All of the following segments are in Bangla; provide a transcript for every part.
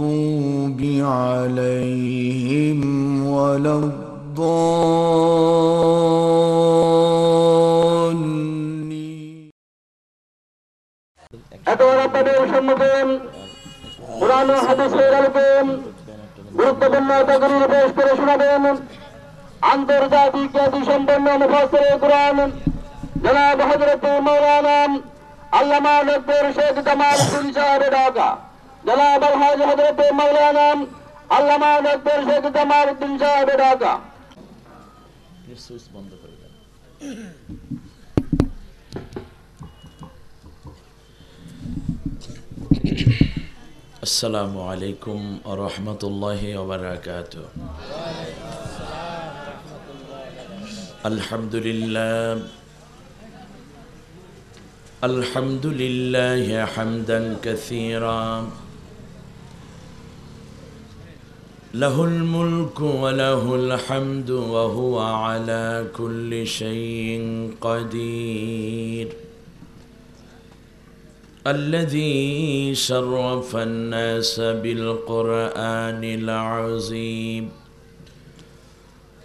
المغضوب عليهم ولا الضالين أدعو ربنا وشمكم قرآن وحديث لكم গুরুত্বপূর্ণ তকরির পেশ করে শোনাবেন আন্তর্জাতিক খ্যাতি সম্পন্ন মুফাসসিরে আল্লামা ডক্টর শেখ জামাল ঢাকা جناب الحاج حضرت مولانا علماء نقدر شکر دمار الدین صاحب ڈاکا السلام عليكم ورحمة الله وبركاته الحمد لله الحمد لله حمدا كثيرا له الملك وله الحمد وهو على كل شيء قدير الذي شرف الناس بالقران العظيم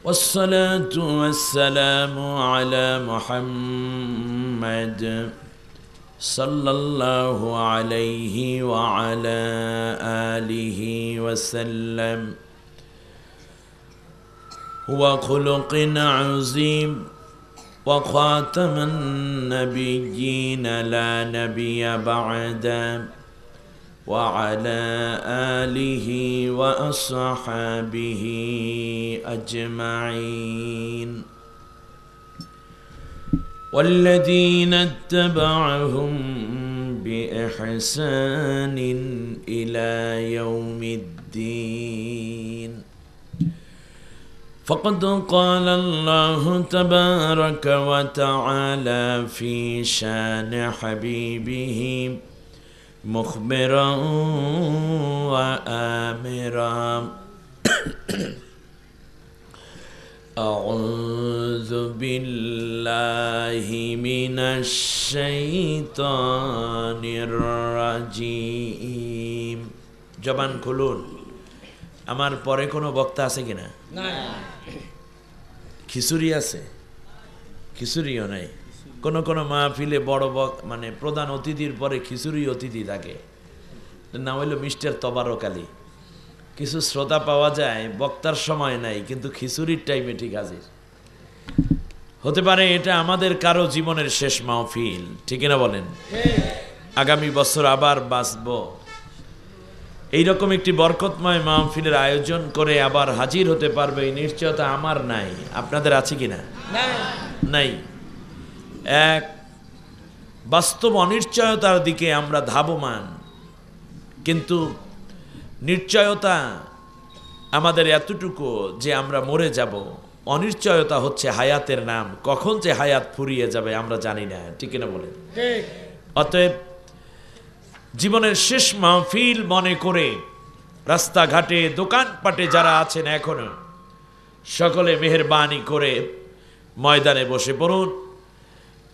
والصلاه والسلام على محمد صلى الله عليه وعلى اله وسلم وخلق عظيم وخاتم النبيين لا نبي بعده وعلى آله وأصحابه أجمعين والذين اتبعهم بإحسان إلى يوم الدين فقد قال الله تبارك وتعالى في شان حبيبه مخبرا وامرا اعوذ بالله من الشيطان الرجيم جبان كلون আমার পরে কোনো বক্তা আছে কিনা খিচুড়ি আছে খিচুড়িও নাই কোনো কোনো মাহফিলে বড় বক মানে প্রধান অতিথির পরে খিচুড়ি অতিথি থাকে নাম হইল মিস্টার তবারক আলী কিছু শ্রোতা পাওয়া যায় বক্তার সময় নাই কিন্তু খিচুড়ির টাইমে ঠিক হাজির হতে পারে এটা আমাদের কারো জীবনের শেষ মাহফিল ঠিক না বলেন আগামী বছর আবার বাঁচব এইরকম একটি বরকতময় মাহফিলের আয়োজন করে আবার হাজির হতে পারবে এই নিশ্চয়তা আমার নাই আপনাদের আছে কি না নাই এক বাস্তব অনিশ্চয়তার দিকে আমরা ধাবমান কিন্তু নিশ্চয়তা আমাদের এতটুকু যে আমরা মরে যাব অনিশ্চয়তা হচ্ছে হায়াতের নাম কখন যে হায়াত ফুরিয়ে যাবে আমরা জানি না ঠিক না বলে অতএব জীবনের শেষ মাহফিল মনে করে রাস্তাঘাটে দোকানপাটে যারা আছেন এখনো সকলে মেহরবানি করে ময়দানে বসে পড়ুন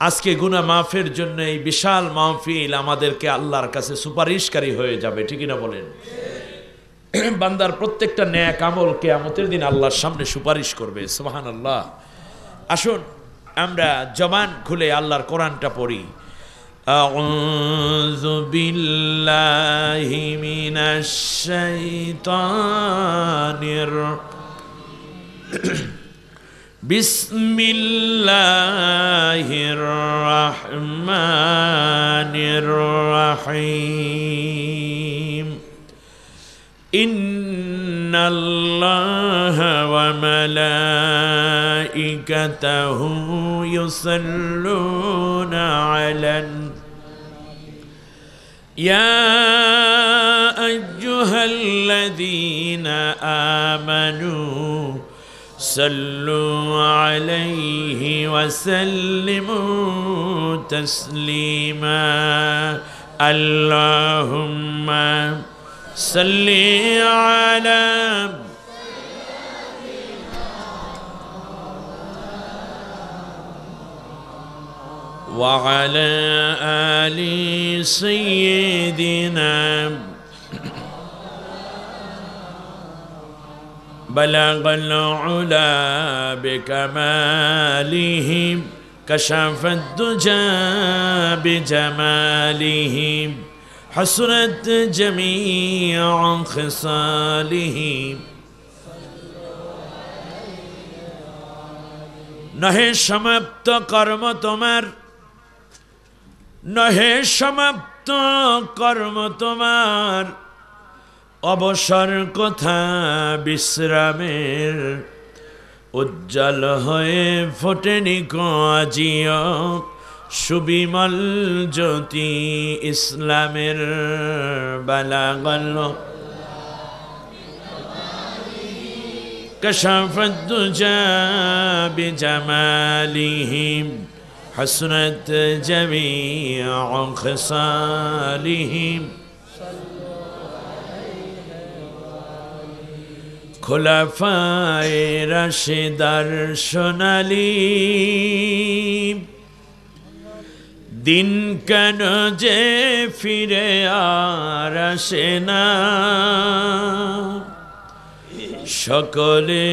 আজকে গুনা মাফের জন্য এই বিশাল মাহফিল আমাদেরকে আল্লাহর কাছে সুপারিশকারী হয়ে যাবে ঠিক না বলেন বান্দার প্রত্যেকটা ন্যায় আমল কেয়ামতের দিন আল্লাহর সামনে সুপারিশ করবে সোহান আল্লাহ আসুন আমরা জবান খুলে আল্লাহর কোরআনটা পড়ি أعوذ بالله من الشيطان بسم الله الرحمن الرحيم إن الله وملائكته يصلون على النبي يا أيها الذين آمنوا صلوا عليه وسلموا تسليما اللهم صل على وعلى آل سيدنا بلغ العلا بكمالهم كشف الدجى بجمالهم حسرت جميع خصالهم নহে সমাপ্ত কর্ম তোমার নহে সমাপ্ত কর্ম তোমার অবসর কথা বিশ্রামের উজ্জ্বল হয়ে ফোটেনি কিয় সুবিমল জ্যোতি ইসলামের বালা গল্ল كشف الدجى بجمالهم حسنت جميع خصالهم খোলাফায় রাশেদার সোনালি দিন কেন যে ফিরে আর আসে না সকলে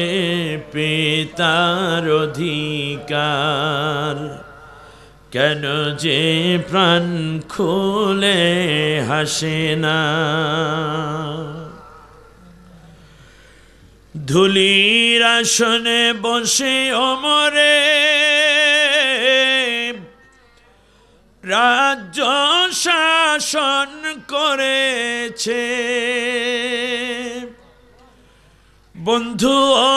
পিতার অধিকার কেন যে প্রাণ খুলে হাসে না ধুলির আসনে বসে অমরে রাজ্য শাসন করেছে বন্ধু ও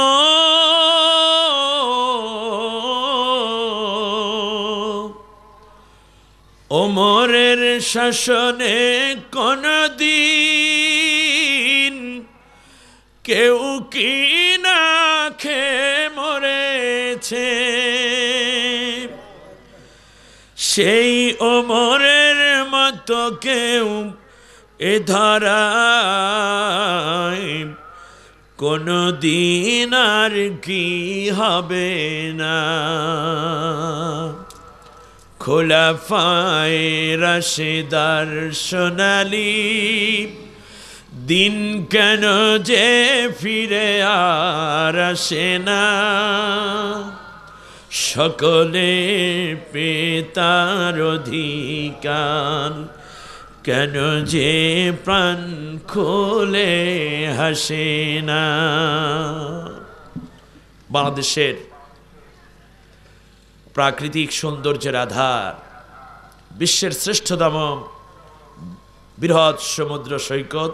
জুলুমের শাসনে কোনদিন কেউ কি না খেয়ে মরেছে সেই ওমরের মতো কেউ এ ধরা কোনো দিন আর কি হবে না খোলাফায় রাশেদার সোনালি দিন কেন যে ফিরে আর আসে না সকলে পেতার অধিকার কেন যে প্রাণ খোলে হাসে না বাংলাদেশের প্রাকৃতিক সৌন্দর্যের আধার বিশ্বের শ্রেষ্ঠতম বৃহৎ সমুদ্র সৈকত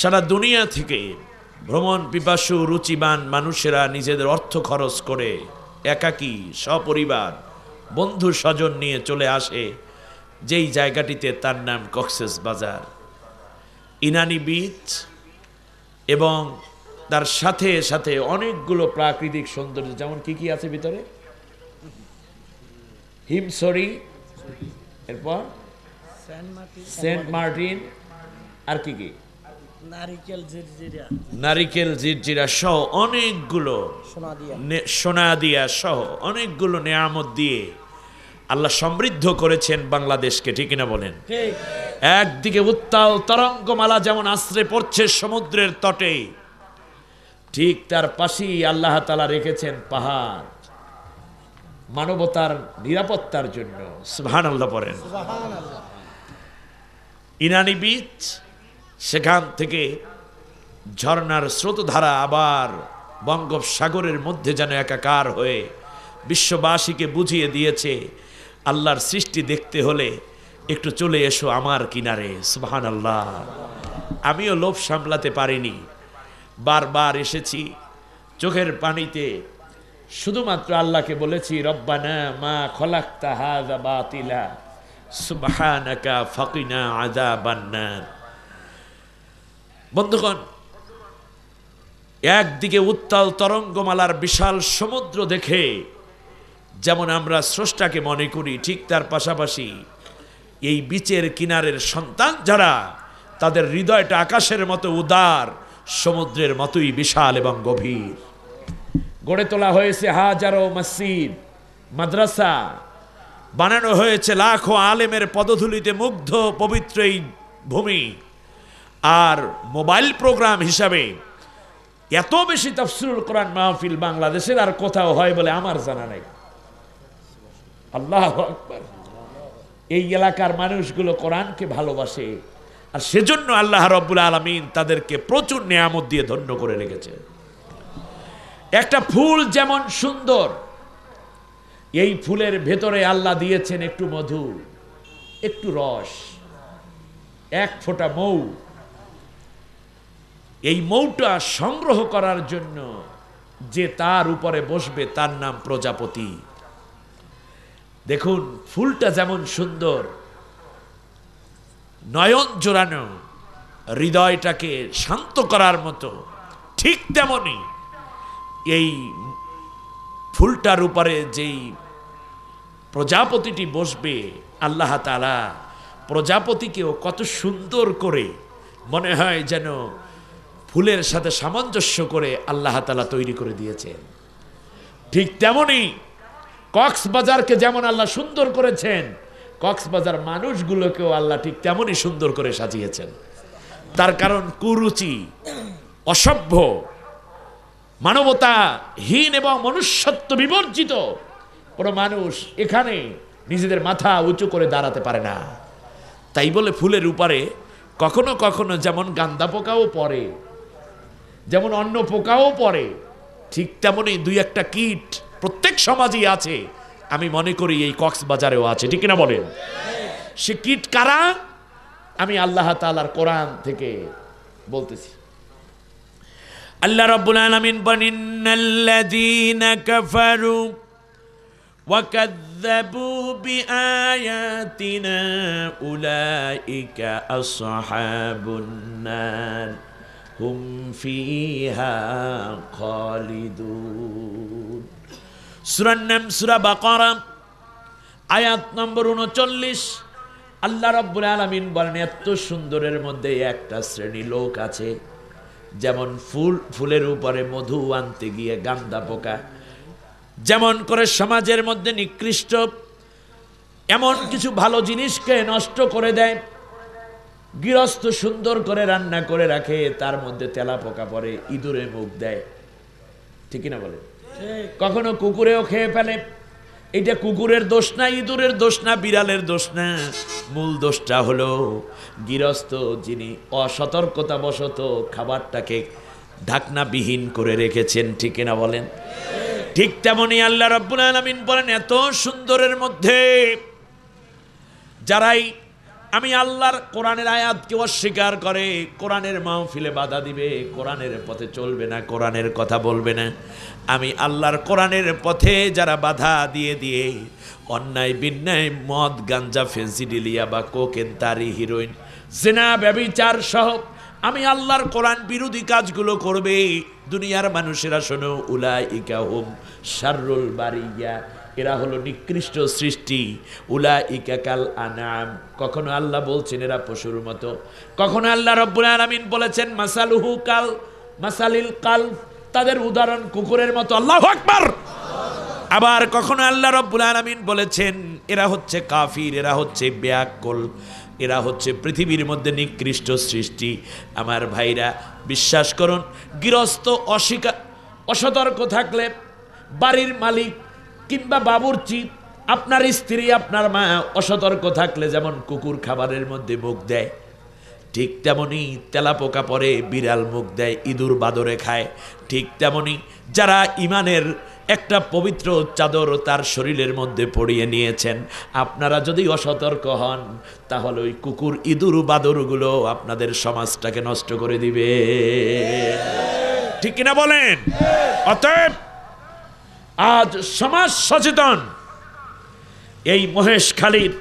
সারা দুনিয়া থেকে ভ্রমণ পিপাসু রুচিবান মানুষেরা নিজেদের অর্থ খরচ করে একাকী সপরিবার বন্ধু স্বজন নিয়ে চলে আসে যেই জায়গাটিতে তার নাম কক্সেস বাজার ইনানি বিচ এবং তার সাথে সাথে অনেকগুলো প্রাকৃতিক সৌন্দর্য যেমন কি কি আছে ভিতরে হিমসরি এরপর সেন্ট মার্টিন আর কি কি নারিকেল জিরজিরা সহ অনেকগুলো সোনা দিয়া সহ অনেকগুলো নেয়ামত দিয়ে আল্লাহ সমৃদ্ধ করেছেন বাংলাদেশকে ঠিক না বলেন একদিকে উত্তাল তরঙ্গমালা যেমন আশ্রে পড়ছে সমুদ্রের তটে ঠিক তার পাশেই আল্লাহ তালা রেখেছেন পাহাড় মানবতার নিরাপত্তার জন্য আল্লাহ ইনানি বীজ সেখান থেকে ঝর্নার স্রোতধারা আবার বঙ্গোপসাগরের মধ্যে যেন একাকার হয়ে বিশ্ববাসীকে বুঝিয়ে দিয়েছে আল্লাহর সৃষ্টি দেখতে হলে একটু চলে এসো আমার কিনারে সুহান আল্লাহ আমিও লোভ সামলাতে পারিনি বারবার এসেছি চোখের পানিতে শুধুমাত্র আল্লাহকে বলেছি রব্বানা মা খলাক্তা হাজা বাতিলা সুবাহানাকা ফকিনা আদা বান্নার বন্ধুগণ একদিকে উত্তাল তরঙ্গমালার বিশাল সমুদ্র দেখে যেমন আমরা স্রষ্টাকে মনে করি ঠিক তার পাশাপাশি এই বিচের কিনারের সন্তান যারা তাদের হৃদয়টা আকাশের মতো উদার সমুদ্রের মতোই বিশাল এবং গভীর গড়ে তোলা হয়েছে হাজারো মসজিদ মাদ্রাসা বানানো হয়েছে লাখো আলেমের পদধূলিতে মুগ্ধ পবিত্র এই ভূমি আর মোবাইল প্রোগ্রাম হিসাবে এত বেশি তফসিরুল কোরআন মাহফিল বাংলাদেশের আর কোথাও হয় বলে আমার জানা নেই আল্লাহ আকবার এই এলাকার মানুষগুলো কোরআনকে ভালোবাসে আর সেজন্য আল্লাহ রব্বুল আলমিন তাদেরকে প্রচুর নিয়ামত দিয়ে ধন্য করে রেখেছে একটা ফুল যেমন সুন্দর এই ফুলের ভেতরে আল্লাহ দিয়েছেন একটু মধু একটু রস এক ফোঁটা মৌ এই মৌটা সংগ্রহ করার জন্য যে তার উপরে বসবে তার নাম প্রজাপতি দেখুন ফুলটা যেমন সুন্দর নয়ন জোড়ানো হৃদয়টাকে শান্ত করার মতো ঠিক তেমনই এই ফুলটার উপরে যেই প্রজাপতিটি বসবে আল্লাহ তালা প্রজাপতিকেও কত সুন্দর করে মনে হয় যেন ফুলের সাথে সামঞ্জস্য করে আল্লাহ তালা তৈরি করে দিয়েছেন ঠিক তেমনই কক্সবাজারকে যেমন আল্লাহ সুন্দর করেছেন কক্সবাজার মানুষগুলোকেও আল্লাহ ঠিক তেমনই সুন্দর করে সাজিয়েছেন তার কারণ কুরুচি অসভ্য মানবতাহীন এবং মনুষ্যত্ব বিবর্জিত কোনো মানুষ এখানে নিজেদের মাথা উঁচু করে দাঁড়াতে পারে না তাই বলে ফুলের উপারে কখনো কখনো যেমন গান্দা পোকাও পড়ে যেমন অন্য পোকাও পড়ে ঠিক তেমনই দুই একটা কীট প্রত্যেক সমাজই আছে আমি মনে করি এই কক্সবাজারেও আছে ঠিক না বলেন সে কীট কারা আমি আল্লাহ তালার কোরআন থেকে বলতেছি আল্লাহ রব্বুল আলমিন বনিন্নাল্লাযীন কাফারু وكذبوا بآياتنا أولئك أصحاب النار هم فيها خالدون সুরার নাম সুরা বাকরা আয়াত নম্বর উনচল্লিশ আল্লাহ রব্বুল আলমিন বলেন এত সুন্দরের মধ্যে একটা শ্রেণী লোক আছে যেমন ফুল ফুলের উপরে মধু আনতে গিয়ে গান্দা পোকা যেমন করে সমাজের মধ্যে নিকৃষ্ট এমন কিছু ভালো জিনিসকে নষ্ট করে দেয় গৃহস্থ সুন্দর করে রান্না করে রাখে তার মধ্যে তেলা পোকা পরে ইঁদুরে মুখ দেয় ঠিক না বলেন কখনো কুকুরেও খেয়ে ফেলে এটা কুকুরের দোষ না ইঁদুরের দোষ না বিড়ালের দোষ না মূল দোষটা হলো গৃহস্থ যিনি অসতর্কতাবশত খাবারটাকে ঢাকনাবিহীন করে রেখেছেন ঠিক না বলেন ঠিক তেমনই আল্লাহ রব্বুল আলমিন বলেন এত সুন্দরের মধ্যে যারাই আমি আল্লাহর কোরআনের আয়াতকে অস্বীকার করে কোরআনের মাহফিলে বাধা দিবে কোরআনের পথে চলবে না কোরআনের কথা বলবে না আমি আল্লাহর কোরআনের পথে যারা বাধা দিয়ে দিয়ে অন্যায় বিন্যায় মদ গাঞ্জা ফেন্সিডিলিয়া বা কোকেন তারি হিরোইন জেনা ব্যবিচার সহ আমি আল্লাহর কোরআন বিরোধী কাজগুলো করবে দুনিয়ার মানুষেরা শোনো উলা ইকা হোম শারুল বারিয়া এরা হলো নিকৃষ্ট সৃষ্টি উলা ইকাকাল আনাম কখনো আল্লাহ বলছেন এরা পশুর মতো কখনো আল্লাহ রব্বুল আলমিন বলেছেন মাসালুহু কাল মাসালিল কাল তাদের উদাহরণ কুকুরের মতো আল্লাহ আকবার আবার কখনো আল্লাহ রব্বুল আলমিন বলেছেন এরা হচ্ছে কাফির এরা হচ্ছে ব্যাকল এরা হচ্ছে পৃথিবীর মধ্যে নিকৃষ্ট সৃষ্টি আমার ভাইরা বিশ্বাস করুন গৃহস্থ অস্বীকার অসতর্ক থাকলে বাড়ির মালিক কিংবা বাবুরচি আপনার স্ত্রী আপনার মা অসতর্ক থাকলে যেমন কুকুর খাবারের মধ্যে মুখ দেয় ঠিক তেমনি তেলা পোকা পরে বিড়াল মুখ দেয় ইঁদুর বাদরে খায় ঠিক তেমনি যারা ইমানের একটা পবিত্র চাদর তার শরীরের মধ্যে পড়িয়ে নিয়েছেন আপনারা যদি অসতর্ক হন তাহলে ওই কুকুর ইঁদুর বাদরগুলো আপনাদের সমাজটাকে নষ্ট করে দিবে ঠিক কিনা বলেন অতএব আজ সমাজ সচেতন এই মহেশখালীর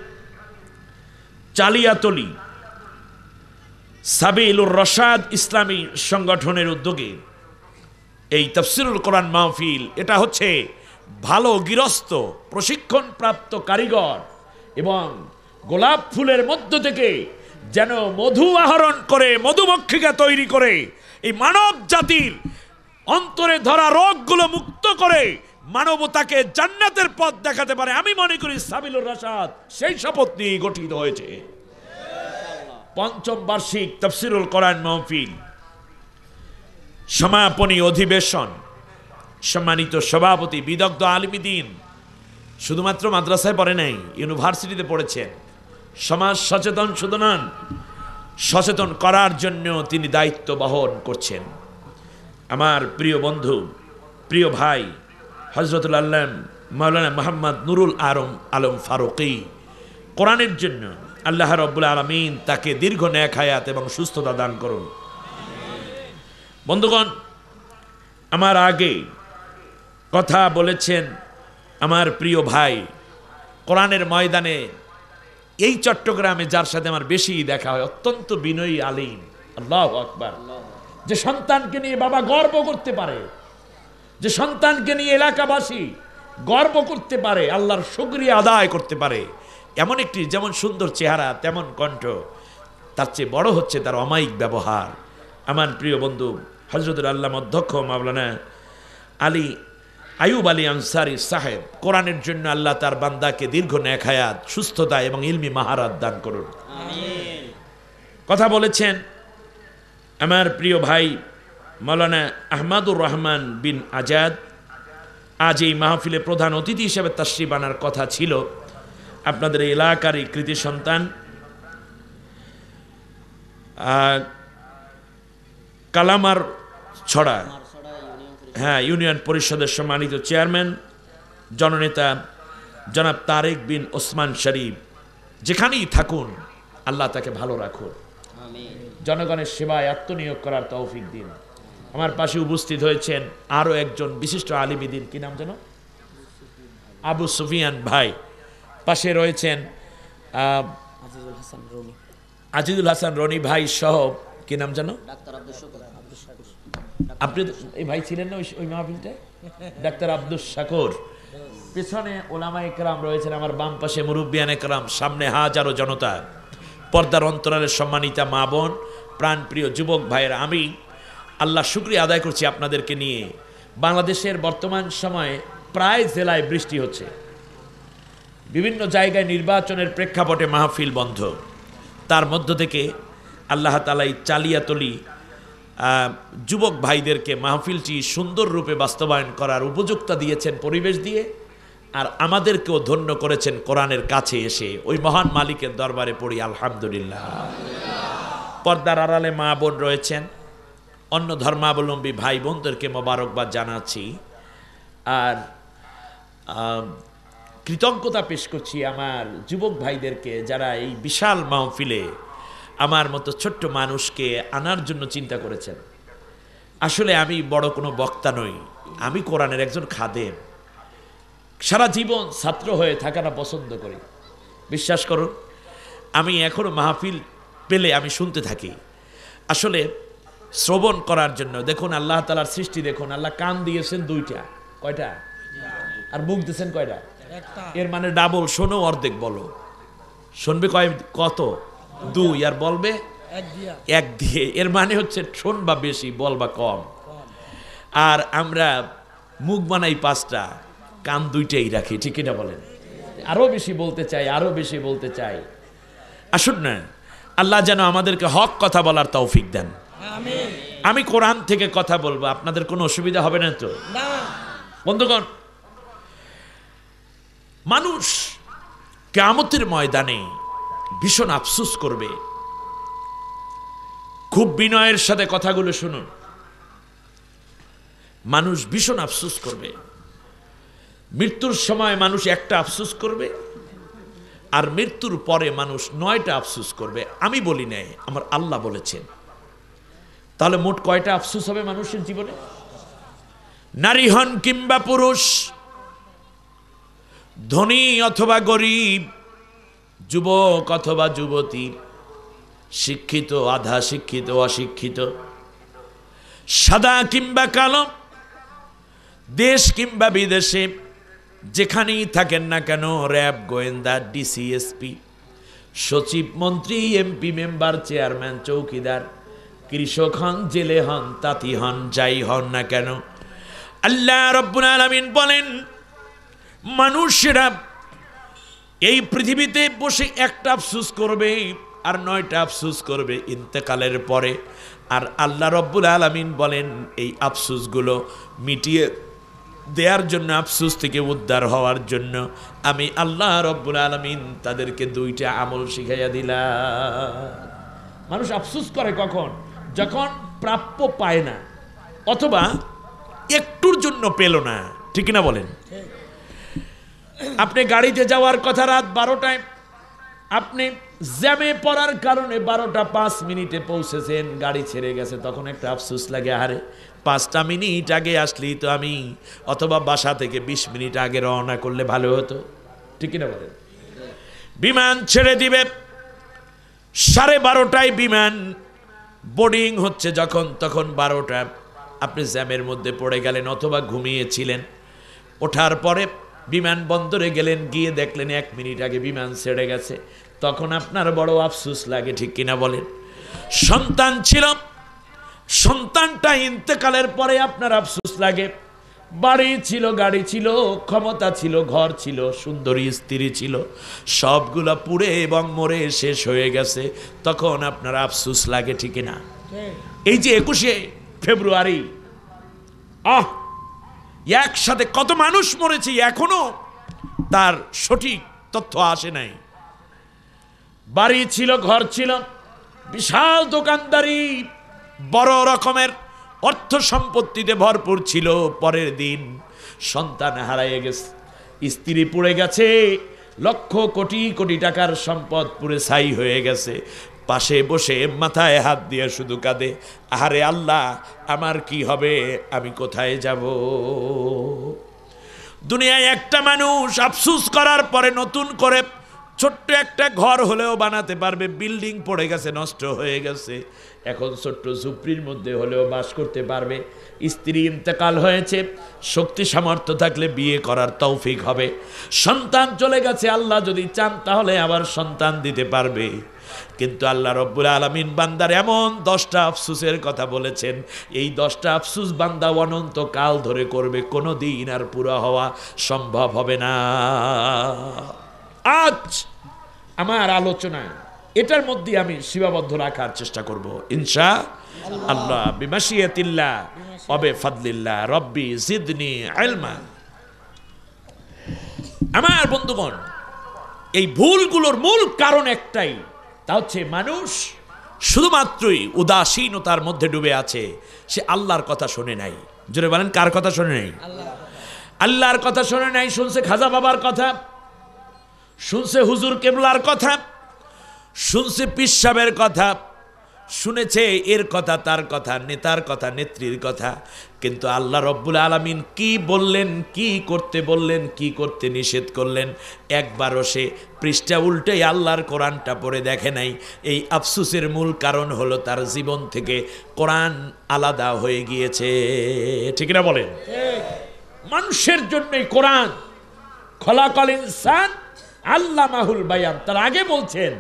চালিয়াতলি সাবিলুর রশাদ ইসলামী সংগঠনের উদ্যোগে এই তফসিরুল কোরআন মাহফিল এটা হচ্ছে ভালো গৃহস্থ প্রশিক্ষণপ্রাপ্ত কারিগর এবং গোলাপ ফুলের মধ্য থেকে যেন মধু আহরণ করে মধুমক্ষিকা তৈরি করে এই মানব জাতির অন্তরে ধরা রোগগুলো মুক্ত করে মানবতাকে জান্নাতের পথ দেখাতে পারে আমি মনে করি সাবিলুর রাশাদ সেই শপথ নিয়েই গঠিত হয়েছে পঞ্চম বার্ষিক তফসিরুল কোরআন মহফিল সমাপনী অধিবেশন সম্মানিত সভাপতি বিদগ্ধ আলমিদিন শুধুমাত্র মাদ্রাসায় পড়ে নাই ইউনিভার্সিটিতে পড়েছেন সমাজ সচেতন শুধু নন সচেতন করার জন্য তিনি দায়িত্ব বহন করছেন আমার প্রিয় বন্ধু প্রিয় ভাই হজরতুল আল্লাহ মৌলানা মোহাম্মদ নুরুল আরম আলম ফারুকি কোরআনের জন্য আল্লাহ রব্বুল আলমিন তাকে দীর্ঘ ন্যাক হায়াত এবং সুস্থতা দান করুন বন্ধুগণ আমার আগে কথা বলেছেন আমার প্রিয় ভাই কোরআনের ময়দানে এই চট্টগ্রামে যার সাথে আমার বেশি দেখা হয় অত্যন্ত বিনয়ী আলিম আল্লাহ আকবার যে সন্তানকে নিয়ে বাবা গর্ব করতে পারে যে সন্তানকে নিয়ে এলাকাবাসী গর্ব করতে পারে আল্লাহর সুক্রিয়া আদায় করতে পারে এমন একটি যেমন সুন্দর চেহারা তেমন কণ্ঠ তার চেয়ে বড় হচ্ছে তার অমায়িক ব্যবহার আমার প্রিয় বন্ধু হজরতুল আল্লাহ অধ্যক্ষ মাওলানা আলী আয়ুব আলী আনসারি সাহেব কোরআনের জন্য আল্লাহ তার বান্দাকে দীর্ঘ নেখায়াত সুস্থতা এবং ইলমি মাহারাত দান করুন কথা বলেছেন আমার প্রিয় ভাই মৌলানা আহমাদুর রহমান বিন আজাদ আজ এই মাহফিলে প্রধান অতিথি হিসেবে তাশ্রী বানার কথা ছিল আপনাদের এলাকার এই কৃতি সন্তান কালামার ছড়া হ্যাঁ ইউনিয়ন পরিষদের সম্মানিত চেয়ারম্যান জননেতা জনাব তারেক বিন ওসমান শরীফ যেখানেই থাকুন আল্লাহ তাকে ভালো রাখুন জনগণের সেবায় আত্মনিয়োগ করার তৌফিক দিন আমার পাশে উপস্থিত হয়েছেন আরও একজন বিশিষ্ট আলিমিদিন কি নাম যেন আবু সুফিয়ান ভাই পাশে রয়েছেন আজিজুল হাসান রনি ভাই সহ কি নাম জানো আপনি এই ভাই ছিলেন না ওই মাহফিলটা ডাক্তার আব্দুল শাকর পেছনে ওলামা একরাম রয়েছেন আমার বাম পাশে মুরব্বিয়ান একরাম সামনে হাজারো জনতা পর্দার অন্তরালের সম্মানিতা মা বোন প্রাণপ্রিয় যুবক ভাইয়ের আমি আল্লাহ শুক্রিয়া আদায় করছি আপনাদেরকে নিয়ে বাংলাদেশের বর্তমান সময়ে প্রায় জেলায় বৃষ্টি হচ্ছে বিভিন্ন জায়গায় নির্বাচনের প্রেক্ষাপটে মাহফিল বন্ধ তার মধ্য থেকে আল্লাহ তালাই চালিয়াতলি যুবক ভাইদেরকে মাহফিলটি সুন্দর রূপে বাস্তবায়ন করার উপযুক্তা দিয়েছেন পরিবেশ দিয়ে আর আমাদেরকেও ধন্য করেছেন কোরআনের কাছে এসে ওই মহান মালিকের দরবারে পড়ি আলহামদুলিল্লাহ পর্দার আড়ালে মা বোন রয়েছেন অন্য ধর্মাবলম্বী ভাই বোনদেরকে মোবারকবাদ জানাচ্ছি আর কৃতজ্ঞতা পেশ করছি আমার যুবক ভাইদেরকে যারা এই বিশাল মাহফিলে আমার মতো ছোট্ট মানুষকে আনার জন্য চিন্তা করেছেন আসলে আমি বড় কোনো বক্তা নই আমি কোরআনের একজন খাদেম সারা জীবন ছাত্র হয়ে থাকাটা পছন্দ করি বিশ্বাস করুন আমি এখনও মাহফিল পেলে আমি শুনতে থাকি আসলে শ্রবণ করার জন্য দেখুন আল্লাহ তালার সৃষ্টি দেখুন আল্লাহ কান দিয়েছেন দুইটা কয়টা আর মুখ দিয়েছেন কয়টা এর মানে ডাবল শোনো অর্ধেক বলো শুনবে কয় কত দুই আর বলবে এক দিয়ে এর মানে হচ্ছে শোনবা বেশি বলবা কম আর আমরা মুখ বানাই পাঁচটা কান দুইটাই রাখি ঠিক এটা বলেন আরও বেশি বলতে চাই আরও বেশি বলতে চাই আসুন না আল্লাহ যেন আমাদেরকে হক কথা বলার তৌফিক দেন আমি কোরআন থেকে কথা বলবো আপনাদের কোনো অসুবিধা হবে না তো বন্ধুগণ মানুষ কেমতের ময়দানে ভীষণ আফসুস করবে খুব বিনয়ের সাথে কথাগুলো শুনুন মানুষ ভীষণ আফসুস করবে মৃত্যুর সময় মানুষ একটা আফসুস করবে আর মৃত্যুর পরে মানুষ নয়টা আফসুস করবে আমি বলি নাই আমার আল্লাহ বলেছেন তাহলে মোট কয়টা আফসুস হবে মানুষের জীবনে নারী হন কিংবা পুরুষ ধনী অথবা গরিব যুবক অথবা যুবতী শিক্ষিত আধা শিক্ষিত অশিক্ষিত সাদা কিংবা কালো দেশ কিংবা বিদেশে যেখানেই থাকেন না কেন র্যাব গোয়েন্দা ডিসিএসপি সচিব মন্ত্রী এমপি মেম্বার চেয়ারম্যান চৌকিদার কৃষক হন জেলে হন তাঁতি হন যাই হন না কেন আল্লাহ রব্বুল আলমিন বলেন মানুষেরা এই পৃথিবীতে বসে একটা আফসুস করবে আর নয়টা আফসুস করবে ইন্তেকালের পরে আর আল্লাহ রব্বুল আলমিন বলেন এই আফসুসগুলো মিটিয়ে দেওয়ার জন্য আফসুস থেকে উদ্ধার হওয়ার জন্য আমি আল্লাহ রব্বুল আলমিন তাদেরকে দুইটা আমল শিখাইয়া দিলাম মানুষ আফসুস করে কখন যখন প্রাপ্য পায় না অথবা একটুর জন্য পেল না ঠিক না বলেন আপনি গাড়িতে যাওয়ার কথা রাত বারোটায় আপনি জ্যামে পড়ার কারণে বারোটা পাঁচ মিনিটে পৌঁছেছেন গাড়ি ছেড়ে গেছে তখন একটা আফসোস লাগে আরে পাঁচটা মিনিট আগে আসলি তো আমি অথবা বাসা থেকে বিশ মিনিট আগে রওনা করলে ভালো হতো ঠিক না বলেন বিমান ছেড়ে দিবে সাড়ে বারোটায় বিমান বোর্ডিং হচ্ছে যখন তখন বারোটা আপনি জ্যামের মধ্যে পড়ে গেলেন অথবা ঘুমিয়েছিলেন ওঠার পরে বিমান বন্দরে গেলেন গিয়ে দেখলেন এক মিনিট আগে বিমান ছেড়ে গেছে তখন আপনার বড় আফসুস লাগে ঠিক কিনা বলেন সন্তান ছিল সন্তানটা ইন্তেকালের পরে আপনার আফসুস লাগে বাড়ি ছিল গাড়ি ছিল ক্ষমতা ছিল ঘর ছিল সুন্দরী স্ত্রী ছিল সবগুলা পুড়ে এবং মরে শেষ হয়ে গেছে তখন আপনার আফসুস লাগে ঠিক না এই যে একুশে ফেব্রুয়ারি আহ একসাথে কত মানুষ মরেছে এখনো তার সঠিক তথ্য আসে নাই বাড়ি ছিল ঘর ছিল বিশাল দোকানদারি বড় রকমের অর্থ সম্পত্তিতে ভরপুর ছিল পরের দিন সন্তান হারাইয়া গেছে স্ত্রী পুড়ে গেছে লক্ষ কোটি কোটি টাকার সম্পদ পুরে ছাই হয়ে গেছে পাশে বসে মাথায় হাত দিয়ে শুধু কাঁদে আহারে আল্লাহ আমার কি হবে আমি কোথায় যাব দুনিয়ায় একটা মানুষ আফসুস করার পরে নতুন করে ছোট্ট একটা ঘর হলেও বানাতে পারবে বিল্ডিং পড়ে গেছে নষ্ট হয়ে গেছে এখন ছোট্ট ঝুপড়ির মধ্যে হলেও বাস করতে পারবে স্ত্রী ইন্তেকাল হয়েছে শক্তি সামর্থ্য থাকলে বিয়ে করার তৌফিক হবে সন্তান চলে গেছে আল্লাহ যদি চান তাহলে আবার সন্তান দিতে পারবে কিন্তু আল্লাহ রব্বুল আলমিন বান্দার এমন দশটা আফসুসের কথা বলেছেন এই দশটা আফসুস বান্দা অনন্ত কাল ধরে করবে কোনো দিন আর পুরো হওয়া সম্ভব হবে না আজ আমার আলোচনায় এটার মধ্যে আমি সীমাবদ্ধ রাখার চেষ্টা করব ইনশা আল্লাহ বিমাশিয়াতিল্লাহ অবে ফাদলিল্লাহ রব্বি জিদনি আলমা আমার বন্ধুগণ এই ভুলগুলোর মূল কারণ একটাই তা হচ্ছে মানুষ শুধুমাত্রই উদাসীনতার মধ্যে ডুবে আছে সে আল্লাহর কথা শোনে নাই জোরে বলেন কার কথা শোনে নাই আল্লাহর কথা শোনে নাই শুনছে খাজা বাবার কথা শুনছে হুজুর কেবলার কথা শুনছে পিসাবের কথা শুনেছে এর কথা তার কথা নেতার কথা নেত্রীর কথা কিন্তু আল্লাহ রব্বুল আলমিন কি বললেন কি করতে বললেন কি করতে নিষেধ করলেন একবারও সে পৃষ্ঠা উল্টে আল্লাহর কোরআনটা পড়ে দেখে নাই এই আফসুসের মূল কারণ হলো তার জীবন থেকে কোরআন আলাদা হয়ে গিয়েছে ঠিক না বলেন মানুষের জন্যই কোরআন খলাকল ইনসান আল্লাহ মাহুল বায়ান তার আগে বলছেন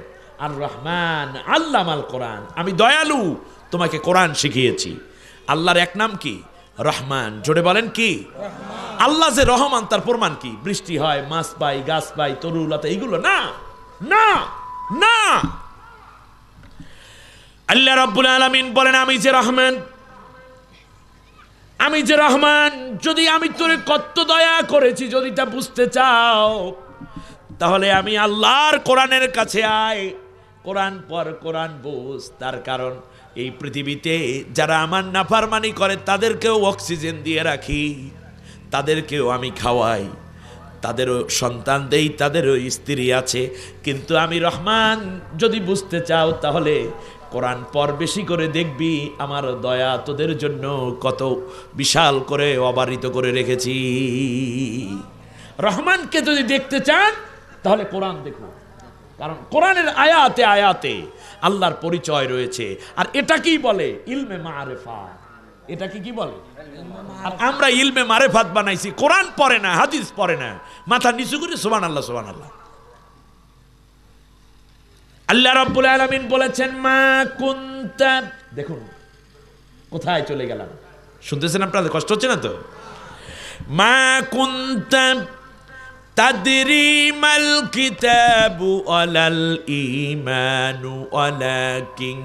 আর রহমান আল কোরআন আমি দয়ালু তোমাকে কোরআন শিখিয়েছি আল্লাহর এক নাম কি রহমান জোরে বলেন কি আল্লাহ যে রহমান তার প্রমাণ কি বৃষ্টি হয় মাছ পাই গাছ পাই তরুলতা এগুলো না না না আল্লাহ রব্বুল আলামিন বলেন আমি যে রহমান আমি যে রহমান যদি আমি তোরে কত দয়া করেছি যদি তা বুঝতে চাও তাহলে আমি আল্লাহর কোরআনের কাছে আয় কোরআন পর কোরআন বুঝ তার কারণ এই পৃথিবীতে যারা আমার নাফারমানি করে তাদেরকেও অক্সিজেন দিয়ে রাখি তাদেরকেও আমি খাওয়াই তাদেরও সন্তান দেই তাদেরও স্ত্রী আছে কিন্তু আমি রহমান যদি বুঝতে চাও তাহলে কোরআন পর বেশি করে দেখবি আমার দয়া তোদের জন্য কত বিশাল করে অবারিত করে রেখেছি রহমানকে যদি দেখতে চান তাহলে কোরআন দেখুন কারণ কোরআনের আয়াতে আয়াতে আল্লাহর পরিচয় রয়েছে আর এটা কি বলে ইলমে মারেফা এটাকে কি বলে আর আমরা ইলমে মারেফাত বানাইছি কোরআন পরে না হাদিস পরে না মাথা নিচু করে সোমান আল্লাহ সোমান আল্লাহ আল্লাহ রব্বুল আলমিন বলেছেন মা কুন্তা দেখুন কোথায় চলে গেলাম শুনতেছেন আপনাদের কষ্ট হচ্ছে না তো মা কুন্তা تدريم الكتاب ولا الإيمان ولكن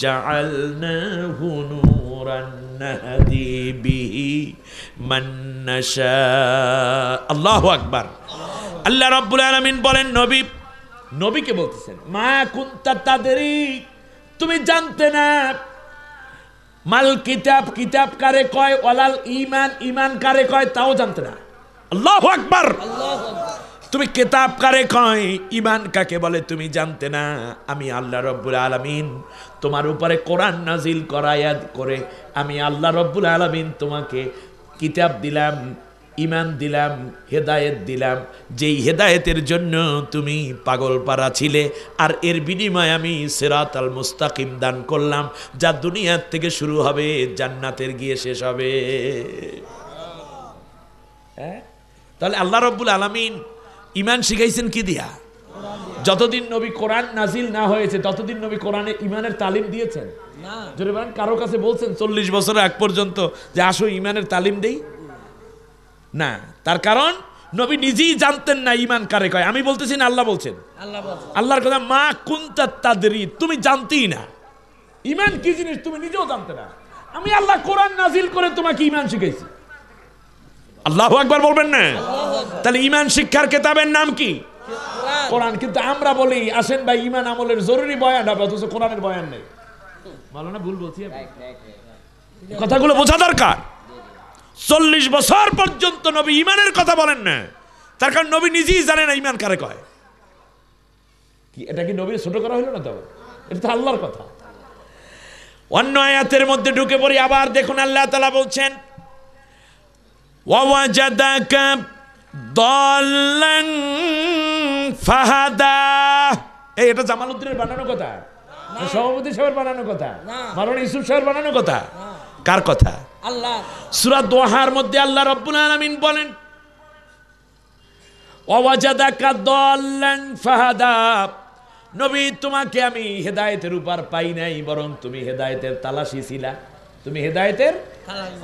جعلناه نورا نهدي به من نشاء الله أكبر আল্লাহ রব্বুল আলমিন বলেন নবী নবীকে বলতেছেন মা কুন্তা তাদেরই তুমি জানতে না মাল কিতাব কিতাব কারে কয় ওলাল ইমান ইমান কারে কয় তাও জানতে না আল্লাহ আকবার তুমি কেতাব কারে কয় ইমান কাকে বলে তুমি জানতে না আমি আল্লাহ রব্বুল আলমিন তোমার উপরে কোরআন নাজিল করায়াত করে আমি আল্লাহ রব্বুল আলমিন তোমাকে কিতাব দিলাম ইমান দিলাম হেদায়েত দিলাম যেই হেদায়েতের জন্য তুমি পাগল পারা ছিলে আর এর বিনিময়ে আমি সেরাত আল মুস্তাকিম দান করলাম যা দুনিয়ার থেকে শুরু হবে জান্নাতের গিয়ে শেষ হবে হ্যাঁ তাহলে আল্লাহ রব্বুল আলমিন ইমান শিখাইছেন কি দিয়া যতদিন নবী কোরআন নাজিল না হয়েছে ততদিন নবী কোরআনে ইমানের তালিম দিয়েছেন কারো কাছে বলছেন চল্লিশ বছর আগ পর্যন্ত যে আসো ইমানের তালিম দেই না তার কারণ নবী নিজেই জানতেন না ইমান কারে কয় আমি বলতেছি না আল্লাহ বলছেন আল্লাহর কথা মা কুন্তা তাদেরই তুমি জানতেই না ইমান কি জিনিস তুমি নিজেও জানতে না আমি আল্লাহ কোরআন নাজিল করে তোমাকে ইমান শিখেছি আল্লাহ একবার বলবেন না তাহলে ইমান শিক্ষার কেতাবের নাম কি কোরআন কিন্তু আমরা বলি আসেন ভাই ইমান আমলের জরুরি বয়ান হবে অথচ কোরআনের বয়ান নেই ভালো না ভুল বলছি কথাগুলো বোঝা দরকার চল্লিশ বছর পর্যন্ত নবী ইমানের কথা বলেন না তার কারণ নবী নিজেই জানে না ইমান কারে কয় কি এটা কি নবীর ছোট করা হলো না তবে এটা তো আল্লাহর কথা অন্য আয়াতের মধ্যে ঢুকে পড়ি আবার দেখুন আল্লাহ তালা বলছেন ووجدك ضالا ফাহাদা এই এটা জামালউদ্দিনের বানানো কথা সভাপতি সাহেবের বানানো কথা মারানা ইউসুফ সাহেবের বানানো কথা কার কথা আল্লাহ সূরা দোহার মধ্যে আল্লাহ রাব্বুল আলামিন বলেন ওয়াজাদাকা দাল্লান ফাহাদা নবী তোমাকে আমি হেদায়েতের উপর পাই নাই বরং তুমি হেদায়েতের তালাশি ছিলা তুমি হেদায়তের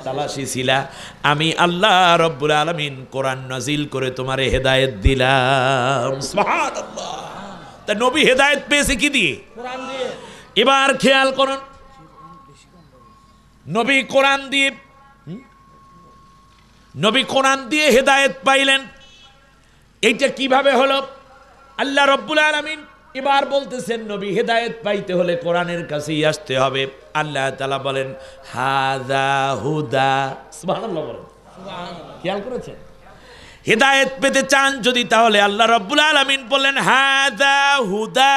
তালাশি ছিলা আমি আল্লাহ রব্বুল আলমিন কোরআন নাজিল করে তোমারে হেদায়ত দিলাম তা নবী হেদায়ত পেয়েছে কি দিয়ে এবার খেয়াল করুন নবী কোরআন দিয়ে নবী কোরআন দিয়ে হেদায়ত পাইলেন এইটা কিভাবে হলো আল্লাহ রব্বুল আলমিন এবার বলতেছেন নবী হেদায়েত পাইতে হলে কোরআনের কাছেই আসতে হবে আল্লাহ তালা বলেন হাদা হুদা বলেন খেয়াল করেছেন হেদায়েত পেতে চান যদি তাহলে আল্লাহ রব্বুল আলমিন বললেন হাদা হুদা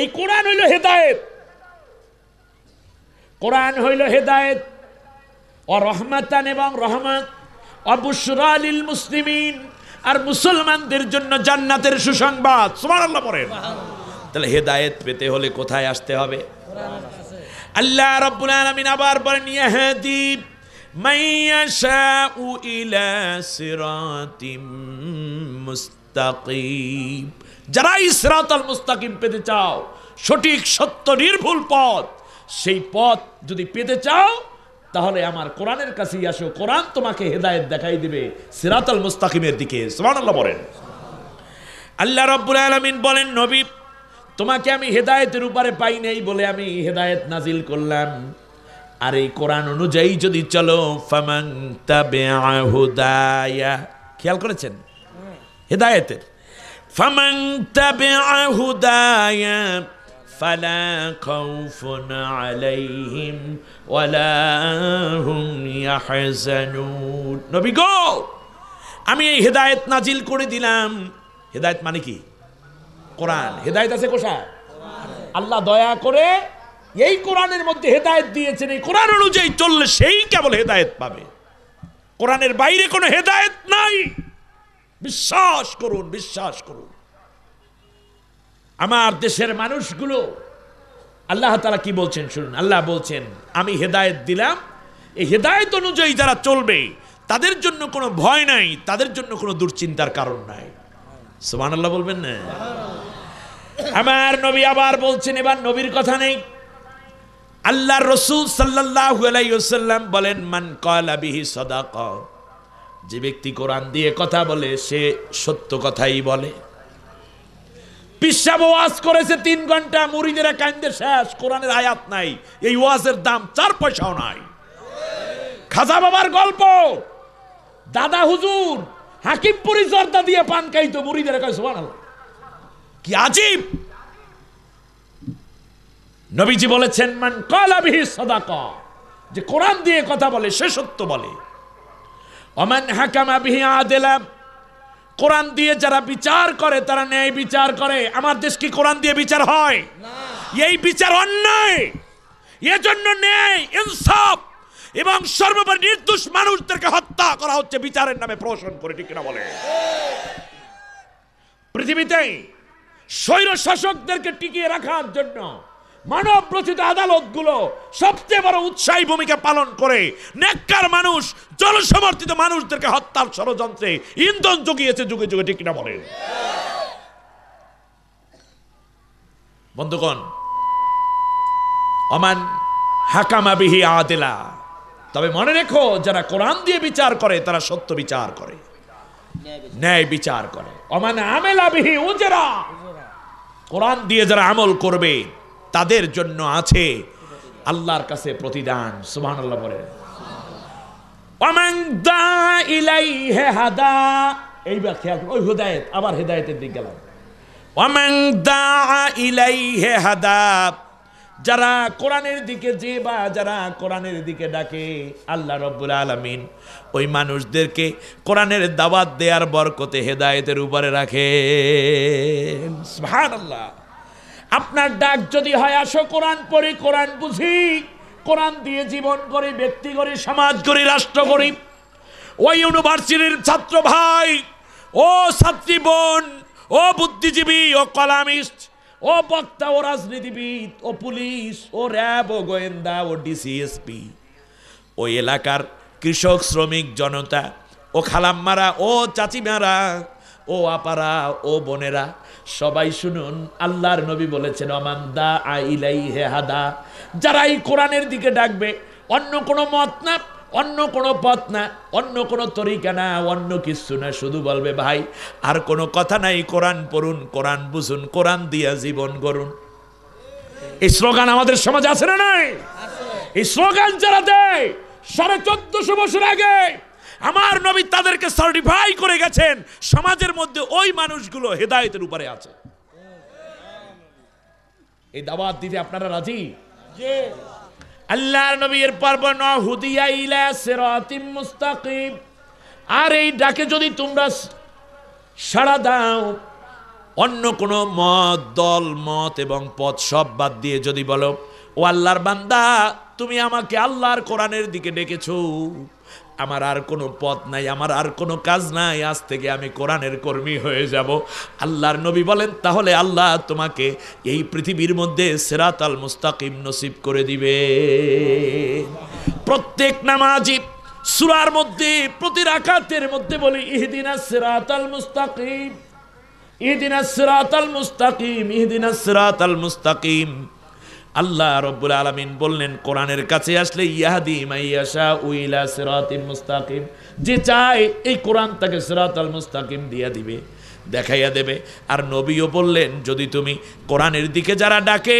এই কোরআন হইল হেদায়েত হইল হেদায়েত ও রহমাতান এবং রহমান অবুসরা আলিল মুসলিমিন আর মুসলমানদের জন্য জান্নাতের সুসংবাদ সুমান আল্লাহ পড়েন তাহলে হেদায়েত পেতে হলে কোথায় আসতে হবে আল্লাহ রব্বুল আলামিন আবার বলেন ইয়াহদি মাইয়াশাউ ইলা সিরাতিম মুস্তাকিম যারা ইসরাত আল মুস্তাকিম পেতে চাও সঠিক সত্য নির্ভুল পথ সেই পথ যদি পেতে চাও তাহলে আমার কোরআনের কাছেই আসো কোরআন তোমাকে হেদায়ত দেখাই দিবে আল মুস্তাকিমের দিকে সুবহানাল্লাহ বলেন আল্লাহ রাব্বুল আলামিন বলেন নবী তোমাকে আমি হেদায়েতের উপরে পাই নাই বলে আমি হেদায়েত নাজিল করলাম আর এই কোরআন অনুযায়ী যদি চলো ফামাং হুদায়া খেয়াল করেছেন হ্যাঁ। হেদায়েতের ফামাং হুদায়া فلا خوف عليهم ولا هم يحزنون নবী গো আমি এই হেদায়েত নাজিল করে দিলাম হেদায়েত মানে কি কোরআন হেদায়েত আছে কোষায় আল্লাহ দয়া করে এই কোরআনের মধ্যে হেদায়েত দিয়েছেন এই কোরআন অনুযায়ী চললে সেই কেবল হেদায়েত পাবে কোরআনের বাইরে কোনো হেদায়েত নাই বিশ্বাস করুন বিশ্বাস করুন আমার দেশের মানুষগুলো আল্লাহ তালা কি বলছেন শুনুন আল্লাহ বলছেন আমি হেদায়ত দিলাম এই হেদায়ত অনুযায়ী যারা চলবে তাদের জন্য কোনো ভয় নাই তাদের জন্য কোনো দুশ্চিন্তার কারণ নাই সোমান আল্লাহ বলবেন না আমার নবী আবার বলছেন এবার নবীর কথা নেই আল্লাহ রসুল সাল্লাহ আলাইসাল্লাম বলেন মান সদা ক যে ব্যক্তি কোরআন দিয়ে কথা বলে সে সত্য কথাই বলে পিসাব ওয়াজ করেছে তিন ঘন্টা মুড়িদেরা কান্দে শেষ কোরআনের আয়াত নাই এই ওয়াজের দাম চার পয়সাও নাই খাজা বাবার গল্প দাদা হুজুর হাকিমপুরি জর্দা দিয়ে পান খাইত মুড়িদের কয় সোমান কি আজীব নবীজি বলেছেন মান কলাবিহি সদাক যে কোরআন দিয়ে কথা বলে সে সত্য বলে অমান হাকামা বিহি আদেলাম কোরআন দিয়ে যারা বিচার করে তারা ন্যায় বিচার করে আমার দেশ কি কোরআন দিয়ে বিচার হয় এই বিচার অন্যায় এজন্য ন্যায় ইনসাফ এবং সর্বোপরি নির্দোষ মানুষদেরকে হত্যা করা হচ্ছে বিচারের নামে প্রহসন করে ঠিক না বলে পৃথিবীতে স্বৈরশাসকদেরকে শাসকদেরকে টিকিয়ে রাখার জন্য মানব রচিত আদালতগুলো সবচেয়ে বড় উৎসাহী ভূমিকা পালন করে নেককার মানুষ জনসমর্থিত মানুষদেরকে হত্যার ষড়যন্ত্রে ইন্ধন জুগিয়েছে যুগে যুগে ঠিক না বলে বন্ধুগণ অমান হাকামাবিহি আদেলা তবে মনে রেখো যারা কোরআন দিয়ে বিচার করে তারা সত্য বিচার করে ন্যায় বিচার করে অমান আমেলা বিহি উজেরা কোরআন দিয়ে যারা আমল করবে তাদের জন্য আছে আল্লাহর কাছে প্রতিদান সুহান আল্লাহ বলে খেয়াল ওই যারা দিকে যে বা যারা দিকে ডাকে আল্লাহ ওই মানুষদেরকে কোরআনের দাওয়াত দেওয়ার বরকতে হেদায়েতের উপরে রাখে আল্লাহ আপনার ডাক যদি হয় আসো কোরআন পড়ি কোরআন বুঝি কোরআন দিয়ে জীবন করি ব্যক্তি করি সমাজ করি রাষ্ট্র করি ওই ইউনিভার্সিটির ছাত্র ভাই ও ছাত্রী বোন ও বুদ্ধিজীবী ও কলামিস্ট ও বক্তা ও রাজনীতিবিদ ও পুলিশ ও র্যাব ও গোয়েন্দা ও ডিসিএসপি ওই এলাকার কৃষক শ্রমিক জনতা ও খালাম্মারা ও চাচিমারা ও আপারা ও বোনেরা সবাই শুনুন আল্লাহর নবী বলেছেন অমান দা আইলাই হে হাদা যারা এই কোরআনের দিকে ডাকবে অন্য কোনো মত না অন্য কোনো পথ না অন্য কোনো তরিকা না অন্য কিছু না শুধু বলবে ভাই আর কোনো কথা নাই কোরআন পড়ুন কোরআন বুঝুন কোরআন দিয়া জীবন গড়ুন এই স্লোগান আমাদের সমাজ আছে না নাই এই স্লোগান যারা দেয় সাড়ে চোদ্দশো বছর আগে আমার নবী তাদেরকে সার্টিফাই করে গেছেন সমাজের মধ্যে ওই মানুষগুলো হেদায়তের উপরে আছে এই দাওয়াত দিতে আপনারা রাজি আল্লাহর নবীর পার্বণ হুদিয়া মুস্তাকিম আর এই ডাকে যদি তোমরা সাড়া দাও অন্য কোন মত দল মত এবং পথ সব বাদ দিয়ে যদি বলো ও আল্লাহর বান্দা তুমি আমাকে আল্লাহর কোরআনের দিকে ডেকেছো আমার আর কোনো পথ নাই আমার আর কোনো কাজ নাই আজ থেকে আমি কোরআনের কর্মী হয়ে যাব আল্লাহর নবী বলেন তাহলে আল্লাহ তোমাকে এই পৃথিবীর মধ্যে সেরাত আল মুস্তাকিম নসিব করে দিবে প্রত্যেক নামাজি সুরার মধ্যে প্রতি রাকাতের মধ্যে বলি ইহদিনা সেরাত আল মুস্তাকিম ইহদিনা সেরাত আল মুস্তাকিম ইহদিন সেরাত আল মুস্তাকিম আল্লাহ রব্বুল আলমিন বললেন কোরআনের কাছে আসলে ইয়াহাদি মাইয়াশা উইলা সেরাতিম মুস্তাকিম যে চায় এই কোরআন তাকে সেরাত আল মুস্তাকিম দিয়া দিবে দেখাইয়া দেবে আর নবীও বললেন যদি তুমি কোরআনের দিকে যারা ডাকে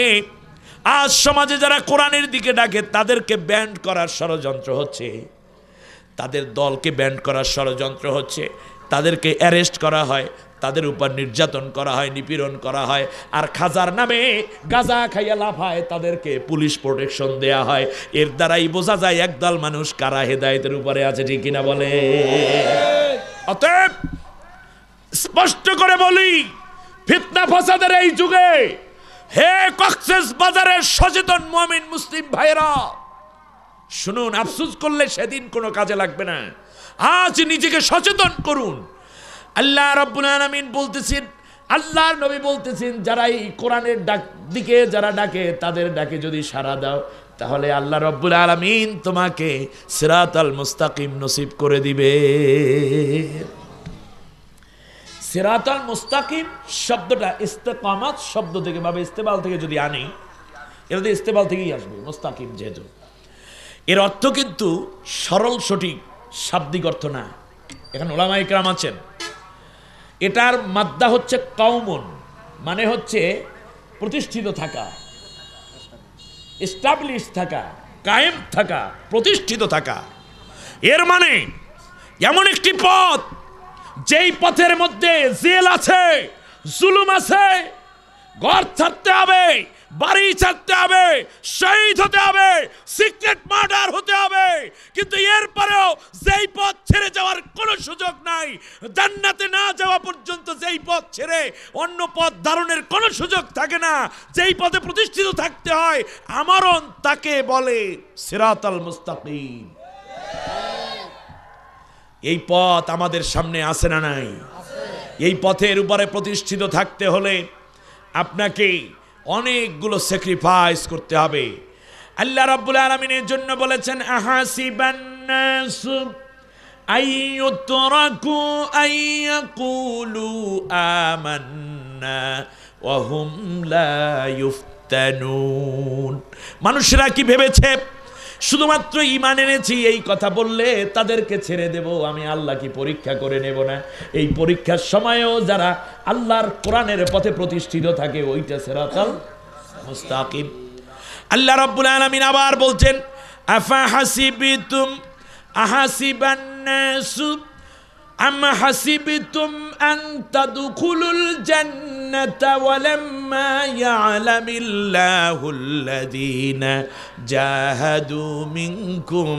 আজ সমাজে যারা কোরআনের দিকে ডাকে তাদেরকে ব্যান্ড করার ষড়যন্ত্র হচ্ছে তাদের দলকে ব্যান্ড করার ষড়যন্ত্র হচ্ছে তাদেরকে অ্যারেস্ট করা হয় তাদের উপর নির্যাতন করা হয় নিপীড়ন করা হয় আর খাজার নামে গাজা খাইয়া লাফায় তাদেরকে পুলিশ প্রোটেকশন দেয়া হয় এর দ্বারাই বোঝা যায় একদল মানুষ কারা হেদায়তের উপরে আছে ঠিক কিনা বলে অতএব স্পষ্ট করে বলি ফিতনা ফসাদের এই যুগে হে কক্সেস বাজারের সচেতন মমিন মুসলিম ভাইরা শুনুন আফসুস করলে সেদিন কোনো কাজে লাগবে না আজ নিজেকে সচেতন করুন আল্লাহ রব্বুল আলমিন বলতেছেন আল্লাহর নবী বলতেছেন যারা এই কোরআনের ডাক দিকে যারা ডাকে তাদের ডাকে যদি সাড়া দাও তাহলে আল্লাহ রব্বুল আলমিন তোমাকে সিরাত আল মুস্তাকিম নসিব করে দিবে সিরাত আল মুস্তাকিম শব্দটা ইস্তেকামাত শব্দ থেকে ভাবে ইস্তেবাল থেকে যদি আনি এটা তো ইস্তেবাল থেকেই আসবে মুস্তাকিম যেহেতু এর অর্থ কিন্তু সরল সঠিক শাব্দিক অর্থ না এখন ওলামা ইকরাম আছেন এটার মাদ্দা হচ্ছে কৌমন মানে হচ্ছে প্রতিষ্ঠিত থাকা এস্টাবলিশ থাকা কায়েম থাকা প্রতিষ্ঠিত থাকা এর মানে এমন একটি পথ যেই পথের মধ্যে জেল আছে জুলুম আছে ঘর ছাড়তে হবে বাড়ি ছাড়তে হবে শহীদ হতে হবে সিক্রেট মার্ডার হতে হবে কিন্তু এরপরেও যেই পথ ছেড়ে যাওয়ার কোনো সুযোগ নাই জান্নাতে না যাওয়া পর্যন্ত যেই পথ ছেড়ে অন্য পথ ধারণের কোনো সুযোগ থাকে না যেই পথে প্রতিষ্ঠিত থাকতে হয় আমারন তাকে বলে সিরাতাল মুস্তাকিম এই পথ আমাদের সামনে আসে না নাই এই পথের উপরে প্রতিষ্ঠিত থাকতে হলে আপনাকে অনেকগুলো স্যাক্রিফাইস করতে হবে আল্লাহ রাব্বুল আলামিনের জন্য বলেছেন আহাসিবান্নাসু আইয়ুতরাকু আইয়াকুলু আমান্না ওয়া হুম লা ইউফতানুন মানুষরা কি ভেবেছে শুধুমাত্র ইমান এনেছি এই কথা বললে তাদেরকে ছেড়ে দেব আমি আল্লাহ কি পরীক্ষা করে নেব না এই পরীক্ষার সময়েও যারা আল্লাহর কোরআনের পথে প্রতিষ্ঠিত থাকে ওইটা সেরাতাল মুস্তাকিম আল্লাহ রব্বুল আলমিন আবার বলছেন আফা হাসিবিতুম আহাসিবান্নাসু আম হাসিবিতুম আন তাদখুলুল জান্নাতা ওয়ালাম ما يعلم الله الذين جاهدوا منكم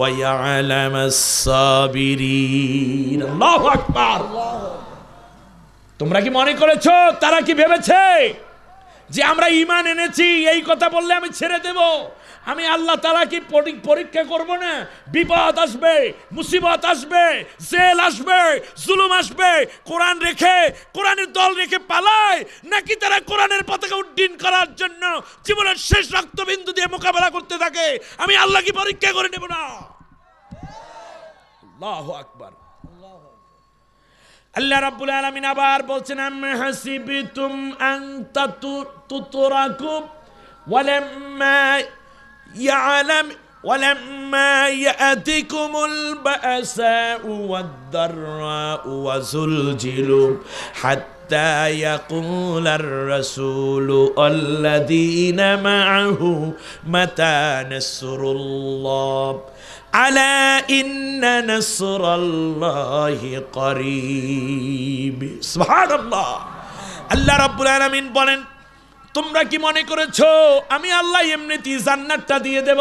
ويعلم الصابرين الله أكبر তোমরা কি মনে করেছো তারা কি ভেবেছে যে আমরা ইমান এনেছি এই কথা বললে আমি ছেড়ে দেব আমি আল্লাহ তালা কি পরীক্ষা করব না বিপদ আসবে মুসিবত আসবে জেল আসবে জুলুম আসবে কোরআন রেখে কোরআনের দল রেখে পালায় নাকি তারা কোরআনের পতাকা উড্ডীন করার জন্য জীবনের শেষ রক্তবিন্দু দিয়ে মোকাবেলা করতে থাকে আমি আল্লাহ কি পরীক্ষা করে নেব না আল্লাহ আকবার আল্লাহ রাব্বুল আলামিন আবার বলছেন আমি হাসিবিতুম আন তুতরাকু ওয়ালাম্মা ইয়ালাম ولما يأتكم البأساء والضراء وزلزلوا حتى يقول الرسول والذين معه متى نصر الله আলা ইন্না নাসরাল্লাহি করিব সুবহানাল্লাহ আল্লাহ রাব্বুল আলামিন বলেন তোমরা কি মনে করেছো আমি আল্লাহ এমনিতেই জান্নাতটা দিয়ে দেব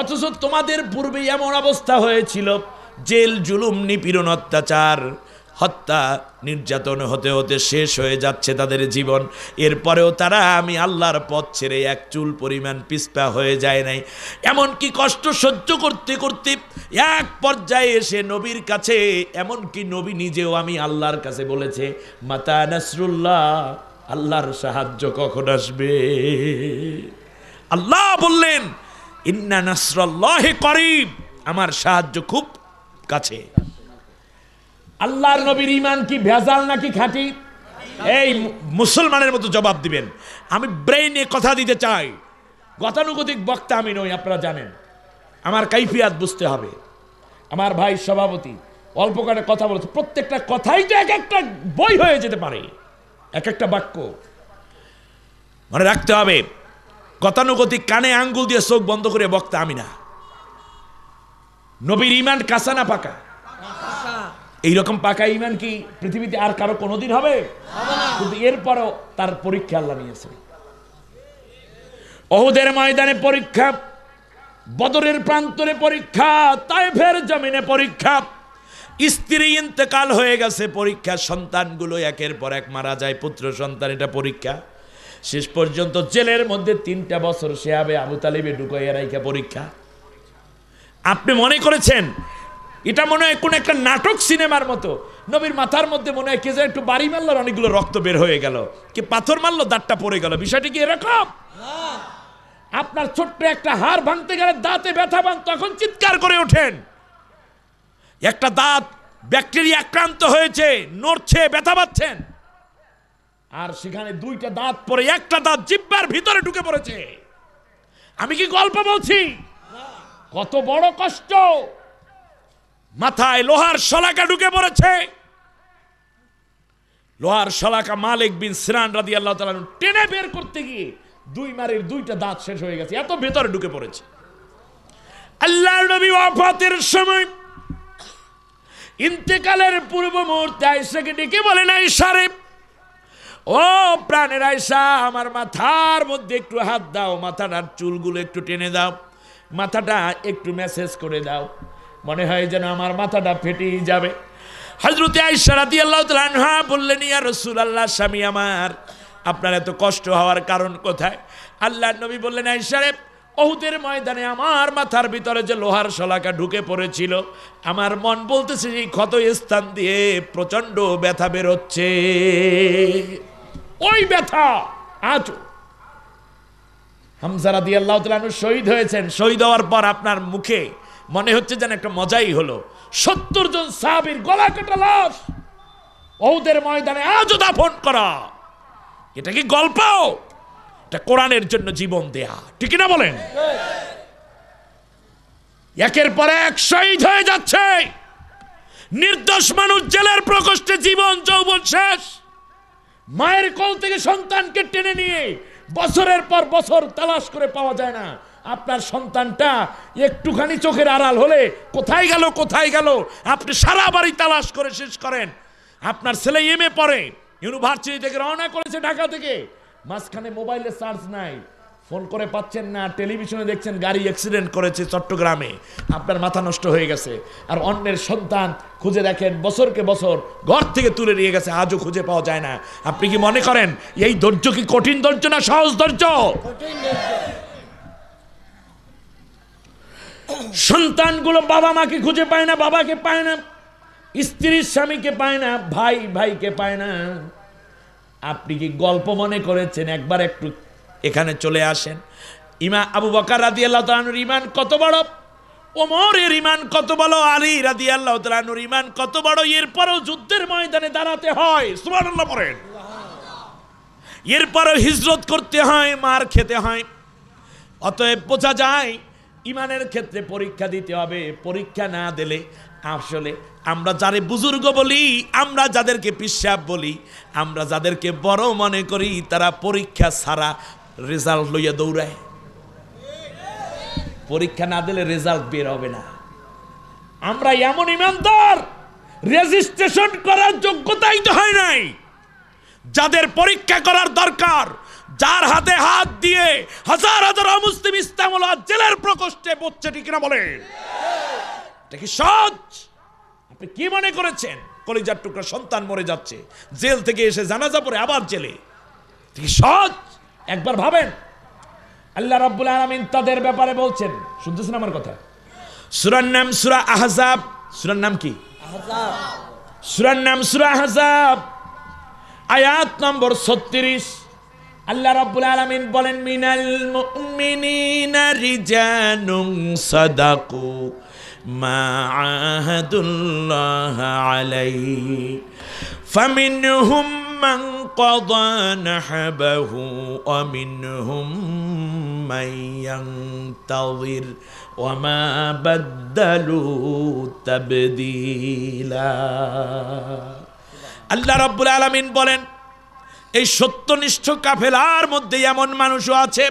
অথচ তোমাদের পূর্বে এমন অবস্থা হয়েছিল জেল জুলুম নিপীড়ন অত্যাচার হত্যা নির্যাতন হতে হতে শেষ হয়ে যাচ্ছে তাদের জীবন এরপরেও তারা আমি আল্লাহর পথ ছেড়ে এক চুল পরিমাণ পিস্পা হয়ে যায় নাই এমনকি কষ্ট সহ্য করতে করতে এক পর্যায়ে এসে নবীর কাছে এমনকি নবী নিজেও আমি আল্লাহর কাছে বলেছে মাতা নাসরুল্লাহ আল্লাহর সাহায্য কখন আসবে আল্লাহ বললেন ইন্না নাসরুল্লাহ করিম আমার সাহায্য খুব কাছে আল্লাহর নবীর ইমান কি ভেজাল নাকি খাঁটি এই মুসলমানের মতো জবাব দিবেন আমি ব্রেইনে কথা দিতে চাই গতানুগতিক বক্তা আমি নই আপনারা জানেন আমার কাইফিয়াত বুঝতে হবে আমার ভাই সভাপতি অল্প কাটে কথা বলতে প্রত্যেকটা কথাই তো এক একটা বই হয়ে যেতে পারে এক একটা বাক্য মনে রাখতে হবে গতানুগতিক কানে আঙ্গুল দিয়ে চোখ বন্ধ করে বক্তা আমি না নবীর ইমান কাঁচা না পাকা এইরকম পাকা ইমান কি পৃথিবীতে আর কারো কোনোদিন হবে কিন্তু এরপরও তার পরীক্ষা আল্লাহ নিয়েছে অহুদের ময়দানে পরীক্ষা বদরের প্রান্তরে পরীক্ষা তাইফের জমিনে পরীক্ষা স্ত্রী ইন্তকাল হয়ে গেছে পরীক্ষা সন্তানগুলো একের পর এক মারা যায় পুত্র সন্তান এটা পরীক্ষা শেষ পর্যন্ত জেলের মধ্যে তিনটা বছর সে হবে আবু তালিবে ঢুকাইয়া রাইকা পরীক্ষা আপনি মনে করেছেন এটা মনে হয় কোনো একটা নাটক সিনেমার মতো নবীর মাথার মধ্যে মনে হয় কে যে একটু বাড়ি মারলো অনেকগুলো রক্ত বের হয়ে গেল কে পাথর মারলো দাঁতটা পড়ে গেল বিষয়টি কি এরকম আপনার ছোট্ট একটা হার ভাঙতে গেলে দাঁতে ব্যথা পান তখন চিৎকার করে ওঠেন একটা দাঁত ব্যাকটেরিয়া আক্রান্ত হয়েছে নড়ছে ব্যথা পাচ্ছেন আর সেখানে দুইটা দাঁত পরে একটা দাঁত জিব্বার ভিতরে ঢুকে পড়েছে আমি কি গল্প বলছি কত বড় কষ্ট মাথায় লোহার শলাকা ঢুকে পড়েছে লোহার শলাকা মালিক বিন সিরান রাদি আল্লাহ তালা টেনে বের করতে গিয়ে দুই মারির দুইটা দাঁত শেষ হয়ে গেছে এত ভেতরে ঢুকে পড়েছে আল্লাহ নবী অফাতের সময় ইন্তেকালের পূর্ব মুহূর্তে আইসাকে ডেকে বলেন আইসারে ও প্রাণের আয়সা আমার মাথার মধ্যে একটু হাত দাও মাথাটার চুলগুলো একটু টেনে দাও মাথাটা একটু মেসেজ করে দাও মনে হয় যেন আমার মাথাটা ফেটেই যাবে হজরতে আইসারাতি আল্লাহ হ্যাঁ বললেন ইয়া রসুল আল্লাহ স্বামী আমার আপনার এত কষ্ট হওয়ার কারণ কোথায় আল্লাহ নবী বললেন আইসারে অহুদের ময়দানে আমার মাথার ভিতরে যে লোহার শলাকা ঢুকে পড়েছিল আমার মন বলতেছে যে ক্ষত স্থান দিয়ে প্রচণ্ড ব্যথা বেরোচ্ছে ওই ব্যথা আজ দিয়ে আল্লাহ শহীদ হয়েছেন শহীদ হওয়ার পর আপনার মুখে মনে হচ্ছে যেন একটা মজাই হলো সত্তর জন সাহাবির গলা কাটা লাশ ওদের ময়দানে আজও দাফন করা এটা কি গল্প এটা কোরআনের জন্য জীবন দেয়া ঠিক না বলেন একের পর এক শহীদ হয়ে যাচ্ছে নির্দোষ মানুষ জেলের প্রকোষ্ঠে জীবন যৌবন শেষ মায়ের কোল থেকে সন্তানকে টেনে নিয়ে বছরের পর বছর তালাশ করে পাওয়া যায় না আপনার সন্তানটা একটুখানি চোখের আড়াল হলে কোথায় গেল কোথায় গেল আপনি সারা বাড়ি তালাশ করে শেষ করেন আপনার ছেলে এম এ পড়ে ইউনিভার্সিটি থেকে রওনা করেছে ঢাকা থেকে মাঝখানে মোবাইলে চার্জ নাই ফোন করে পাচ্ছেন না টেলিভিশনে দেখছেন গাড়ি অ্যাক্সিডেন্ট করেছে চট্টগ্রামে আপনার মাথা নষ্ট হয়ে গেছে আর অন্যের সন্তান খুঁজে দেখেন বছরকে বছর ঘর থেকে তুলে নিয়ে গেছে আজও খুঁজে পাওয়া যায় না আপনি কি মনে করেন এই ধৈর্য কি কঠিন ধৈর্য না সহজ ধৈর্য সন্তানগুলো বাবা মাকে খুঁজে পায় না বাবাকে পায় না স্ত্রীর স্বামীকে পায় না ভাই ভাইকে পায় না আপনি কি গল্প মনে করেছেন একবার একটু এখানে চলে আসেন ইমা আবু বকার রাদি আল্লাহ তালানুর ইমান কত বড় ওমরের ইমান কত বড় আলী রাদি আল্লাহ তালানুর ইমান কত বড় এরপরও যুদ্ধের ময়দানে দাঁড়াতে হয় সুমান আল্লাহ পড়েন এরপরও হিজরত করতে হয় মার খেতে হয় অতএব বোঝা যায় ইমানের ক্ষেত্রে পরীক্ষা দিতে হবে পরীক্ষা না দিলে আসলে আমরা যারে বুজুর্গ বলি আমরা যাদেরকে পিসাব বলি আমরা যাদেরকে বড় মনে করি তারা পরীক্ষা ছাড়া রেজাল্ট লইয়া দৌড়ায় পরীক্ষা না দিলে রেজাল্ট বের হবে না আমরা এমন ইমানদার রেজিস্ট্রেশন করার যোগ্যতাই তো হয় নাই যাদের পরীক্ষা করার দরকার যার হাতে হাত দিয়ে হাজার হাজার মুসলিম ইসলামলা জেলের প্রকোষ্ঠে পড়ছে ঠিক না বলে দেখি কি সহজ আপনি কি মনে করেছেন কলিজার টুকরা সন্তান মরে যাচ্ছে জেল থেকে এসে জানাজা পরে আবার জেলে কি সহজ একবার ভাবেন আল্লাহ রাব্বুল আলামিন তাদের ব্যাপারে বলছেন শুনতেছেন আমার কথা সুরার নাম সুরা আহজাব সুরার নাম কি সুরার নাম সুরা আহজাব আয়াত নম্বর ছত্রিশ আল্লাহ রাব্বুল আলামিন বলেন মিনাল মুমিনিনা রিজানুম সাদাকু মা আহাদুল্লাহ আলাই ফামিনহুম মান قضى نحبه ومنهم من আল্লাহ রাব্বুল আলামিন বলেন এই সত্যনিষ্ঠ কাফেলার মধ্যে এমন মানুষও আছে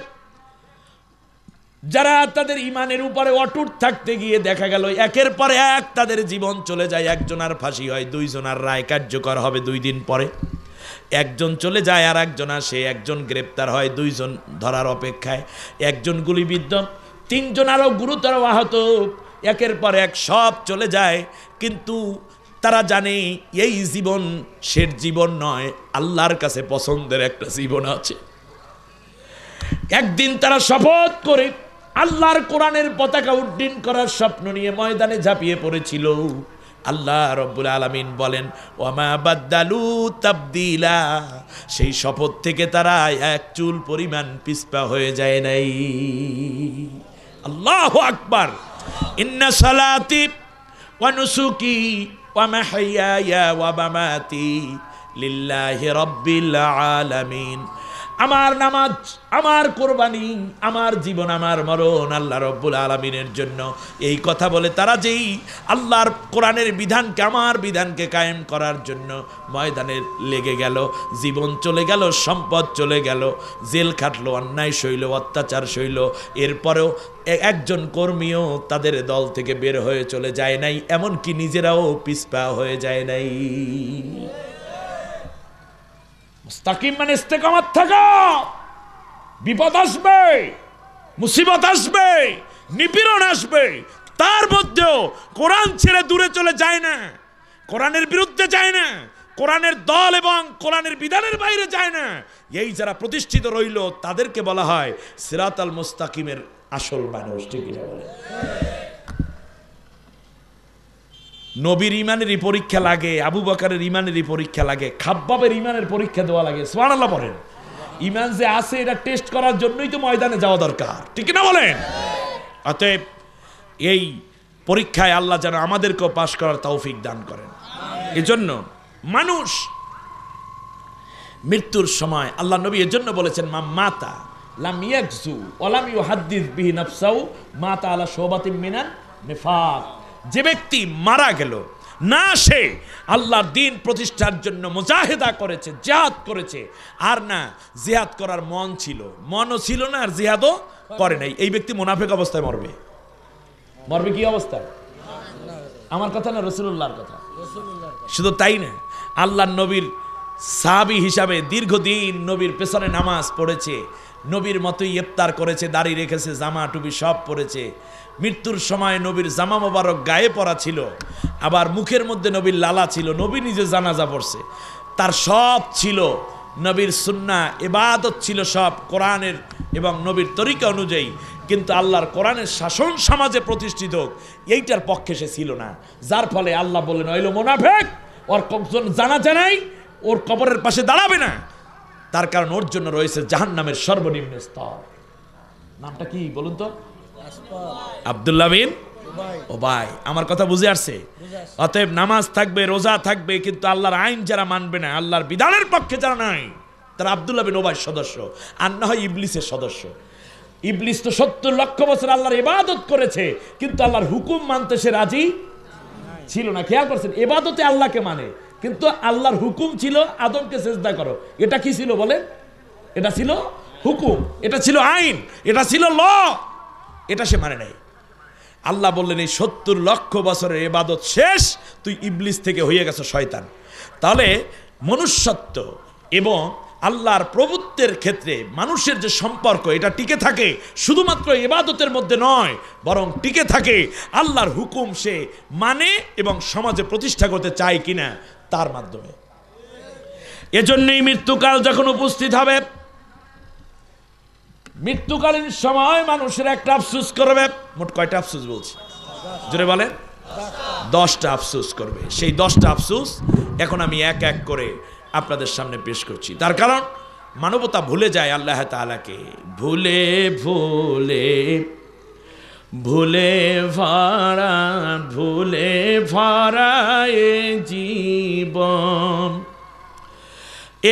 যারা তাদের ইমানের উপরে অটুট থাকতে গিয়ে দেখা গেল একের পর এক তাদের জীবন চলে যায় একজনার ফাঁসি হয় দুইজনার রায় কার্যকর হবে দুই দিন পরে একজন চলে যায় আর একজন আসে একজন গ্রেপ্তার হয় দুইজন ধরার অপেক্ষায় একজন গুলিবিদ্ধ তিনজন আরও গুরুতর আহত একের পর এক সব চলে যায় কিন্তু তারা জানে এই জীবন শের জীবন নয় আল্লাহর কাছে পছন্দের একটা জীবন আছে একদিন তারা শপথ করে আল্লাহর কোরআনের পতাকা উড্ডীন করার স্বপ্ন নিয়ে ময়দানে ঝাঁপিয়ে পড়েছিল আল্লাহ রব্বুল আলমিন বলেন ওমা বাদ্দালু তাবদিলা সেই শপথ থেকে তারা এক চুল পরিমাণ পিসপা হয়ে যায় নাই আল্লাহ আকবর ইন্না সালাতি ওয়ানুসুকি ومحياي ومماتي لله رب العالمين আমার নামাজ আমার কোরবানি আমার জীবন আমার মরণ আল্লাহ রব্বুল আলমিনের জন্য এই কথা বলে তারা যেই আল্লাহর কোরআনের বিধানকে আমার বিধানকে কায়েম করার জন্য ময়দানে লেগে গেল জীবন চলে গেল সম্পদ চলে গেল জেল খাটলো অন্যায় সইল অত্যাচার সইল এরপরেও একজন কর্মীও তাদের দল থেকে বের হয়ে চলে যায় নাই এমনকি নিজেরাও পিসপা হয়ে যায় নাই মুস্তাকিম মানে ইস্তেকামাত থাকা বিপদ আসবে মুসিবত আসবে নিপীড়ন আসবে তার মধ্যেও কোরআন ছেড়ে দূরে চলে যায় না কোরআনের বিরুদ্ধে যায় না কোরআনের দল এবং কোরআনের বিধানের বাইরে যায় না এই যারা প্রতিষ্ঠিত রইল তাদেরকে বলা হয় সিরাত আল মুস্তাকিমের আসল মানুষ ঠিক বলে নবীর ইমানেরই পরীক্ষা লাগে আবু বাকারের ইমানেরই পরীক্ষা লাগে খাব্বাবের ইমানের পরীক্ষা দেওয়া লাগে সোয়ানাল্লাহ পড়েন ইমান যে আছে এটা টেস্ট করার জন্যই তো ময়দানে যাওয়া দরকার ঠিক না বলেন অতএব এই পরীক্ষায় আল্লাহ যেন আমাদেরকেও পাশ করার তৌফিক দান করেন এজন্য মানুষ মৃত্যুর সময় আল্লাহ নবী এর জন্য বলেছেন মা মাতা লাম ইয়াকজু ওলাম ইউ হাদ্দিস বিহি নাফসাউ মাতা আলা সোবাতিম মিনান নেফাক যে ব্যক্তি মারা গেল না সে আল্লাহর দিন প্রতিষ্ঠার জন্য মুজাহিদা করেছে জেহাদ করেছে আর না জেহাদ করার মন ছিল মনও ছিল না আর জেহাদও করে নাই এই ব্যক্তি মুনাফেক অবস্থায় মরবে মরবে কি অবস্থায় আমার কথা না রসুল্লাহর কথা শুধু তাই না আল্লাহ নবীর সাবি হিসাবে দীর্ঘদিন নবীর পেছনে নামাজ পড়েছে নবীর মতোই ইফতার করেছে দাড়ি রেখেছে জামা টুপি সব পড়েছে মৃত্যুর সময় নবীর জামা মোবারক গায়ে পরা ছিল আবার মুখের মধ্যে নবীর লালা ছিল নবী নিজে জানাজা পড়ছে তার সব ছিল নবীর সুন্না এবাদত ছিল সব কোরআনের এবং নবীর তরিকা অনুযায়ী কিন্তু আল্লাহর কোরআনের শাসন সমাজে প্রতিষ্ঠিত হোক এইটার পক্ষে সে ছিল না যার ফলে আল্লাহ বলেন ওইল মোনাফেক ওর কবজন জানা জানাই ওর কবরের পাশে দাঁড়াবে না তার কারণ ওর জন্য রয়েছে জাহান নামের সর্বনিম্ন স্তর নামটা কি বলুন তো আবদুল্লাহ বিন ও ভাই আমার কথা বুঝে আসছে অতএব নামাজ থাকবে রোজা থাকবে কিন্তু আল্লাহর আইন যারা মানবে না আল্লাহর বিধানের পক্ষে যারা নাই তারা আবদুল্লাহ বিন ওবাই সদস্য আর না হয় ইবলিসের সদস্য ইবলিস তো সত্তর লক্ষ বছর আল্লাহর ইবাদত করেছে কিন্তু আল্লাহর হুকুম মানতে সে রাজি ছিল না খেয়াল করছেন এবাদতে আল্লাহকে মানে কিন্তু আল্লাহর হুকুম ছিল আদমকে চেষ্টা করো এটা কি ছিল বলে এটা ছিল হুকুম এটা ছিল আইন এটা ছিল ল এটা সে মানে নাই আল্লাহ বললেন এই সত্তর লক্ষ বছরের এবাদত শেষ তুই ইবলিস থেকে হয়ে গেছে শয়তান তাহলে মনুষ্যত্ব এবং আল্লাহর প্রভুত্বের ক্ষেত্রে মানুষের যে সম্পর্ক এটা টিকে থাকে শুধুমাত্র এবাদতের মধ্যে নয় বরং টিকে থাকে আল্লাহর হুকুম সে মানে এবং সমাজে প্রতিষ্ঠা করতে চায় কিনা তার মাধ্যমে এজন্যই মৃত্যুকাল যখন উপস্থিত হবে মৃত্যুকালীন সময় মানুষের একটা আফসুস করবে মোট কয়টা আফসুস বলছি জোরে বলে দশটা আফসুস করবে সেই দশটা আফসুস এখন আমি এক এক করে আপনাদের সামনে পেশ করছি তার কারণ মানবতা ভুলে যায় আল্লাহ তালাকে ভুলে ভুলে ভুলে ভাড়া ভুলে ভাড়ায় জীবন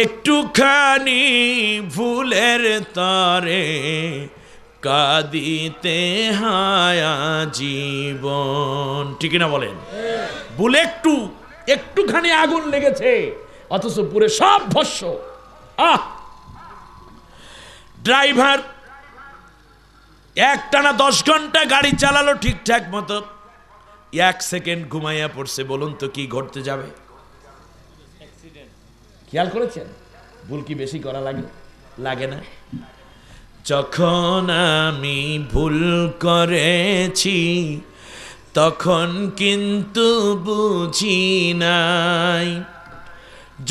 একটুখানি ফুলের তরে কাদিতে হায়া জীবন ঠিক না বলেন ভুল একটু একটুখানি আগুন লেগেছে অথচ পুরে সব ভস্য আহ ড্রাইভার একটানা দশ ঘন্টা গাড়ি চালালো ঠিকঠাক মতো এক সেকেন্ড ঘুমাইয়া পড়ছে বলুন তো কি ঘটতে যাবে খেয়াল করেছেন ভুল কি বেশি করা লাগে লাগে না যখন আমি ভুল করেছি তখন কিন্তু বুঝি নাই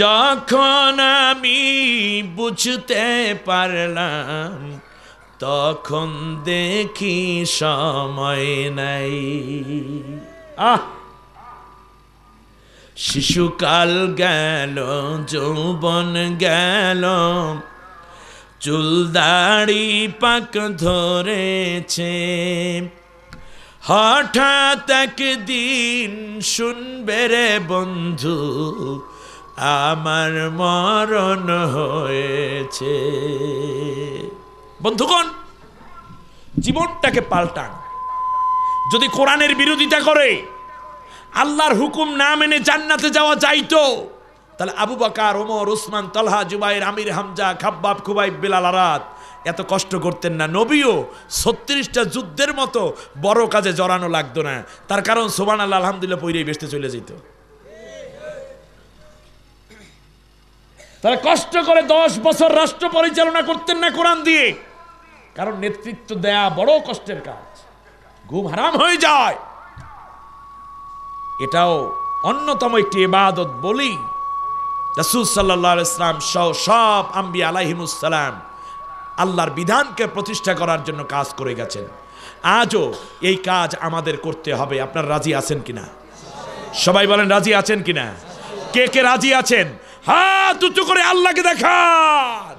যখন আমি বুঝতে পারলাম তখন দেখি সময় নাই আহ শিশুকাল গেল যৌবন গেল চুল দাড়ি পাক ধরেছে হঠাৎ একদিন শুনবে রে বন্ধু আমার মরণ হয়েছে বন্ধুগণ জীবনটাকে পাল্টান যদি কোরআনের বিরোধিতা করে আল্লাহর হুকুম না মেনে জান্নাতে যাওয়া যাইতো তাহলে আবু বাকার ওমর ওসমান তলহা জুবাইর আমির হামজা খাব্বাব খুবাইব বেলাল আরাত এত কষ্ট করতেন না নবীও ছত্রিশটা যুদ্ধের মতো বড় কাজে জড়ানো লাগতো না তার কারণ সোমান আল্লাহ আলহামদুলিল্লাহ পৈরে বেসতে চলে যেত তারা কষ্ট করে দশ বছর রাষ্ট্র পরিচালনা করতেন না কোরআন দিয়ে কারণ নেতৃত্ব দেয়া বড় কষ্টের কাজ ঘুম হারাম হয়ে যায় এটাও অন্যতম একটি ইবাদত বলি রসুল সাল্লাহ ইসলাম সহ সব আম্বি আলাহিমুসালাম আল্লাহর বিধানকে প্রতিষ্ঠা করার জন্য কাজ করে গেছেন আজও এই কাজ আমাদের করতে হবে আপনার রাজি আছেন কিনা সবাই বলেন রাজি আছেন কিনা কে কে রাজি আছেন হাত উঁচু করে আল্লাহকে দেখান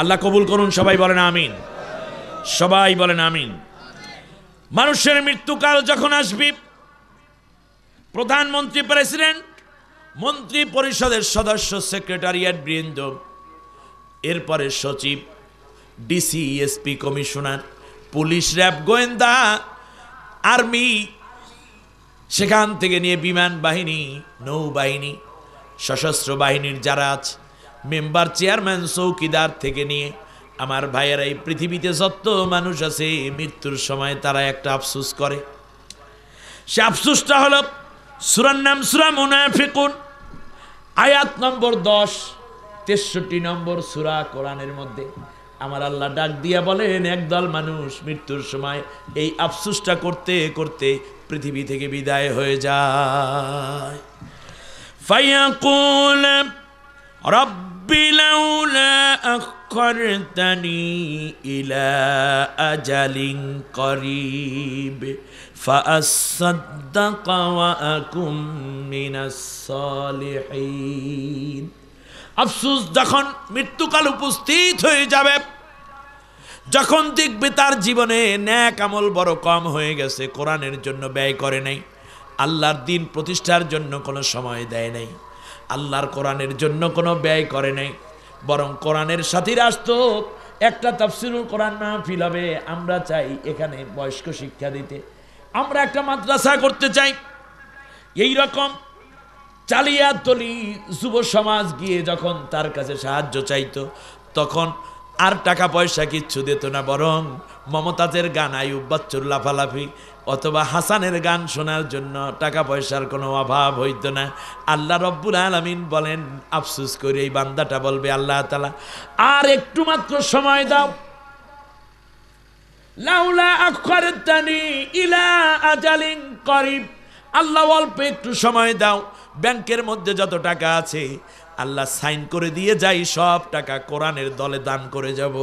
আল্লাহ কবুল করুন সবাই বলেন আমিন সবাই বলেন আমিন মানুষের মৃত্যুকাল যখন আসবি প্রধানমন্ত্রী প্রেসিডেন্ট মন্ত্রী পরিষদের সদস্য সেক্রেটারিয়েট বৃন্দ এরপরে সচিব DC SP commissioner police RAB গোয়েন্দা আর্মি সেখান থেকে নিয়ে বিমান বাহিনী নৌবাহিনী সশস্ত্র বাহিনীর যারা আছে মেম্বার চেয়ারম্যান চৌকিদার থেকে নিয়ে আমার ভাইয়েরা এই পৃথিবীতে যত মানুষ আছে মৃত্যুর সময় তারা একটা আফসুস করে সে আফসুসটা হল সুরার নাম সুরা মুনাফিকুন আয়াত নম্বর দশ তেষট্টি নম্বর সুরা কোরআনের মধ্যে আমার আল্লাহ ডাক দিয়া বলেন একদল মানুষ মৃত্যুর সময় এই আফসুসটা করতে করতে পৃথিবী থেকে বিদায় হয়ে যায় ফাইয়া রব رب لولا أخرتني إلى أجل قريب فأصدق وأكن من الصالحين আফসুস যখন মৃত্যুকাল উপস্থিত হয়ে যাবে যখন দেখবে তার জীবনে ন্যাক আমল বড় কম হয়ে গেছে কোরআনের জন্য ব্যয় করে নাই আল্লাহর দিন প্রতিষ্ঠার জন্য কোনো সময় দেয় নাই আল্লাহর কোরআনের জন্য কোনো ব্যয় করে নাই বরং কোরআনের সাথী রাস্ত একটা তাফসিরুল কোরআন ফিল হবে আমরা চাই এখানে বয়স্ক শিক্ষা দিতে আমরা একটা মাদ্রাসা করতে চাই এই রকম চালিয়াতলি যুব সমাজ গিয়ে যখন তার কাছে সাহায্য চাইতো তখন আর টাকা পয়সা কিচ্ছু দিত না বরং মমতাজের গান আয়ুব বাচ্চুর লাফালাফি অথবা হাসানের গান শোনার জন্য টাকা পয়সার কোনো অভাব হইতো না আল্লাহ রব্বুল আলমিন বলেন আফসুস করে এই বান্দাটা বলবে আল্লাহ তালা আর একটু মাত্র সময় দাও লাউলা ইলা আল্লাহ অল্প একটু সময় দাও ব্যাংকের মধ্যে যত টাকা আছে আল্লাহ সাইন করে দিয়ে যাই সব টাকা কোরআনের দলে দান করে যাব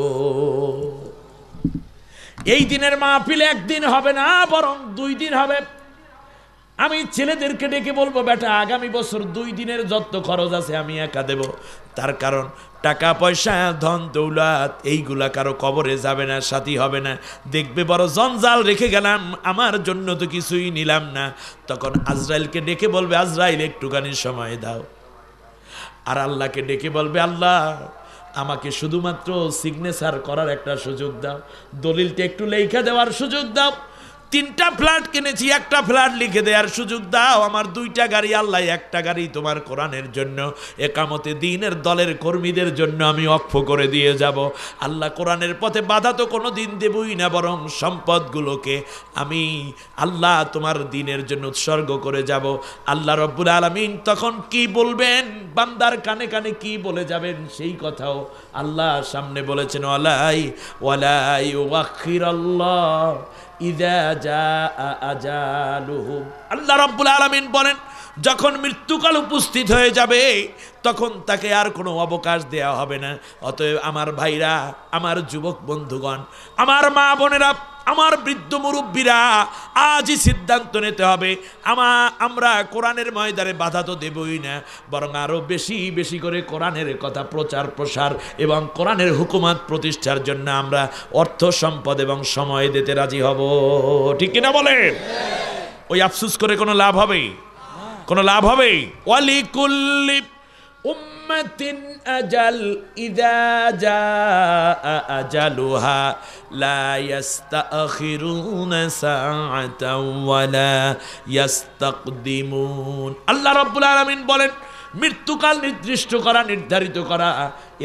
এই দিনের মাহফিল একদিন হবে না বরং দুই দিন হবে আমি ছেলেদেরকে ডেকে বলবো বেটা আগামী বছর দুই দিনের যত খরচ আছে আমি একা দেব তার কারণ টাকা পয়সা ধন দৌলাত এইগুলা কারো কবরে যাবে না সাথী হবে না দেখবে বড় জঞ্জাল রেখে গেলাম আমার জন্য তো কিছুই নিলাম না তখন আজরাইলকে ডেকে বলবে আজরাইল একটুখানি সময় দাও আর আল্লাহকে ডেকে বলবে আল্লাহ আমাকে শুধুমাত্র সিগনেচার করার একটা সুযোগ দাও দলিলটা একটু লেখা দেওয়ার সুযোগ দাও তিনটা ফ্ল্যাট কিনেছি একটা ফ্ল্যাট লিখে দেওয়ার সুযোগ দাও আমার দুইটা গাড়ি আল্লাহ একটা গাড়ি তোমার কোরআনের জন্য একামতে দিনের দলের কর্মীদের জন্য আমি অক্ষ করে দিয়ে যাব আল্লাহ কোরআনের পথে বাধা তো কোনো দিন দেবই না বরং সম্পদগুলোকে আমি আল্লাহ তোমার দিনের জন্য উৎসর্গ করে যাব আল্লাহ রব্বুল আলমিন তখন কি বলবেন বান্দার কানে কানে কি বলে যাবেন সেই কথাও আল্লাহ সামনে বলেছেন ওয়ালাই ওয়ালাই ওয়াক্ষির আল্লাহ ইদা যা আজালুহুম আল্লাহ রাব্বুল আলামিন বলেন যখন মৃত্যুকাল উপস্থিত হয়ে যাবে তখন তাকে আর কোনো অবকাশ দেয়া হবে না অতএব আমার ভাইরা আমার যুবক বন্ধুগণ আমার মা বোনেরা আমার বৃদ্ধ মুরব্বীরা আজই সিদ্ধান্ত নিতে হবে আমা আমরা কোরআনের ময়দানে বাধা তো দেবই না বরং আরও বেশি বেশি করে কোরআনের কথা প্রচার প্রসার এবং কোরআনের হুকুমাত প্রতিষ্ঠার জন্য আমরা অর্থ সম্পদ এবং সময় দিতে রাজি হব ঠিক কিনা বলে ওই আফসুস করে কোনো লাভ হবে কোনো লাভ হবে আল্লাহ রাব্বুল আলমিন বলেন মৃত্যুকাল নির্দিষ্ট করা নির্ধারিত করা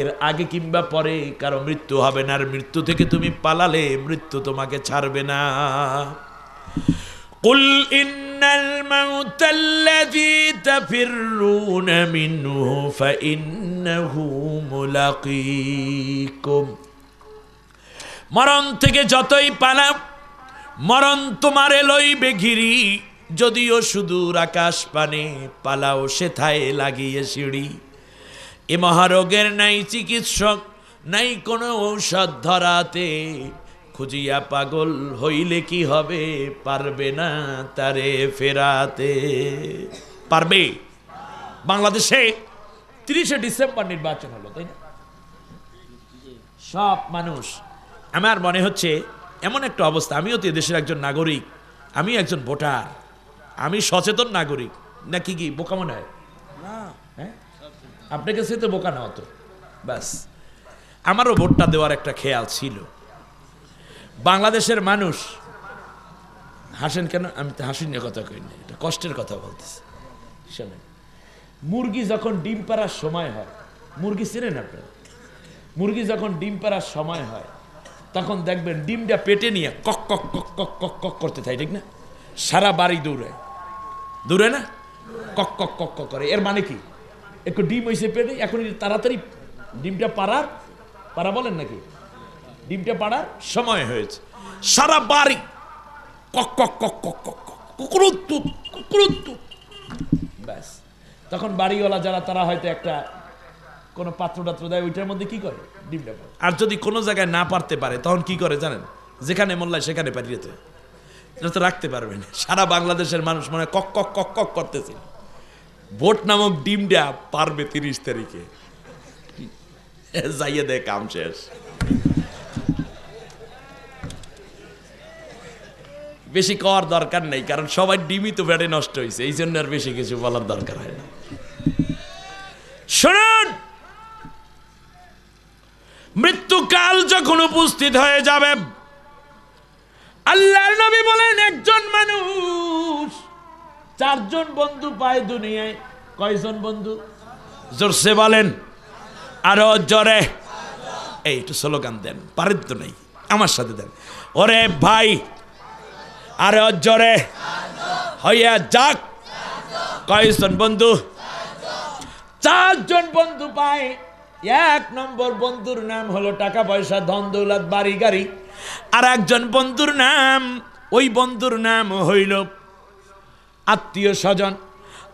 এর আগে কিংবা পরে কারো মৃত্যু হবে না আর মৃত্যু থেকে তুমি পালালে মৃত্যু তোমাকে ছাড়বে না قل إن الموت الذي تفرون منه فإنه ملاقيكم মরণ থেকে যতই পালাম মরণ তোমারে লইবে ঘিরি যদিও সুদূর আকাশ পানে পালাও সেথায় লাগিয়ে সিঁড়ি এ মহারোগের নাই চিকিৎসক নাই কোনো ঔষধ ধরাতে খুঁজিয়া পাগল হইলে কি হবে পারবে না তারে ফেরাতে পারবে বাংলাদেশে তিরিশে ডিসেম্বর নির্বাচন হলো তাই না সব মানুষ আমার মনে হচ্ছে এমন একটা অবস্থা আমিও তো দেশের একজন নাগরিক আমি একজন ভোটার আমি সচেতন নাগরিক নাকি কি বোকা মনে হয় হ্যাঁ আপনার কাছে তো বোকা না হতো ব্যাস আমারও ভোটটা দেওয়ার একটা খেয়াল ছিল বাংলাদেশের মানুষ হাসেন কেন আমি তো হাসির নিয়ে কথা কই না এটা কষ্টের কথা বলতেছি শোনেন মুরগি যখন ডিম পাড়ার সময় হয় মুরগি চেনেন আপনারা মুরগি যখন ডিম পাড়ার সময় হয় তখন দেখবেন ডিমটা পেটে নিয়ে কক কক কক কক কক কক করতে থাকে ঠিক না সারা বাড়ি দৌড়ে দৌড়ে না কক কক কক কক করে এর মানে কি একটু ডিম হয়েছে পেটে এখন তাড়াতাড়ি ডিমটা পাড়ার পাড়া বলেন নাকি ডিমটা পাড়ার সময় হয়েছে সারা বাড়ি কক কক কক কক কক কুকুরুত্তু কুকুরুত্তু ব্যাস তখন বাড়িওয়ালা যারা তারা হয়তো একটা কোনো পাত্র টাত্র দেয় ওইটার মধ্যে কি করে ডিমটা পাড়ে আর যদি কোনো জায়গায় না পারতে পারে তখন কি করে জানেন যেখানে মোল্লায় সেখানে পাঠিয়ে দেয় তো রাখতে পারবেন সারা বাংলাদেশের মানুষ মনে কক কক কক কক করতেছে ভোট নামক ডিমটা পারবে তিরিশ তারিখে যাইয়ে দেয় কাম শেষ বেশি কর দরকার নেই কারণ সবাই ডিমি তো বেড়ে নষ্ট হয়েছে এই জন্য আর বেশি কিছু বলার দরকার হয় না শুনুন মৃত্যুকাল যখন উপস্থিত হয়ে যাবে আল্লাহর নবী বলেন একজন মানুষ চারজন বন্ধু পায় দুনিয়ায় কয়জন বন্ধু জোরসে বলেন আরো জোরে এই একটু স্লোগান দেন পারেন তো নেই আমার সাথে দেন ওরে ভাই আরে অজ্জরে হইয়া যাক কয়জন বন্ধু চারজন বন্ধু পায় এক নম্বর বন্ধুর নাম হলো টাকা পয়সা ধন দৌলত বাড়ি গাড়ি আর একজন বন্ধুর নাম ওই বন্ধুর নাম হইল আত্মীয় স্বজন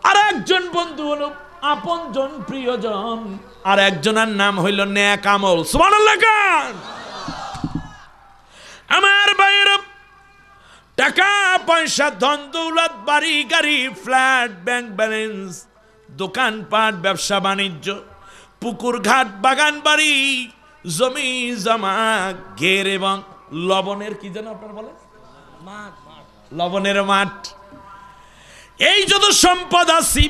আর একজন বন্ধু হলো আপনজন প্রিয়জন আর একজনের নাম হইল ন্যাক আমল সুমান আমার বাইরে টাকা পয়সা ধন দৌলত বাড়ি গাড়ি ফ্ল্যাট ব্যাংক ব্যালেন্স দোকানপাট ব্যবসা বাণিজ্য পুকুর ঘাট বাগান বাড়ি জমি জমা ঘের এবং লবণের কি যেন আপনার বলে লবণের মাঠ এই যত সম্পদ আসি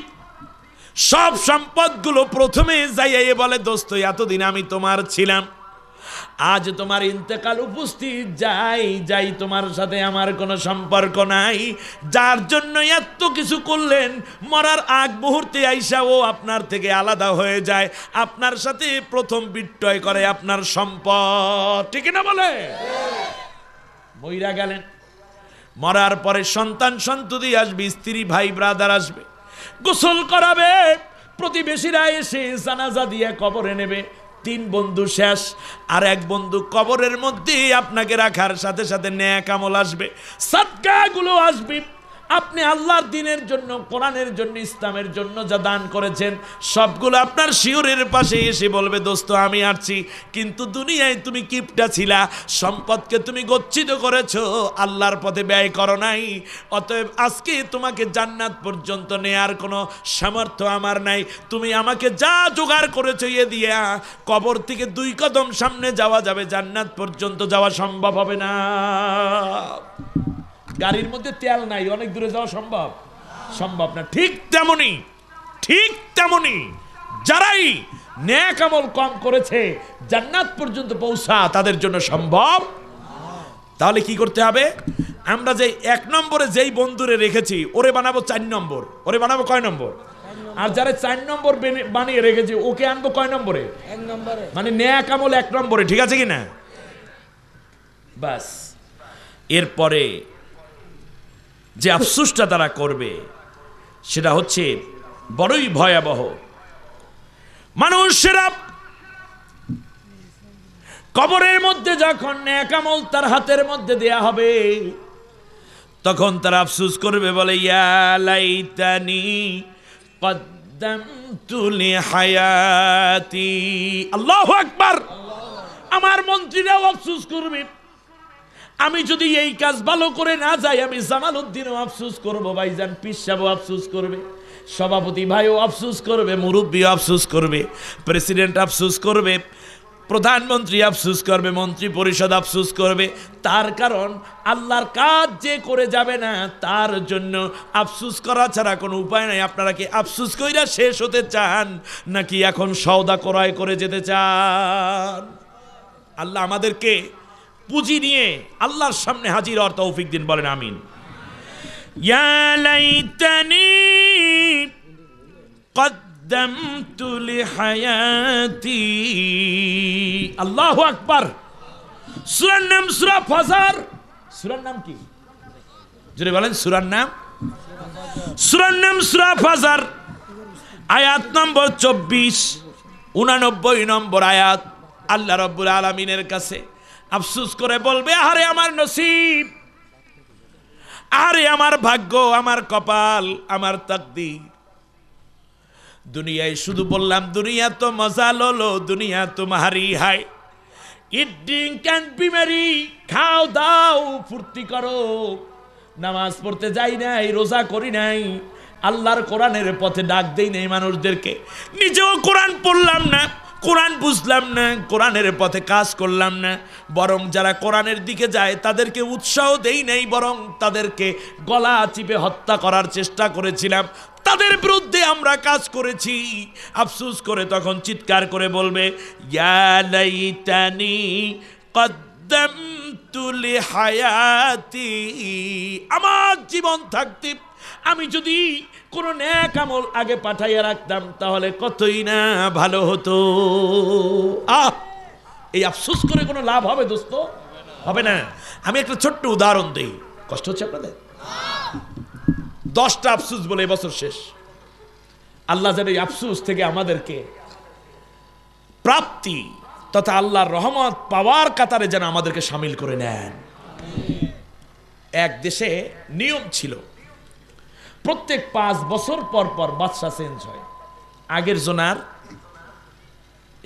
সব সম্পদগুলো প্রথমে যাইয়ে বলে দোস্ত এতদিন আমি তোমার ছিলাম আজ তোমার ইন্তেকাল উপস্থিত যাই যাই তোমার সাথে আমার কোনো সম্পর্ক নাই যার জন্য এত কিছু করলেন মরার আগ মুহূর্তে আইসা ও আপনার থেকে আলাদা হয়ে যায় আপনার সাথে প্রথম বিট্টয় করে আপনার সম্পদ ঠিক না বলে মইরা গেলেন মরার পরে সন্তান সন্ততি আসবে স্ত্রী ভাই ব্রাদার আসবে গোসল করাবে প্রতিবেশীরা এসে জানাজা দিয়ে কবরে নেবে তিন বন্ধু শেষ আর এক বন্ধু কবরের মধ্যে আপনাকে রাখার সাথে সাথে ন্যায় কামল আসবে সাতকাগুলো আসবে আপনি আল্লাহর দিনের জন্য কোরআনের জন্য ইসলামের জন্য যা দান করেছেন সবগুলো আপনার শিওরের পাশে এসে বলবে দোস্ত আমি আছি কিন্তু দুনিয়ায় তুমি কিপটা ছিলা সম্পদকে তুমি গচ্ছিত করেছ আল্লাহর পথে ব্যয় করো নাই অতএব আজকে তোমাকে জান্নাত পর্যন্ত নেয়ার কোনো সামর্থ্য আমার নাই তুমি আমাকে যা জোগাড় করেছো ইয়ে দিয়া কবর থেকে দুই কদম সামনে যাওয়া যাবে জান্নাত পর্যন্ত যাওয়া সম্ভব হবে না গাড়ির মধ্যে তেল নাই অনেক দূরে যাওয়া সম্ভব সম্ভব না ঠিক তেমনি ঠিক তেমনি যারাই ন্যাক আমল কম করেছে জান্নাত পর্যন্ত পৌঁছা তাদের জন্য সম্ভব তাহলে কি করতে হবে আমরা যে এক নম্বরে যেই বন্ধুরে রেখেছি ওরে বানাবো চার নম্বর ওরে বানাবো কয় নম্বর আর যারা চার নম্বর বানিয়ে রেখেছি ওকে আনবো কয় নম্বরে মানে ন্যাক আমল এক নম্বরে ঠিক আছে কি না বাস এরপরে যে আফসোসটা তারা করবে সেটা হচ্ছে বড়ই ভয়াবহ মানুষেরা কবরের মধ্যে যখন একামল তার হাতের মধ্যে দেয়া হবে তখন তারা আফসুস করবে বলে ইয়ালাইতানি কদ্দামতুলি হায়াতি আল্লাহ আকবার আমার মন্ত্রীরাও আফসুস করবে আমি যদি এই কাজ ভালো করে না যাই আমি জামাল উদ্দিনও আফসুস করবো ভাইজান পিসাবও আফসুস করবে সভাপতি ভাইও আফসুস করবে মুরব্বী আফসুস করবে প্রেসিডেন্ট আফসুস করবে প্রধানমন্ত্রী আফসুস করবে মন্ত্রী পরিষদ আফসুস করবে তার কারণ আল্লাহর কাজ যে করে যাবে না তার জন্য আফসুস করা ছাড়া কোনো উপায় নাই আপনারা কি আফসুস কইরা শেষ হতে চান নাকি এখন সওদা ক্রয় করে যেতে চান আল্লাহ আমাদেরকে পুঁজি নিয়ে আল্লাহর সামনে হাজির হওয়ার তৌফিক দিন বলেন আমিন আল্লাহ আকবার সুরার নাম সুরা ফজার সুরার নাম কি যদি বলেন সুরার নাম সুরার নাম সুরা ফাজার আয়াত নম্বর চব্বিশ উনানব্বই নম্বর আয়াত আল্লাহ রব্বুল আলমিনের কাছে আফসুস করে বলবে আরে আমার নসিব আরে আমার ভাগ্য আমার কপাল আমার তাকদি দুনিয়ায় শুধু বললাম দুনিয়া তো মজা ললো দুনিয়া তো মাহারি হাই ইট ড্রিঙ্ক অ্যান্ড মেরি খাও দাও ফুর্তি করো নামাজ পড়তে যাই নাই রোজা করি নাই আল্লাহর কোরআনের পথে ডাক দেই নাই মানুষদেরকে নিজেও কোরআন পড়লাম না কোরআন বুঝলাম না কোরআনের পথে কাজ করলাম না বরং যারা কোরআনের দিকে যায় তাদেরকে উৎসাহ দেই নাই বরং তাদেরকে গলা চিপে হত্যা করার চেষ্টা করেছিলাম তাদের বিরুদ্ধে আমরা কাজ করেছি আফসুস করে তখন চিৎকার করে বলবে হায়াতি আমার জীবন থাকতে আমি যদি কোনো ন্যাক আমল আগে পাঠাইয়া রাখতাম তাহলে কতই না ভালো হতো আহ এই আফসোস করে কোনো লাভ হবে দোস্ত হবে না আমি একটা ছোট্ট উদাহরণ দিই কষ্ট হচ্ছে আপনাদের দশটা আফসুস বলে এবছর শেষ আল্লাহ যেন এই আফসুস থেকে আমাদেরকে প্রাপ্তি তথা আল্লাহর রহমত পাওয়ার কাতারে যেন আমাদেরকে সামিল করে নেন এক দেশে নিয়ম ছিল প্রত্যেক পাঁচ বছর পর পর বাদশাহ চেঞ্জ হয় আগের জোনার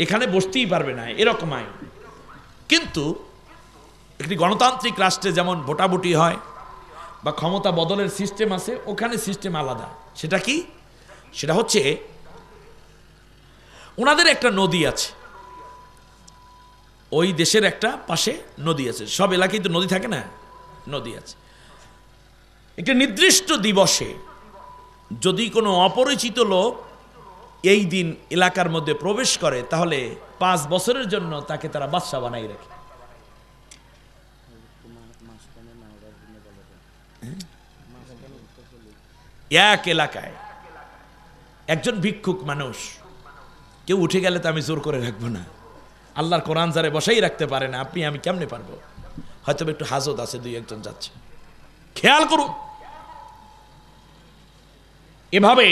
এখানে বসতেই পারবে না এরকম আইন কিন্তু একটি গণতান্ত্রিক রাষ্ট্রে যেমন ভোটাভুটি হয় বা ক্ষমতা বদলের সিস্টেম আছে ওখানে সিস্টেম আলাদা সেটা কি সেটা হচ্ছে ওনাদের একটা নদী আছে ওই দেশের একটা পাশে নদী আছে সব এলাকায় তো নদী থাকে না নদী আছে একটি নির্দিষ্ট দিবসে যদি কোনো অপরিচিত লোক এই দিন এলাকার মধ্যে প্রবেশ করে তাহলে পাঁচ বছরের জন্য তাকে তারা বাদশাহ বানাই রাখে এক এলাকায় একজন ভিক্ষুক মানুষ কেউ উঠে গেলে তো আমি জোর করে রাখবো না আল্লাহর কোরআন যারে বসাই রাখতে পারে না আপনি আমি কেমনে পারবো হয়তো একটু হাজত আছে দুই একজন যাচ্ছে খেয়াল করুন এভাবে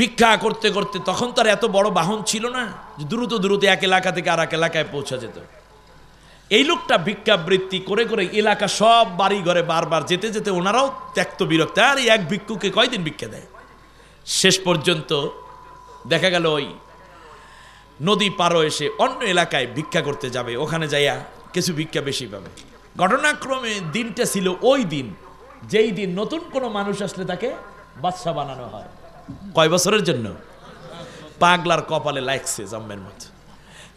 ভিক্ষা করতে করতে তখন তার এত বড় বাহন ছিল না দ্রুত দ্রুত এক এলাকা থেকে আর এক এলাকায় পৌঁছা যেত এই লোকটা ভিক্ষাবৃত্তি করে করে এলাকা সব বাড়ি ঘরে বারবার যেতে যেতে ওনারাও ত্যক্ত বিরক্ত আর এক ভিক্ষুকে কয়দিন ভিক্ষা দেয় শেষ পর্যন্ত দেখা গেল ওই নদী পারো এসে অন্য এলাকায় ভিক্ষা করতে যাবে ওখানে যাইয়া কিছু ভিক্ষা বেশি পাবে ঘটনাক্রমে দিনটা ছিল ওই দিন যেই দিন নতুন কোনো মানুষ আসলে তাকে বাদশা বানানো হয় কয় বছরের জন্য পাগলার কপালে লাগছে জম্মের মতো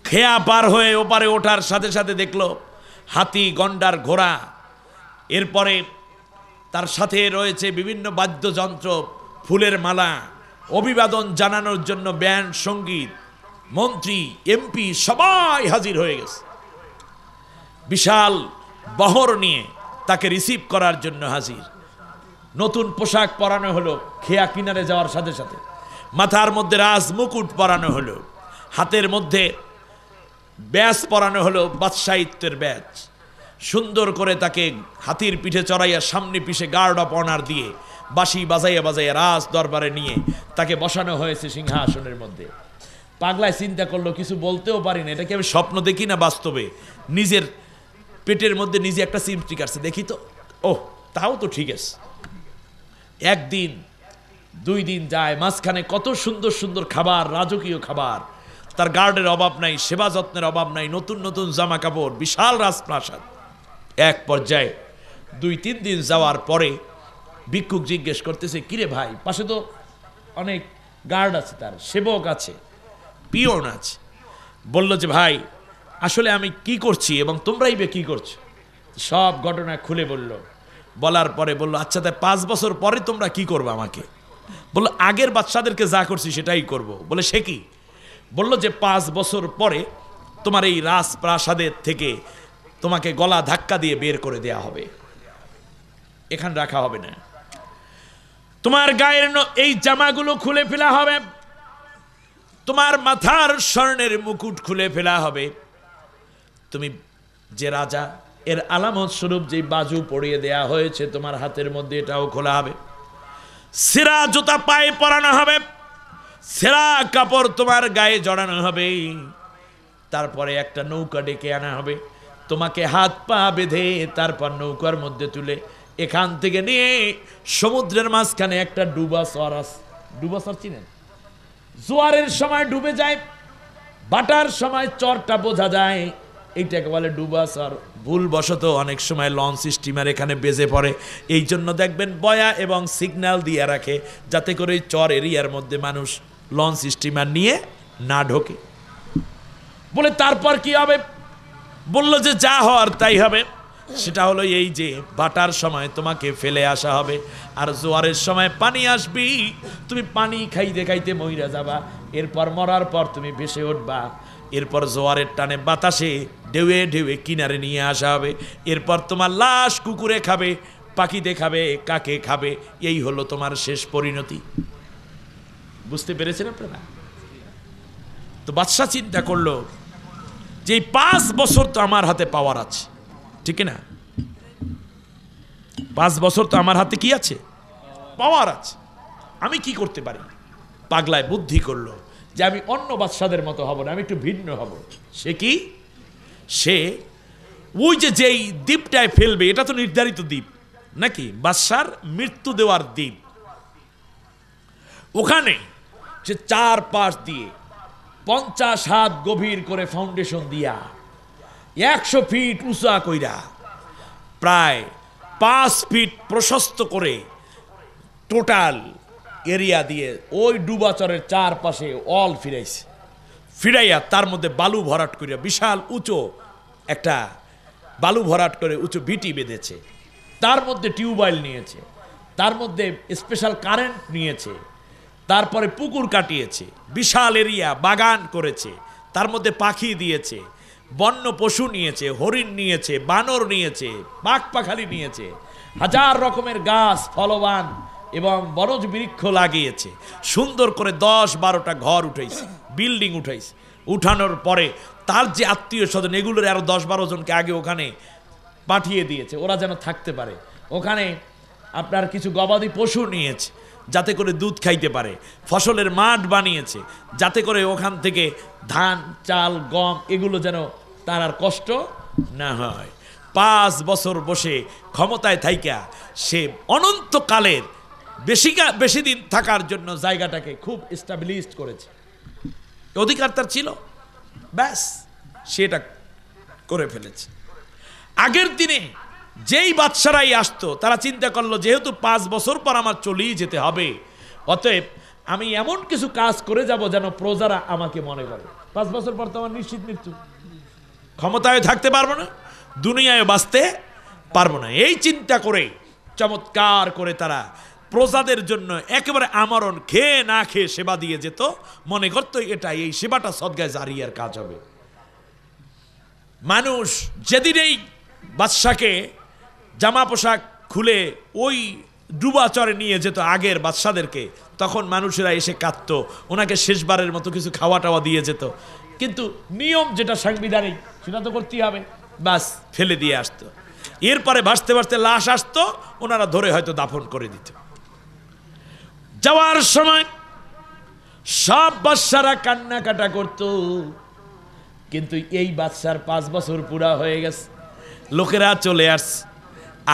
খেয়া পার হয়ে ওপারে ওঠার সাথে সাথে দেখলো হাতি গন্ডার ঘোড়া এরপরে তার সাথে রয়েছে বিভিন্ন বাদ্যযন্ত্র ফুলের মালা অভিবাদন জানানোর জন্য ব্যান্ড সঙ্গীত মন্ত্রী এমপি সবাই হাজির হয়ে গেছে বিশাল বহর নিয়ে তাকে রিসিভ করার জন্য হাজির নতুন পোশাক পরানো হলো খেয়া কিনারে যাওয়ার সাথে সাথে মাথার মধ্যে রাজ মুকুট পরানো হলো হাতের মধ্যে ব্যাস পরানো হলো বাদশাহিত্যের ব্যাচ সুন্দর করে তাকে হাতির পিঠে চড়াইয়া সামনে পিছে গার্ড অফ অনার দিয়ে বাঁশি বাজাইয়া বাজাইয়া রাজ দরবারে নিয়ে তাকে বসানো হয়েছে সিংহাসনের মধ্যে পাগলায় চিন্তা করলো কিছু বলতেও পারি না এটা কি আমি স্বপ্ন দেখি না বাস্তবে নিজের পেটের মধ্যে নিজে একটা চিমটি আছে দেখি তো ও তাও তো ঠিক আছে একদিন দুই দিন যায় মাঝখানে কত সুন্দর সুন্দর খাবার রাজকীয় খাবার তার গার্ডের অভাব নাই সেবা যত্নের অভাব নাই নতুন নতুন জামা কাপড় বিশাল রাজপ্রাসাদ এক পর্যায়ে দুই তিন দিন যাওয়ার পরে ভিক্ষুক জিজ্ঞেস করতেছে কিরে ভাই পাশে তো অনেক গার্ড আছে তার সেবক আছে পিয়ন আছে বলল যে ভাই আসলে আমি কি করছি এবং তোমরাই বে কী করছো সব ঘটনা খুলে বলল বলার পরে বলল আচ্ছা তাই পাঁচ বছর পরে তোমরা কি করবে আমাকে বললো আগের বাচ্চাদেরকে যা করছি সেটাই করব। বলে সে কি বলল যে পাঁচ বছর পরে তোমার এই রাজপ্রাসাদের থেকে তোমাকে গলা ধাক্কা দিয়ে বের করে দেয়া হবে এখান রাখা হবে না তোমার গায়ের এই জামাগুলো খুলে ফেলা হবে তোমার মাথার স্বর্ণের মুকুট খুলে ফেলা হবে তুমি যে রাজা এর আলামত স্বরূপ যে বাজু পড়িয়ে দেয়া হয়েছে তোমার হাতের মধ্যে এটাও খোলা হবে সেরা জুতা পায়ে পরানো হবে সেরা কাপড় তোমার গায়ে জড়ানো হবে তারপরে একটা নৌকা ডেকে আনা হবে তোমাকে হাত পা বেঁধে তারপর নৌকার মধ্যে তুলে এখান থেকে নিয়ে সমুদ্রের মাঝখানে একটা ডুবা সর আস ডুবা সর চিনেন জোয়ারের সময় ডুবে যায় বাটার সময় চরটা বোঝা যায় এইটা একেবারে ডুবাস আর ভুলবশত অনেক সময় লঞ্চ স্টিমার এখানে বেজে পড়ে এই জন্য দেখবেন বয়া এবং সিগন্যাল দিয়ে রাখে যাতে করে চর এরিয়ার মধ্যে মানুষ লঞ্চ স্টিমার নিয়ে না ঢোকে বলে তারপর কি হবে বলল যে যা হওয়ার তাই হবে সেটা হলো এই যে বাটার সময় তোমাকে ফেলে আসা হবে আর জোয়ারের সময় পানি আসবি তুমি পানি খাইতে খাইতে মহিরা যাবা এরপর মরার পর তুমি ভেসে উঠবা এরপর জোয়ারের টানে বাতাসে ঢেউয়ে ঢেউয়ে কিনারে নিয়ে আসা হবে এরপর তোমার লাশ কুকুরে খাবে পাখি দেখাবে কাকে খাবে এই হলো তোমার শেষ পরিণতি বুঝতে পেরেছেন আপনারা তো বাদশাহ চিন্তা করলো যে পাঁচ বছর তো আমার হাতে পাওয়ার আছে ঠিক না পাঁচ বছর তো আমার হাতে কি আছে পাওয়ার আছে আমি কি করতে পারি পাগলায় বুদ্ধি করলো যে আমি অন্য বাদশাদের মতো হব না আমি একটু ভিন্ন হব সে কি সে ওই যে যেই দ্বীপটায় ফেলবে এটা তো নির্ধারিত দ্বীপ নাকি বাদশার মৃত্যু দেওয়ার দ্বীপ ওখানে সে চার পাশ দিয়ে পঞ্চাশ হাত গভীর করে ফাউন্ডেশন দিয়া একশো ফিট উঁচা কইরা প্রায় পাঁচ ফিট প্রশস্ত করে টোটাল এরিয়া দিয়ে ওই ডুবাচরের চারপাশে অল ফিরাইছে ফিরাইয়া তার মধ্যে বালু ভরাট করিয়া বিশাল উঁচু একটা বালু ভরাট করে উঁচু বিটি বেঁধেছে তার মধ্যে টিউবওয়েল নিয়েছে তার মধ্যে স্পেশাল কারেন্ট নিয়েছে তারপরে পুকুর কাটিয়েছে বিশাল এরিয়া বাগান করেছে তার মধ্যে পাখি দিয়েছে বন্য পশু নিয়েছে হরিণ নিয়েছে বানর নিয়েছে পাখ পাখালি নিয়েছে হাজার রকমের গাছ ফলবান এবং বরজ বৃক্ষ লাগিয়েছে সুন্দর করে দশ বারোটা ঘর উঠাইছে বিল্ডিং উঠাইছে উঠানোর পরে তার যে আত্মীয় স্বজন এগুলোর আরও দশ বারো জনকে আগে ওখানে পাঠিয়ে দিয়েছে ওরা যেন থাকতে পারে ওখানে আপনার কিছু গবাদি পশু নিয়েছে যাতে করে দুধ খাইতে পারে ফসলের মাঠ বানিয়েছে যাতে করে ওখান থেকে ধান চাল গম এগুলো যেন তার আর কষ্ট না হয় পাঁচ বছর বসে ক্ষমতায় থাইকা সে অনন্তকালের বেশি বেশি দিন থাকার জন্য জায়গাটাকে খুব স্টাবলিশড করেছে অধিকার তার ছিল ব্যাস সেটা করে ফেলেছে আগের দিনে যেই বাদশারাই আসতো তারা চিন্তা করলো যেহেতু পাঁচ বছর পর আমার চলেই যেতে হবে অতএব আমি এমন কিছু কাজ করে যাব যেন প্রজারা আমাকে মনে করে পাঁচ বছর পর তো আমার নিশ্চিত মৃত্যু ক্ষমতায় থাকতে পারবো না দুনিয়ায় বাঁচতে পারবো না এই চিন্তা করে চমৎকার করে তারা প্রজাদের জন্য একেবারে আমরণ খেয়ে না খেয়ে সেবা দিয়ে যেত মনে করত এটা এই সেবাটা সদ্গায় জারিয়ার কাজ হবে মানুষ যেদিন এই বাদশাকে জামা পোশাক খুলে ওই ডুবাচরে নিয়ে যেত আগের বাদশাদেরকে তখন মানুষেরা এসে কাঁদতো ওনাকে শেষবারের মতো কিছু খাওয়া টাওয়া দিয়ে যেত কিন্তু নিয়ম যেটা সাংবিধানিক সেটা তো করতেই হবে বাস ফেলে দিয়ে আসতো এরপরে ভাসতে ভাসতে লাশ আসতো ওনারা ধরে হয়তো দাফন করে দিত যাওয়ার সময় সব বাচ্চারা কান্নাকাটা করত কিন্তু এই বাচ্চার পাঁচ বছর পুরা হয়ে গেছে লোকেরা চলে আসছে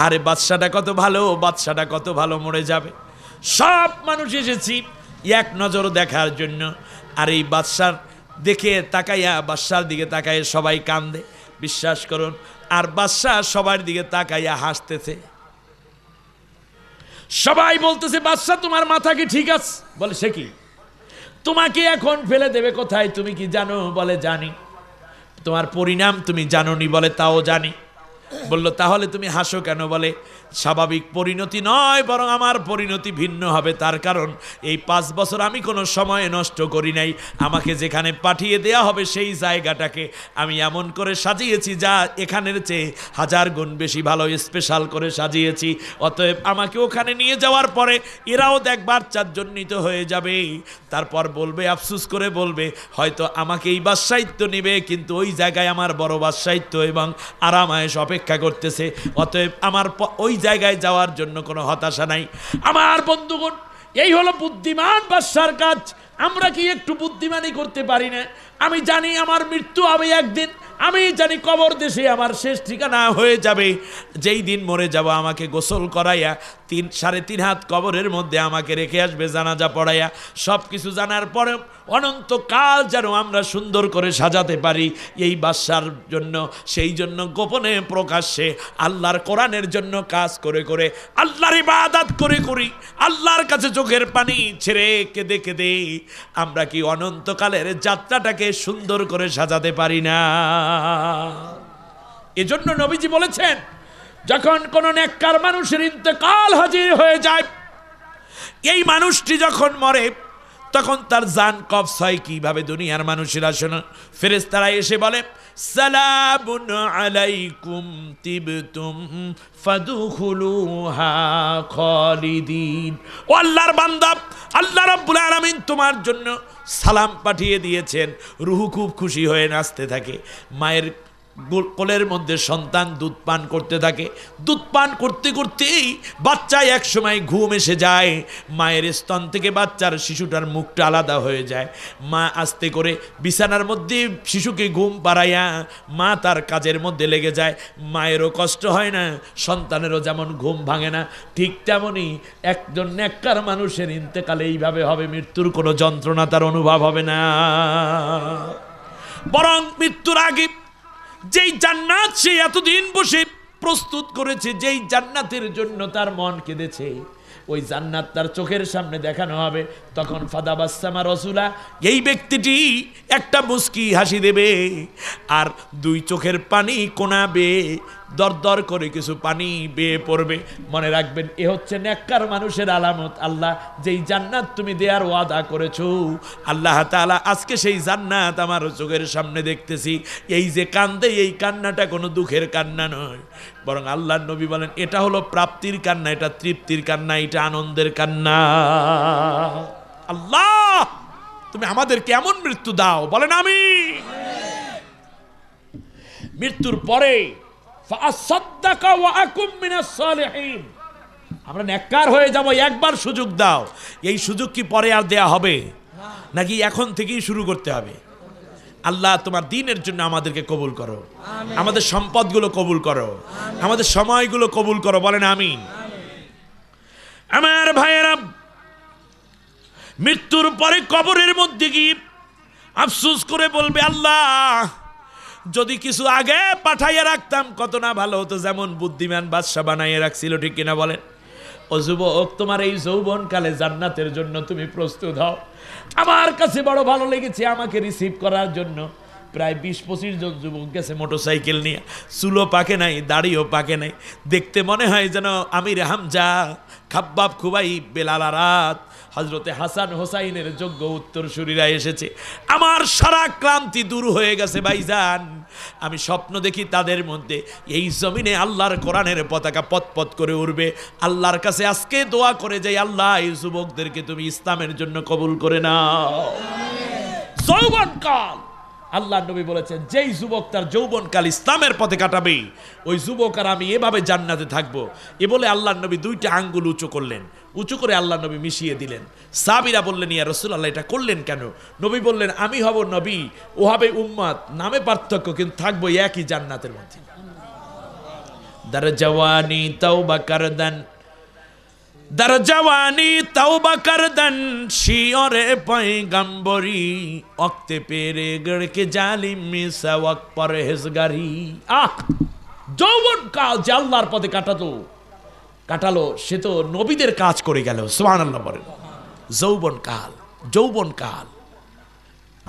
আরে বাচ্চাটা কত ভালো বাচ্চাটা কত ভালো মরে যাবে সব মানুষ এসেছি এক নজর দেখার জন্য আর এই বাচ্চার দেখে তাকাইয়া বাচ্চার দিকে তাকাইয়া সবাই কান্দে বিশ্বাস করুন আর বাচ্চা সবার দিকে তাকাইয়া হাসতেছে সবাই বলতেছে বাদশাহ তোমার মাথা কি ঠিক আছে বলে সে কি তোমাকে এখন ফেলে দেবে কোথায় তুমি কি জানো বলে জানি তোমার পরিণাম তুমি জানো বলে তাও জানি বলল তাহলে তুমি হাসো কেন বলে স্বাভাবিক পরিণতি নয় বরং আমার পরিণতি ভিন্ন হবে তার কারণ এই পাঁচ বছর আমি কোনো সময় নষ্ট করি নাই আমাকে যেখানে পাঠিয়ে দেয়া হবে সেই জায়গাটাকে আমি এমন করে সাজিয়েছি যা এখানের চেয়ে হাজার গুণ বেশি ভালো স্পেশাল করে সাজিয়েছি অতএব আমাকে ওখানে নিয়ে যাওয়ার পরে এরাও দেখবার চারজন্বিত হয়ে যাবে তারপর বলবে আফসুস করে বলবে হয়তো আমাকে এই বাদশাহিত্য নেবে কিন্তু ওই জায়গায় আমার বড় বাদশাহিত্য এবং আরামায়েশ অপেক্ষা করতেছে অতএব আমার ওই জায়গায় যাওয়ার জন্য কোনো হতাশা নাই আমার বন্ধুগণ এই হলো বুদ্ধিমান বাসার কাজ আমরা কি একটু বুদ্ধিমানই করতে পারি না আমি জানি আমার মৃত্যু হবে একদিন আমি জানি কবর দেশে আমার শেষ ঠিকানা হয়ে যাবে যেই দিন মরে যাব আমাকে গোসল করাইয়া তিন সাড়ে তিন হাত কবরের মধ্যে আমাকে রেখে আসবে জানাজা পড়াইয়া সব কিছু জানার পরেও অনন্তকাল যেন আমরা সুন্দর করে সাজাতে পারি এই বাদশার জন্য সেই জন্য গোপনে প্রকাশ্যে আল্লাহর কোরআনের জন্য কাজ করে করে আল্লাহর ইবাদাত করে করি আল্লাহর কাছে চোখের পানি ছেড়ে কেঁদে কেঁদে আমরা কি অনন্তকালের যাত্রাটাকে সুন্দর করে সাজাতে পারি না এজন্য নবীজি বলেছেন যখন কোনো নেককার মানুষের ইন্তেকাল হাজির হয়ে যায় এই মানুষটি যখন মরে তখন তার জান কফ হয় কিভাবে দুনিয়ার মানুষেরা শোনো ফেরেস্তারা এসে বলে সালামুন আলাইকুম তিবতুম ফাদুখুলুহা খালিদিন ও আল্লাহর বান্দা আল্লাহ রাব্বুল আলামিন তোমার জন্য সালাম পাঠিয়ে দিয়েছেন রুহু খুব খুশি হয়ে নাচতে থাকে মায়ের কোলের মধ্যে সন্তান দুধ পান করতে থাকে দুধ পান করতে করতেই বাচ্চায় একসময় ঘুম এসে যায় মায়ের স্তন থেকে বাচ্চার শিশুটার মুখটা আলাদা হয়ে যায় মা আস্তে করে বিছানার মধ্যে শিশুকে ঘুম পাড়াইয়া মা তার কাজের মধ্যে লেগে যায় মায়েরও কষ্ট হয় না সন্তানেরও যেমন ঘুম ভাঙে না ঠিক তেমনই একজন ন্যাক্কার মানুষের ইন্তেকালে এইভাবে হবে মৃত্যুর কোনো যন্ত্রণা তার অনুভব হবে না বরং মৃত্যুর আগে যেই জান্নাত সে এতদিন বসে প্রস্তুত করেছে যেই জান্নাতের জন্য তার মন কেঁদেছে ওই জান্নাত তার চোখের সামনে দেখানো হবে তখন ফাদা বাসামা রসুলা এই ব্যক্তিটি একটা মুস্কি হাসি দেবে আর দুই চোখের পানি কোনাবে দরদর করে কিছু পানি বেয়ে পড়বে মনে রাখবেন এ হচ্ছে নেককার মানুষের আলামত আল্লাহ যেই জান্নাত তুমি দেয়ার ওয়াদা করেছ আল্লাহ তালা আজকে সেই জান্নাত আমার চোখের সামনে দেখতেছি এই যে কান্দে এই কান্নাটা কোনো দুঃখের কান্না নয় বরং আল্লাহর নবী বলেন এটা হলো প্রাপ্তির কান্না এটা তৃপ্তির কান্না এটা আনন্দের কান্না আল্লাহ তুমি আমাদের কেমন মৃত্যু দাও বলেন আমি মৃত্যুর পরে আমরা নেককার হয়ে যাব একবার সুযোগ দাও এই সুযোগ কি পরে আর দেয়া হবে নাকি এখন থেকেই শুরু করতে হবে আল্লাহ তোমার দিনের জন্য আমাদেরকে কবুল করো আমাদের সম্পদগুলো কবুল করো আমাদের সময়গুলো কবুল করো বলেন আমি আমার ভাইয়েরা মৃত্যুর পরে কবরের মধ্যে কি আফসুস করে বলবে আল্লাহ যদি কিছু আগে পাঠাইয়া রাখতাম কত না ভালো হতো যেমন বুদ্ধিমান বাদশা বানাইয়া রাখছিল ঠিক কিনা বলেন ও যুবক তোমার এই যৌবনকালে জান্নাতের জন্য তুমি প্রস্তুত হও আমার কাছে বড় ভালো লেগেছে আমাকে রিসিভ করার জন্য প্রায় বিশ পঁচিশ জন যুবক গেছে মোটরসাইকেল নিয়ে চুলো পাকে নাই দাড়িও পাকে নাই দেখতে মনে হয় যেন আমির হামজা খাব্বাব খুবাই বেলালা রাত হজরতে হাসান হোসাইনের যোগ্য উত্তরসূরিরা এসেছে আমার সারা ক্লান্তি দূর হয়ে গেছে ভাইজান আমি স্বপ্ন দেখি তাদের মধ্যে এই জমিনে আল্লাহর কোরআনের পতাকা পতপত করে উঠবে আল্লাহর কাছে আজকে দোয়া করে যাই আল্লাহ এই যুবকদেরকে তুমি ইসলামের জন্য কবুল করে নাও যৌবনকাল আল্লাহ নবী বলেছেন যেই যুবক তার যৌবনকাল ইসলামের পথে কাটাবে ওই যুবক আর আমি এভাবে জান্নাতে থাকবো এ বলে আল্লাহ নবী দুইটা আঙ্গুল উঁচু করলেন উঁচু করে আল্লাহ নবী মিশিয়ে দিলেন সাবিরা বললেন ইয়া রসুল আল্লাহ এটা করলেন কেন নবী বললেন আমি হব নবী ও হবে উম্মাদ নামে পার্থক্য কিন্তু থাকবো একই জান্নাতের মধ্যে দার জওয়ানি তাও বা কারদান در জওয়ানি তওবা করদন শিওরে পয়গম্বরি ওয়াক্তে পেরে গড়কে জালিম মিসাওয়াক পরহেজগারি আহ যৌবন কাল যে আল্লাহর পথে কাটাতো কাটালো সে তো নবীদের কাজ করে গেল সুবহানাল্লাহ বলেন যৌবন কাল যৌবন কাল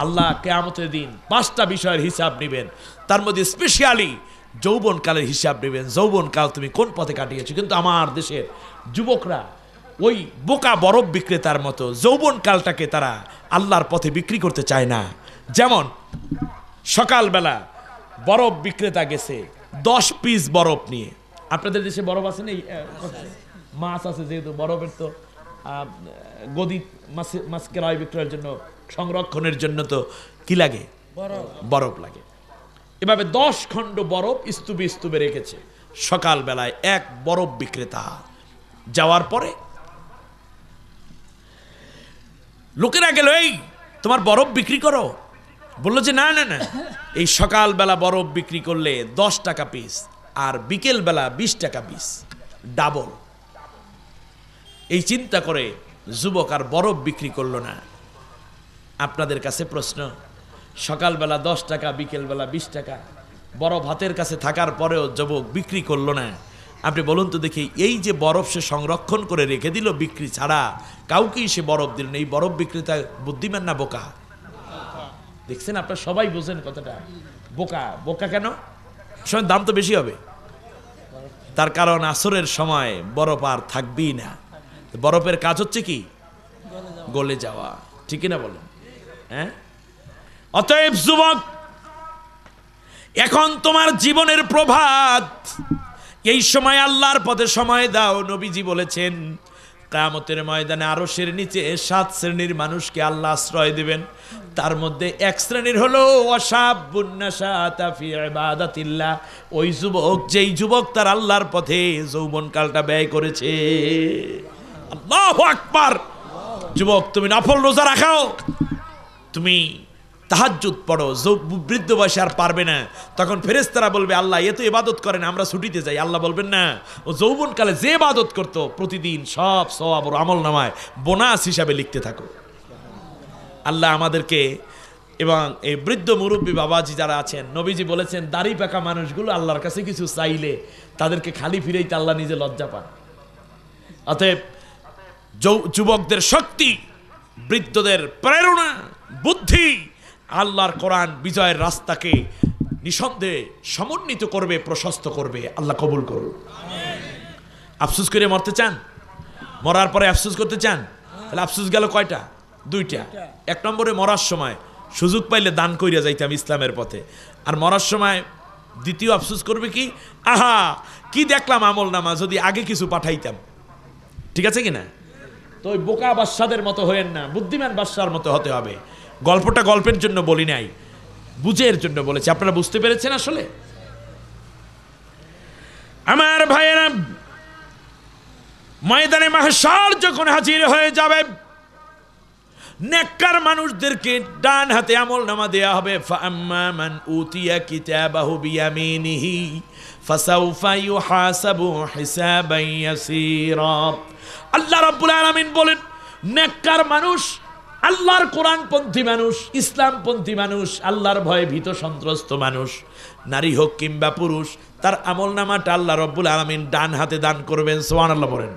আল্লাহ কেয়ামতের দিন পাঁচটা বিষয়ের হিসাব নেবেন তার মধ্যে স্পেশালি যৌবন কালের হিসাব নেবেন যৌবন কাল তুমি কোন পথে কাটিয়েছো কিন্তু আমার দেশের যুবকরা ওই বোকা বরফ বিক্রেতার মতো যৌবন কালটাকে তারা আল্লাহর পথে বিক্রি করতে চায় না যেমন সকালবেলা বরফ বিক্রেতা গেছে দশ পিস বরফ নিয়ে আপনাদের দেশে বরফ আছে না মাছ আছে যেহেতু বরফের তো গদি মাছে মাছ ক্রয় বিক্রয়ের জন্য সংরক্ষণের জন্য তো কি লাগে বরফ লাগে এভাবে দশ খণ্ড বরফ স্তূপে স্তূপে রেখেছে সকালবেলায় এক বরফ বিক্রেতা যাওয়ার পরে লোকেরা গেল এই তোমার বরফ বিক্রি করো বললো যে না না না এই সকালবেলা বরফ বিক্রি করলে দশ টাকা পিস আর বিকেলবেলা বিশ টাকা পিস ডাবল এই চিন্তা করে যুবক আর বরফ বিক্রি করলো না আপনাদের কাছে প্রশ্ন সকালবেলা দশ টাকা বিকেলবেলা বিশ টাকা বরফ হাতের কাছে থাকার পরেও যুবক বিক্রি করলো না আপনি বলুন তো দেখি এই যে বরফ সে সংরক্ষণ করে রেখে দিল বিক্রি ছাড়া কাউকেই সে বরফ দিল এই বরফ বিক্রেতা বুদ্ধিমান না বোকা দেখছেন আপনার সবাই বোঝেন কথাটা বোকা বোকা কেন সময় দাম তো বেশি হবে তার কারণ আসরের সময় বরফ আর থাকবেই না বরফের কাজ হচ্ছে কি গলে যাওয়া ঠিক না বলুন হ্যাঁ অতএব যুবক এখন তোমার জীবনের প্রভাত এই সময় আল্লাহর পথে সময় দাও নবীজি বলেছেন কায়ামতের ময়দানে আরো সের নিচে সাত শ্রেণীর মানুষকে আল্লাহ আশ্রয় দেবেন তার মধ্যে এক শ্রেণীর হলো ওই যুবক যেই যুবক তার আল্লাহর পথে যৌবনকালটা ব্যয় করেছে আল্লাহ আকবার যুবক তুমি নফল রোজা রাখাও তুমি তাহাজুত পড়ো বৃদ্ধ বয়সে আর পারবে না তখন ফেরেস্তারা বলবে আল্লাহ এ তো এবাদত করেন আমরা ছুটিতে যাই আল্লাহ বলবেন না ও যৌবনকালে যে এবাদত করতো প্রতিদিন সব সব আমল নামায় বোনাস হিসাবে লিখতে থাকো আল্লাহ আমাদেরকে এবং এই বৃদ্ধ মুরব্বী বাবাজি যারা আছেন নবীজি বলেছেন দাড়ি পাকা মানুষগুলো আল্লাহর কাছে কিছু চাইলে তাদেরকে খালি ফিরেই আল্লাহ নিজে লজ্জা পান অতএব যুবকদের শক্তি বৃদ্ধদের প্রেরণা বুদ্ধি আল্লাহর কোরআন বিজয়ের রাস্তাকে নিঃসন্দেহে সমন্বিত করবে প্রশস্ত করবে আল্লাহ কবুল করুন আফসুস করে মরতে চান মরার পরে আফসুস করতে চান তাহলে আফসুস গেল কয়টা দুইটা এক নম্বরে মরার সময় সুযোগ পাইলে দান কইরা যাইতাম ইসলামের পথে আর মরার সময় দ্বিতীয় আফসুস করবে কি আহা কি দেখলাম আমল নামা যদি আগে কিছু পাঠাইতাম ঠিক আছে কি না তো ওই বোকা বাদশাদের মতো হয়েন না বুদ্ধিমান বাদশার মতো হতে হবে গল্পটা গল্পের জন্য বলি নাই বুঝের জন্য বলেছি আপনারা বুঝতে পেরেছেন আসলে আমার ভাইয়েরা ময়দানে মাহসার যখন হাজির হয়ে যাবে নেককার মানুষদেরকে ডান হাতে আমল নামা দেয়া হবে ফাম্মান উতিয়া কিতাবাহু বিয়ামিনিহি ফাসাউফা ইউহাসাবু হিসাবান ইয়াসীরা আল্লাহ রাব্বুল আলামিন বলেন নেককার মানুষ আল্লাহর কোরআনপন্থী মানুষ ইসলামপন্থী মানুষ আল্লাহর ভয়ে ভীত সন্ত্রস্ত মানুষ নারী হোক কিংবা পুরুষ তার আমল নামাটা আল্লাহ রব্বুল আলমিন ডান হাতে দান করবেন সোহান আল্লাহ বলেন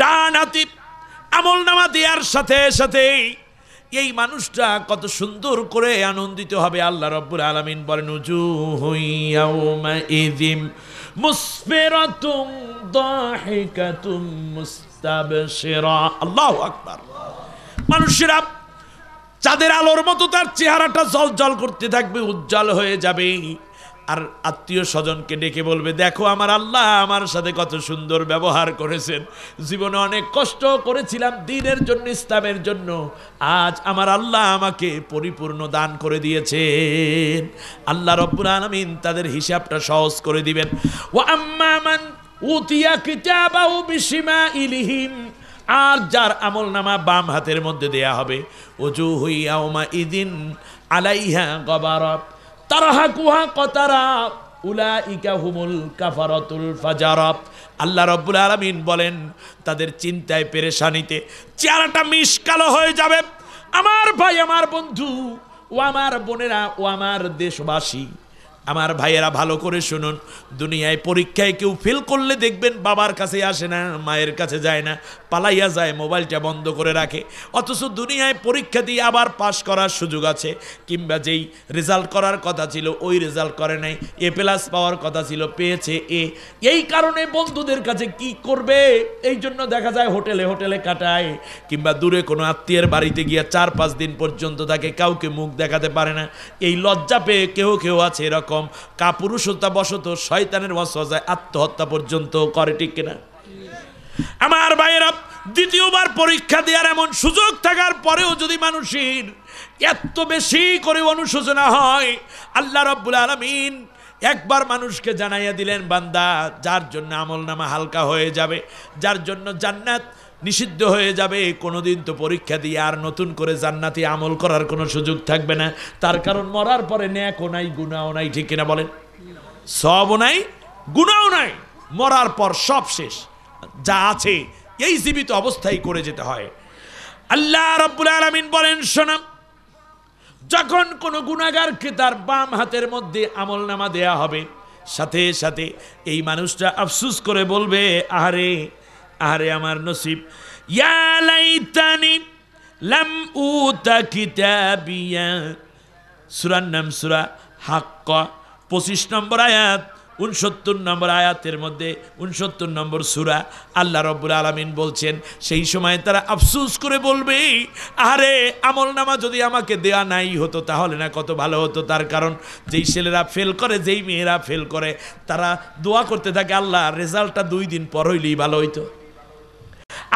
ডান হাতে আমল নামা দেওয়ার সাথে সাথেই এই মানুষটা কত সুন্দর করে আনন্দিত হবে আল্লাহ রব্বুল আলমিন বলেন উজু হইয়াউমাইদিম মুসফিরাতুম মুস্তাব মুস্তাবশিরা আল্লাহ আকবার মানুষেরা চাঁদের আলোর মতো তার চেহারাটা জল জল করতে থাকবে উজ্জ্বল হয়ে যাবে আর আত্মীয় স্বজনকে ডেকে বলবে দেখো আমার আল্লাহ আমার সাথে কত সুন্দর ব্যবহার করেছেন জীবনে অনেক কষ্ট করেছিলাম দিনের জন্য ইসলামের জন্য আজ আমার আল্লাহ আমাকে পরিপূর্ণ দান করে দিয়েছেন আল্লাহ রব্বুল আলমিন তাদের হিসাবটা সহজ করে দিবেন ও আম্মা মান উতিয়া কিতাবাউ বিসিমা ইলিহিম আর যার আমল নামা বাম হাতের মধ্যে দেয়া হবে অজু হইয়া ওমা ইদিন আলাইহা গবারব তারাহা কুহা কতারা ইকা হুমুল কাফারতুল ফাজারব আল্লাহ রব্বুল আলমিন বলেন তাদের চিন্তায় পেরেশানিতে চেহারাটা মিসকালো হয়ে যাবে আমার ভাই আমার বন্ধু ও আমার বোনেরা ও আমার দেশবাসী আমার ভাইয়েরা ভালো করে শুনুন দুনিয়ায় পরীক্ষায় কেউ ফেল করলে দেখবেন বাবার কাছে আসে না মায়ের কাছে যায় না পালাইয়া যায় মোবাইলটা বন্ধ করে রাখে অথচ দুনিয়ায় পরীক্ষা দিয়ে আবার পাশ করার সুযোগ আছে কিংবা যেই রেজাল্ট করার কথা ছিল ওই রেজাল্ট করে নাই এ প্লাস পাওয়ার কথা ছিল পেয়েছে এ এই কারণে বন্ধুদের কাছে কি করবে এই জন্য দেখা যায় হোটেলে হোটেলে কাটায় কিংবা দূরে কোনো আত্মীয়ের বাড়িতে গিয়ে চার পাঁচ দিন পর্যন্ত তাকে কাউকে মুখ দেখাতে পারে না এই লজ্জা পেয়ে কেউ কেউ আছে এরকম এরকম কাপুরুষতা বশত শয়তানের ওয়াসওয়াজায় আত্মহত্যা পর্যন্ত করে ঠিক কিনা আমার ভাইয়েরা দ্বিতীয়বার পরীক্ষা দেওয়ার এমন সুযোগ থাকার পরেও যদি মানুষের এত বেশি করে অনুশোচনা হয় আল্লাহ রব্বুল আলমিন একবার মানুষকে জানাইয়া দিলেন বান্দা যার জন্য আমল নামা হালকা হয়ে যাবে যার জন্য জান্নাত নিষিদ্ধ হয়ে যাবে কোনোদিন তো পরীক্ষা দিয়ে আর নতুন করে জান্নাতি আমল করার কোনো সুযোগ থাকবে না তার কারণ মরার পরে ন্যাকও নাই গুণাও নাই ঠিক কিনা বলেন সবও নাই গুণাও নাই মরার পর সব শেষ যা আছে এই জীবিত অবস্থায় করে যেতে হয় আল্লাহ রব্বুল আলমিন বলেন সোনাম যখন কোনো গুণাগারকে তার বাম হাতের মধ্যে আমল নামা দেয়া হবে সাথে সাথে এই মানুষটা আফসুস করে বলবে আহারে আরে আমার নসিব ইয়ালাইতানি লাম উতা কিতাবিয়া সুরার নাম সুরা হাক্ক পঁচিশ নম্বর আয়াত উনসত্তর নম্বর আয়াতের মধ্যে উনসত্তর নম্বর সুরা আল্লাহ রব্বুল আলমিন বলছেন সেই সময় তারা আফসুস করে বলবে আরে আমল নামা যদি আমাকে দেয়া নাই হতো তাহলে না কত ভালো হতো তার কারণ যেই ছেলেরা ফেল করে যেই মেয়েরা ফেল করে তারা দোয়া করতে থাকে আল্লাহ রেজাল্টটা দুই দিন পর হইলেই ভালো হইতো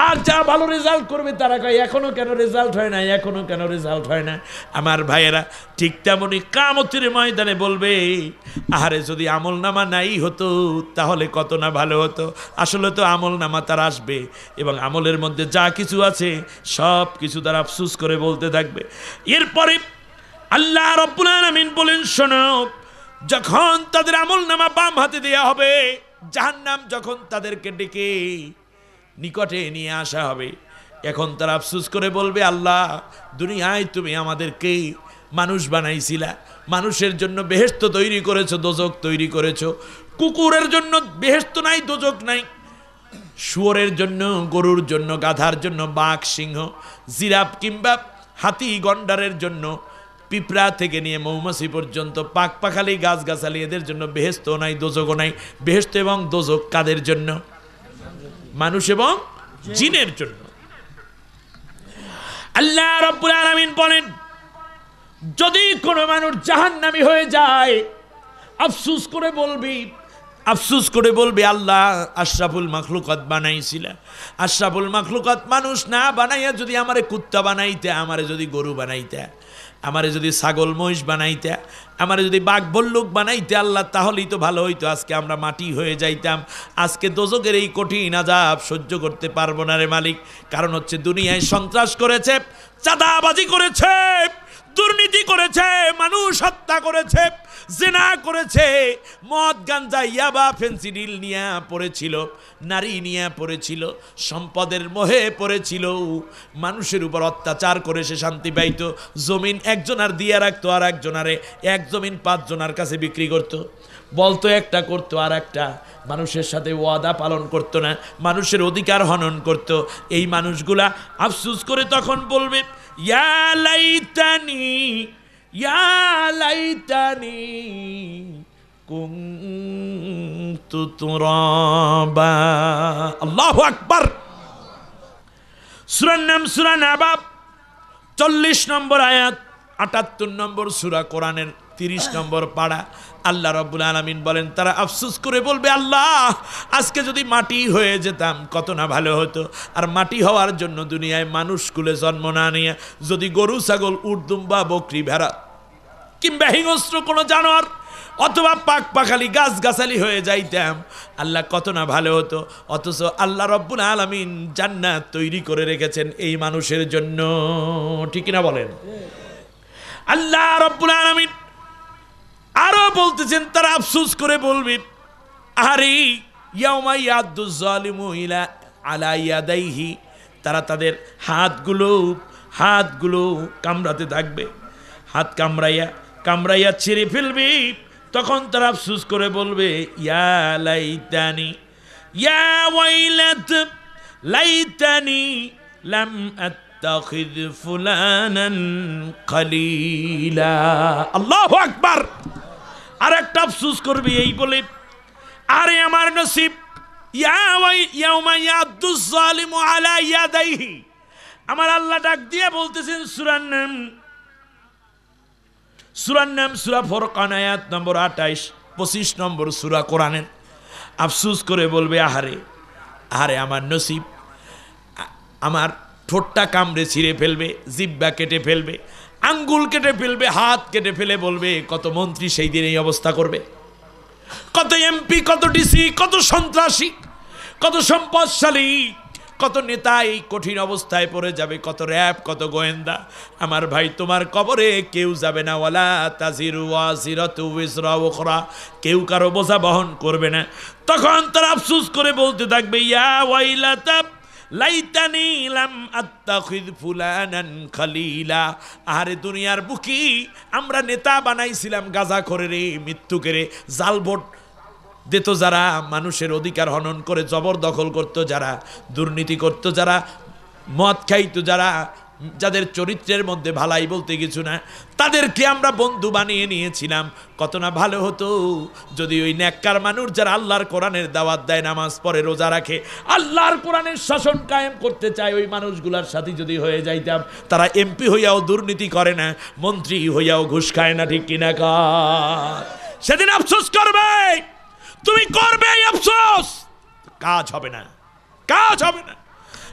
আর যা ভালো রেজাল্ট করবে তারা কয় এখনো কেন রেজাল্ট হয় না এখনো কেন রেজাল্ট হয় না আমার ভাইয়েরা ঠিক তেমনই কামতির ময়দানে বলবে আহারে যদি আমল নামা নাই হতো তাহলে কত না ভালো হতো আসলে তো আমল নামা তার আসবে এবং আমলের মধ্যে যা কিছু আছে সব কিছু তারা আফসুস করে বলতে থাকবে এরপরে আল্লাহ রব্বুল আলমিন বলেন শোনো যখন তাদের আমল নামা বাম হাতে দেয়া হবে জাহান্নাম যখন তাদেরকে ডেকে নিকটে নিয়ে আসা হবে এখন তারা আফসুস করে বলবে আল্লাহ দুনিয়ায় তুমি আমাদেরকে মানুষ বানাইছিলা মানুষের জন্য বেহেস্ত তৈরি করেছো দোজক তৈরি করেছো কুকুরের জন্য বেহেস্ত নাই দোজক নাই শুয়োরের জন্য গরুর জন্য গাধার জন্য বাঘ সিংহ জিরাপ কিংবা হাতি গন্ডারের জন্য পিঁপড়া থেকে নিয়ে মৌমাছি পর্যন্ত পাক পাখালি গাছগাছালি এদের জন্য বেহেস্ত নাই দোজকও নাই বেহেস্ত এবং দোজক কাদের জন্য মানুষ এবং জিনের জন্য আল্লাহ রব্বুল আলমিন বলেন যদি কোনো মানুষ জাহান্নামি হয়ে যায় আফসুস করে বলবি আফসুস করে বলবে আল্লাহ আশরাফুল মাখলুকাত বানাইছিলা আশরাফুল মাখলুকাত মানুষ না বানাইয়া যদি আমারে কুত্তা বানাইতে আমারে যদি গরু বানাইতে আমারে যদি ছাগল মহিষ বানাইতে আমারে যদি বাঘ ভল্লুক বানাইতে আল্লাহ তাহলেই তো ভালো হইতো আজকে আমরা মাটি হয়ে যাইতাম আজকে দোজকের এই কঠিন আজাব সহ্য করতে পারবো না রে মালিক কারণ হচ্ছে দুনিয়ায় সন্ত্রাস করেছে চাঁদাবাজি করেছে দুর্নীতি করেছে মানুষ হত্যা করেছে জেনা করেছে মদ গাঞ্জা ইয়াবা ফেন্সিডিল নিয়ে পড়েছিল নারী নিয়ে পড়েছিল সম্পদের মোহে পড়েছিল মানুষের উপর অত্যাচার করে সে শান্তি পাইত জমিন একজনার দিয়ে রাখতো আর একজনারে এক জমিন পাঁচজনার কাছে বিক্রি করত। বলতো একটা করতো আর একটা মানুষের সাথে ওয়াদা পালন করত না মানুষের অধিকার হনন করত এই মানুষগুলা আফসুস করে তখন বলবে ইয়া লাইতানি ইয়া লাইতানি কুনতু তুরাবা আল্লাহু আকবার সূরার নাম সূরা নাবাব 40 নম্বর আয়াত আটাত্তর নম্বর সূরা কোরআনের তিরিশ নম্বর পাড়া আল্লাহ রব্বুল আলমিন বলেন তারা আফসুস করে বলবে আল্লাহ আজকে যদি মাটি হয়ে যেতাম কত না ভালো হতো আর মাটি হওয়ার জন্য দুনিয়ায় মানুষ কুলে জন্ম না নিয়ে যদি গরু ছাগল বা বকরি ভেড়া কিংবা হিংস্র কোনো জানোয়ার অথবা পাক পাখালি গাছ গাছালি হয়ে যাইতাম আল্লাহ কত না ভালো হতো অথচ আল্লাহ রব্বুল আলমিন জান্নাত তৈরি করে রেখেছেন এই মানুষের জন্য ঠিক না বলেন আল্লাহ রব্বুল আলমিন আরো বলতেছেন তারা আফসুস করে বলবেন আরে আলাইয়াদাইহি তারা তাদের হাতগুলো হাতগুলো কামড়াতে থাকবে হাত কামড়াইয়া কামড়াইয়া ছিঁড়ে ফেলবে তখন তারা আফসুস করে বলবে ইয়া ইয়া ওয়াইলাত লাইতানি লাম আত তাখিদ ফুলানান খালিলা আল্লাহু আকবার আর একটা আফসুস করবি এই বলে আরে আমার নসিব আমার আল্লাহ ডাক দিয়ে বলতেছেন সুরার নাম সুরার নাম সুরা ফোরকান আয়াত নম্বর আঠাইশ পঁচিশ নম্বর সুরা কোরআনের আফসুস করে বলবে আহারে আরে আমার নসিব আমার ঠোঁটটা কামড়ে ছিঁড়ে ফেলবে জিব্বা কেটে ফেলবে আঙ্গুল কেটে ফেলবে হাত কেটে ফেলে বলবে কত মন্ত্রী সেই দিন এই অবস্থা করবে কত এমপি কত ডিসি কত সন্ত্রাসী কত সম্পদশালী কত নেতা এই কঠিন অবস্থায় পড়ে যাবে কত র্যাব কত গোয়েন্দা আমার ভাই তোমার কবরে কেউ যাবে না ওয়ালা তাজিরু ওয়াজিরাতু ইসরা ওখরা কেউ কারো বোঝা বহন করবে না তখন তার আফসুস করে বলতে থাকবে ইয়া ওয়াইলা লাইতানি লাম আত্তাখিদ ফুলানান খালিলা আরে দুনিয়ার বুকি আমরা নেতা বানাইছিলাম গাজা করে রে মৃত্যুকে রে জালভোট দিত যারা মানুষের অধিকার হনন করে জবরদখল করত যারা দুর্নীতি করত যারা মদ খাইত যারা যাদের চরিত্রের মধ্যে ভালাই বলতে কিছু না তাদেরকে আমরা বন্ধু বানিয়ে নিয়েছিলাম কত না ভালো হতো যদি ওই ন্যাক্কার মানুষ যারা আল্লাহর কোরআনের দাওয়াত দেয় নামাজ পরে রোজা রাখে আল্লাহর কোরআনের শাসন কায়েম করতে চায় ওই মানুষগুলার সাথে যদি হয়ে যাইতাম তারা এমপি হইয়াও দুর্নীতি করে না মন্ত্রী হইয়াও ঘুষ খায় না ঠিক কিনা কাজ সেদিন আফসোস করবে তুমি করবে আফসোস কাজ হবে না কাজ হবে না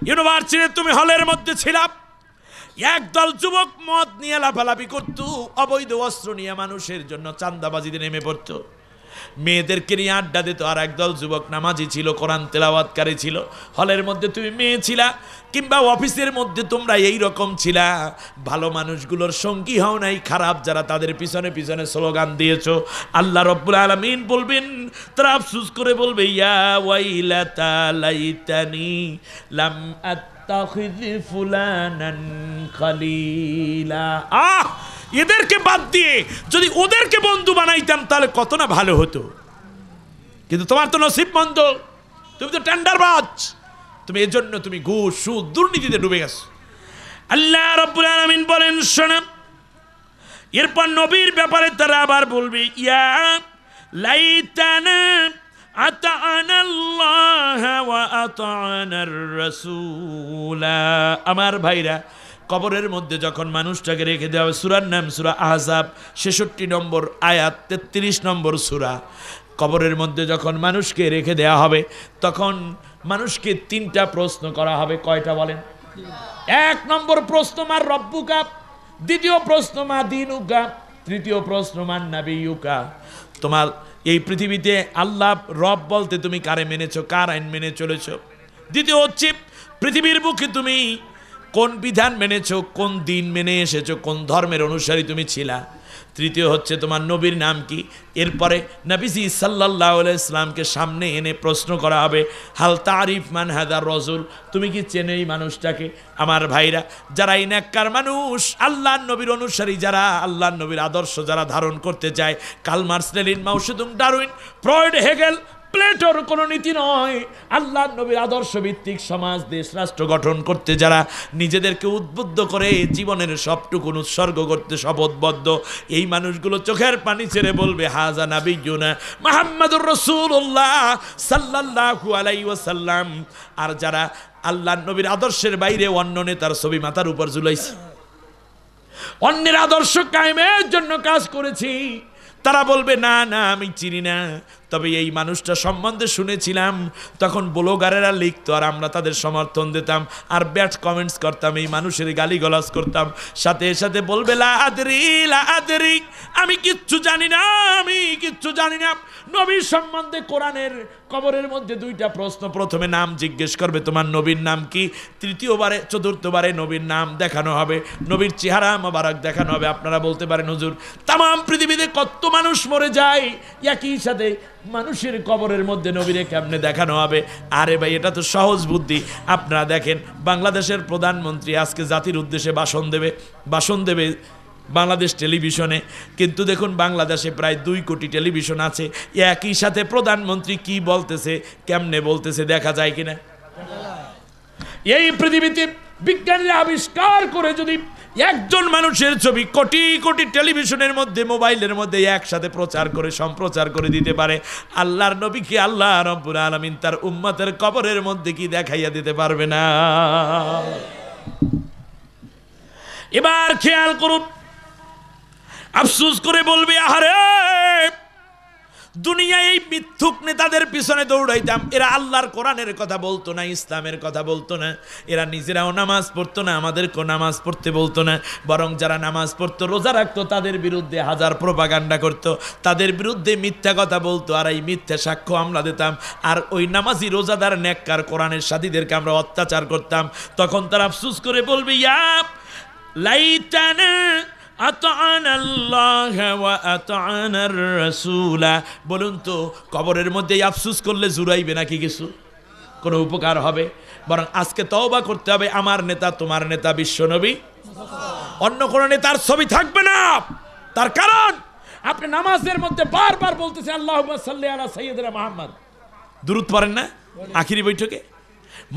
ইউনিভার্সিটি তুমি হলের মধ্যে ছিলাম একদল যুবক মদ নিয়ে লাফালাফি করত অবৈধ অস্ত্র নিয়ে মানুষের জন্য চান্দাবাজিতে নেমে পড়তো মেয়েদেরকে নিয়ে আড্ডা দিত আর একদল যুবক নামাজি ছিল কোরআন তেলাওয়াতকারী ছিল হলের মধ্যে তুমি মেয়ে ছিলা কিংবা অফিসের মধ্যে তোমরা এই রকম ছিলা ভালো মানুষগুলোর সঙ্গী হও নাই খারাপ যারা তাদের পিছনে পিছনে স্লোগান দিয়েছ আল্লাহ রব্বুল আলমিন বলবেন তারা আফসুস করে বলবে ইয়া ওয়াইলা লাম আহ এদেরকে বাদ দিয়ে যদি ওদেরকে বন্ধু বানাইতাম তাহলে কত না ভালো হতো কিন্তু তোমার তো নসিব মন্দ তুমি তো বাজ তুমি এজন্য তুমি ঘুষ সু দুর্নীতিতে ডুবে গেছো আল্লাহ রব্বুল আলমিন বলেন শোনা এরপর নবীর ব্যাপারে তারা আবার বলবে ইয়া লাইতানা আমার ভাইরা কবরের মধ্যে যখন মানুষটাকে রেখে দেওয়া হবে সুরার নাম সুরা আহজাব ছেষট্টি নম্বর আয়াত তেত্রিশ নম্বর সুরা কবরের মধ্যে যখন মানুষকে রেখে দেয়া হবে তখন মানুষকে তিনটা প্রশ্ন করা হবে কয়টা বলেন এক নম্বর প্রশ্ন মার রব্বুকা দ্বিতীয় প্রশ্ন মা দিনুকা তৃতীয় প্রশ্ন মার নাবিউকা তোমার এই পৃথিবীতে আল্লাহ রব বলতে তুমি কারে মেনেছো কার আইন মেনে চলেছো দ্বিতীয় হচ্ছে পৃথিবীর বুকে তুমি কোন বিধান মেনেছো কোন দিন মেনে এসেছো কোন ধর্মের অনুসারী তুমি ছিলা তৃতীয় হচ্ছে তোমার নবীর নাম কি এরপরে নবীজি সাল্লাহ ইসলামকে সামনে এনে প্রশ্ন করা হবে হাল তারিফ মান হাদার রজুল তুমি কি চেনে এই মানুষটাকে আমার ভাইরা যারা ইনাক্কার মানুষ আল্লাহ নবীর অনুসারী যারা আল্লাহ নবীর আদর্শ যারা ধারণ করতে চায় Karl Marx Lenin Mao Zedong Darwin Freud Hegel প্লেটোর কোনো নীতি নয় আল্লাহ নবীর আদর্শ ভিত্তিক সমাজ দেশ রাষ্ট্র গঠন করতে যারা নিজেদেরকে উদ্বুদ্ধ করে জীবনের সবটুকুন উৎসর্গ করতে শপথবদ্ধ এই মানুষগুলো চোখের পানি ছেড়ে বলবে হাজা নাবিজুনা মাহমুদুর রসুল্লাহ সাল্লাহু আলাই ওয়াসাল্লাম আর যারা আল্লাহ নবীর আদর্শের বাইরে অন্য নেতার ছবি মাথার উপর ঝুলাইছে অন্যের আদর্শ কায়েমের জন্য কাজ করেছি তারা বলবে না না আমি চিনি না তবে এই মানুষটা সম্বন্ধে শুনেছিলাম তখন ব্লগারেরা লিখতো আর আমরা তাদের সমর্থন দিতাম আর ব্যাট কমেন্টস করতাম এই মানুষের গালি গলাস করতাম সাথে সাথে বলবে লাদরি লাদরি আমি কিচ্ছু জানি না আমি কিচ্ছু জানি না নবীর সম্বন্ধে কোরআনের কবরের মধ্যে দুইটা প্রশ্ন প্রথমে নাম জিজ্ঞেস করবে তোমার নবীর নাম কি তৃতীয়বারে চতুর্থবারে নবীর নাম দেখানো হবে নবীর চেহারা মোবারক দেখানো হবে আপনারা বলতে পারেন হুজুর তাম পৃথিবীতে কত মানুষ মরে যায় একই সাথে মানুষের কবরের মধ্যে নবীরে কেমনে দেখানো হবে আরে ভাই এটা তো সহজ বুদ্ধি আপনারা দেখেন বাংলাদেশের প্রধানমন্ত্রী আজকে জাতির উদ্দেশ্যে ভাষণ দেবে ভাষণ দেবে বাংলাদেশ টেলিভিশনে কিন্তু দেখুন বাংলাদেশে প্রায় দুই কোটি টেলিভিশন আছে একই সাথে প্রধানমন্ত্রী কি বলতেছে কেমনে বলতেছে দেখা যায় কিনা এই পৃথিবীতে বিজ্ঞানীরা আবিষ্কার করে যদি একজন মানুষের ছবি কোটি কোটি টেলিভিশনের মধ্যে মোবাইলের মধ্যে একসাথে প্রচার করে সম্প্রচার করে দিতে পারে আল্লাহর নবী কি আল্লাহ রব্বুল আলমিন তার উম্মাতের কবরের মধ্যে কি দেখাইয়া দিতে পারবে না এবার খেয়াল করুন আফসুস করে বলবি আহারে দুনিয়ায় এই মিথ্যুক নেতাদের পিছনে দৌড়াইতাম এরা আল্লাহর কোরআনের কথা বলতো না ইসলামের কথা বলতো না এরা নিজেরাও নামাজ পড়তো না আমাদেরকেও নামাজ পড়তে বলতো না বরং যারা নামাজ পড়তো রোজা রাখতো তাদের বিরুদ্ধে হাজার প্রোপাগান্ডা করত তাদের বিরুদ্ধে মিথ্যা কথা বলতো আর এই মিথ্যা সাক্ষ্য আমরা দিতাম আর ওই নামাজি রোজাদার ন্যাক্কার কোরআনের সাথীদেরকে আমরা অত্যাচার করতাম তখন তারা আফসুস করে বলবে ইয়া লাইটানা বলুন তো কবরের মধ্যে আফসুস করলে জুড়াইবে নাকি কিছু কোনো উপকার হবে বরং আজকে তওবা করতে হবে আমার নেতা তোমার নেতা বিশ্বনবী অন্য কোনো নেতার ছবি থাকবে না তার কারণ আপনি নামাজের মধ্যে বারবার বলতেছে আল্লাহ সাল্লি আলা সৈয়দরা মাহমদ দূরত পারেন না আখিরি বৈঠকে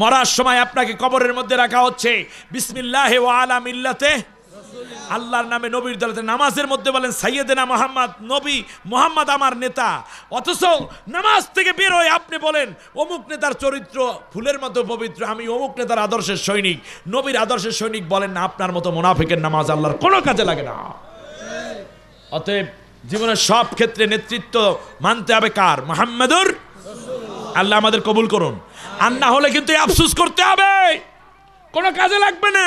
মরার সময় আপনাকে কবরের মধ্যে রাখা হচ্ছে ও আলা মিল্লাতে আল্লাহর নামে নবীর দলতে নামাজের মধ্যে বলেন সাইয়েদেনা মোহাম্মদ নবী মোহাম্মদ আমার নেতা অথচ নামাজ থেকে বের হয়ে আপনি বলেন অমুক নেতার চরিত্র ফুলের মতো পবিত্র আমি অমুক নেতার আদর্শের সৈনিক নবীর আদর্শের সৈনিক বলেন না আপনার মতো মোনাফিকের নামাজ আল্লাহর কোনো কাজে লাগে না অতএব জীবনের সব ক্ষেত্রে নেতৃত্ব মানতে হবে কার মোহাম্মদুর আল্লাহ আমাদের কবুল করুন আর না হলে কিন্তু আফসুস করতে হবে কোনো কাজে লাগবে না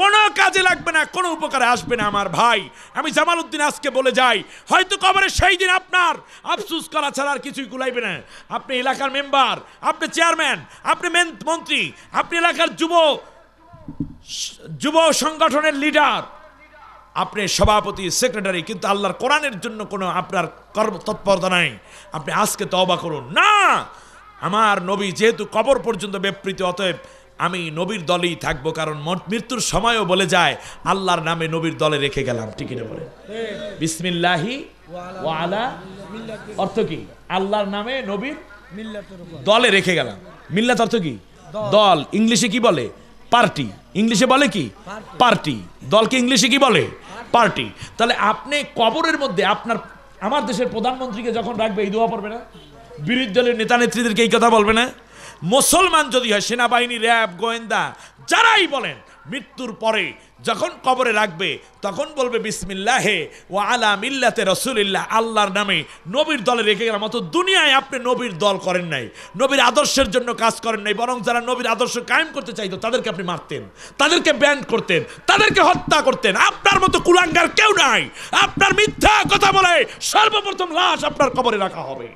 কোনো কাজে লাগবে না কোনো উপকারে আসবে না আমার ভাই আমি জামাল উদ্দিন আজকে বলে যাই হয়তো কবরে সেই দিন আপনার আফসুস করা ছাড়া আর কিছুই কুলাইবে না আপনি এলাকার মেম্বার আপনি চেয়ারম্যান আপনি মন্ত্রী আপনি এলাকার যুব যুব সংগঠনের লিডার আপনি সভাপতি সেক্রেটারি কিন্তু আল্লাহর কোরআনের জন্য কোনো আপনার কর্ম তৎপরতা নাই আপনি আজকে তবা করুন না আমার নবী যেহেতু কবর পর্যন্ত ব্যাপৃত অতএব আমি নবীর দলেই থাকবো কারণ মৃত্যুর সময়ও বলে যায় আল্লাহর নামে নবীর দলে রেখে গেলাম টিকিটে বলে বিসমিল্লাহি ওয়ালা অর্থ কি আল্লাহর নামে নবীর দলে রেখে গেলাম মিল্লাত অর্থ কি দল ইংলিশে কি বলে পার্টি ইংলিশে বলে কি পার্টি দলকে ইংলিশে কি বলে পার্টি তাহলে আপনি কবরের মধ্যে আপনার আমার দেশের প্রধানমন্ত্রীকে যখন রাখবে এই দোয়া পড়বে না বিরোধী দলের নেতা নেত্রীদেরকে এই কথা বলবে না মুসলমান যদি হয় সেনাবাহিনী র্যাব গোয়েন্দা যারাই বলেন মৃত্যুর পরে যখন কবরে রাখবে তখন বলবে বিসমিল্লাহে ও আলা মিল্লাতে রসুলিল্লাহ আল্লাহর নামে নবীর দলে রেখে গেলাম অত দুনিয়ায় আপনি নবীর দল করেন নাই নবীর আদর্শের জন্য কাজ করেন নাই বরং যারা নবীর আদর্শ কায়েম করতে চাইতো তাদেরকে আপনি মারতেন তাদেরকে ব্যান করতেন তাদেরকে হত্যা করতেন আপনার মতো কুলাঙ্গার কেউ নাই আপনার মিথ্যা কথা বলে সর্বপ্রথম লাশ আপনার কবরে রাখা হবে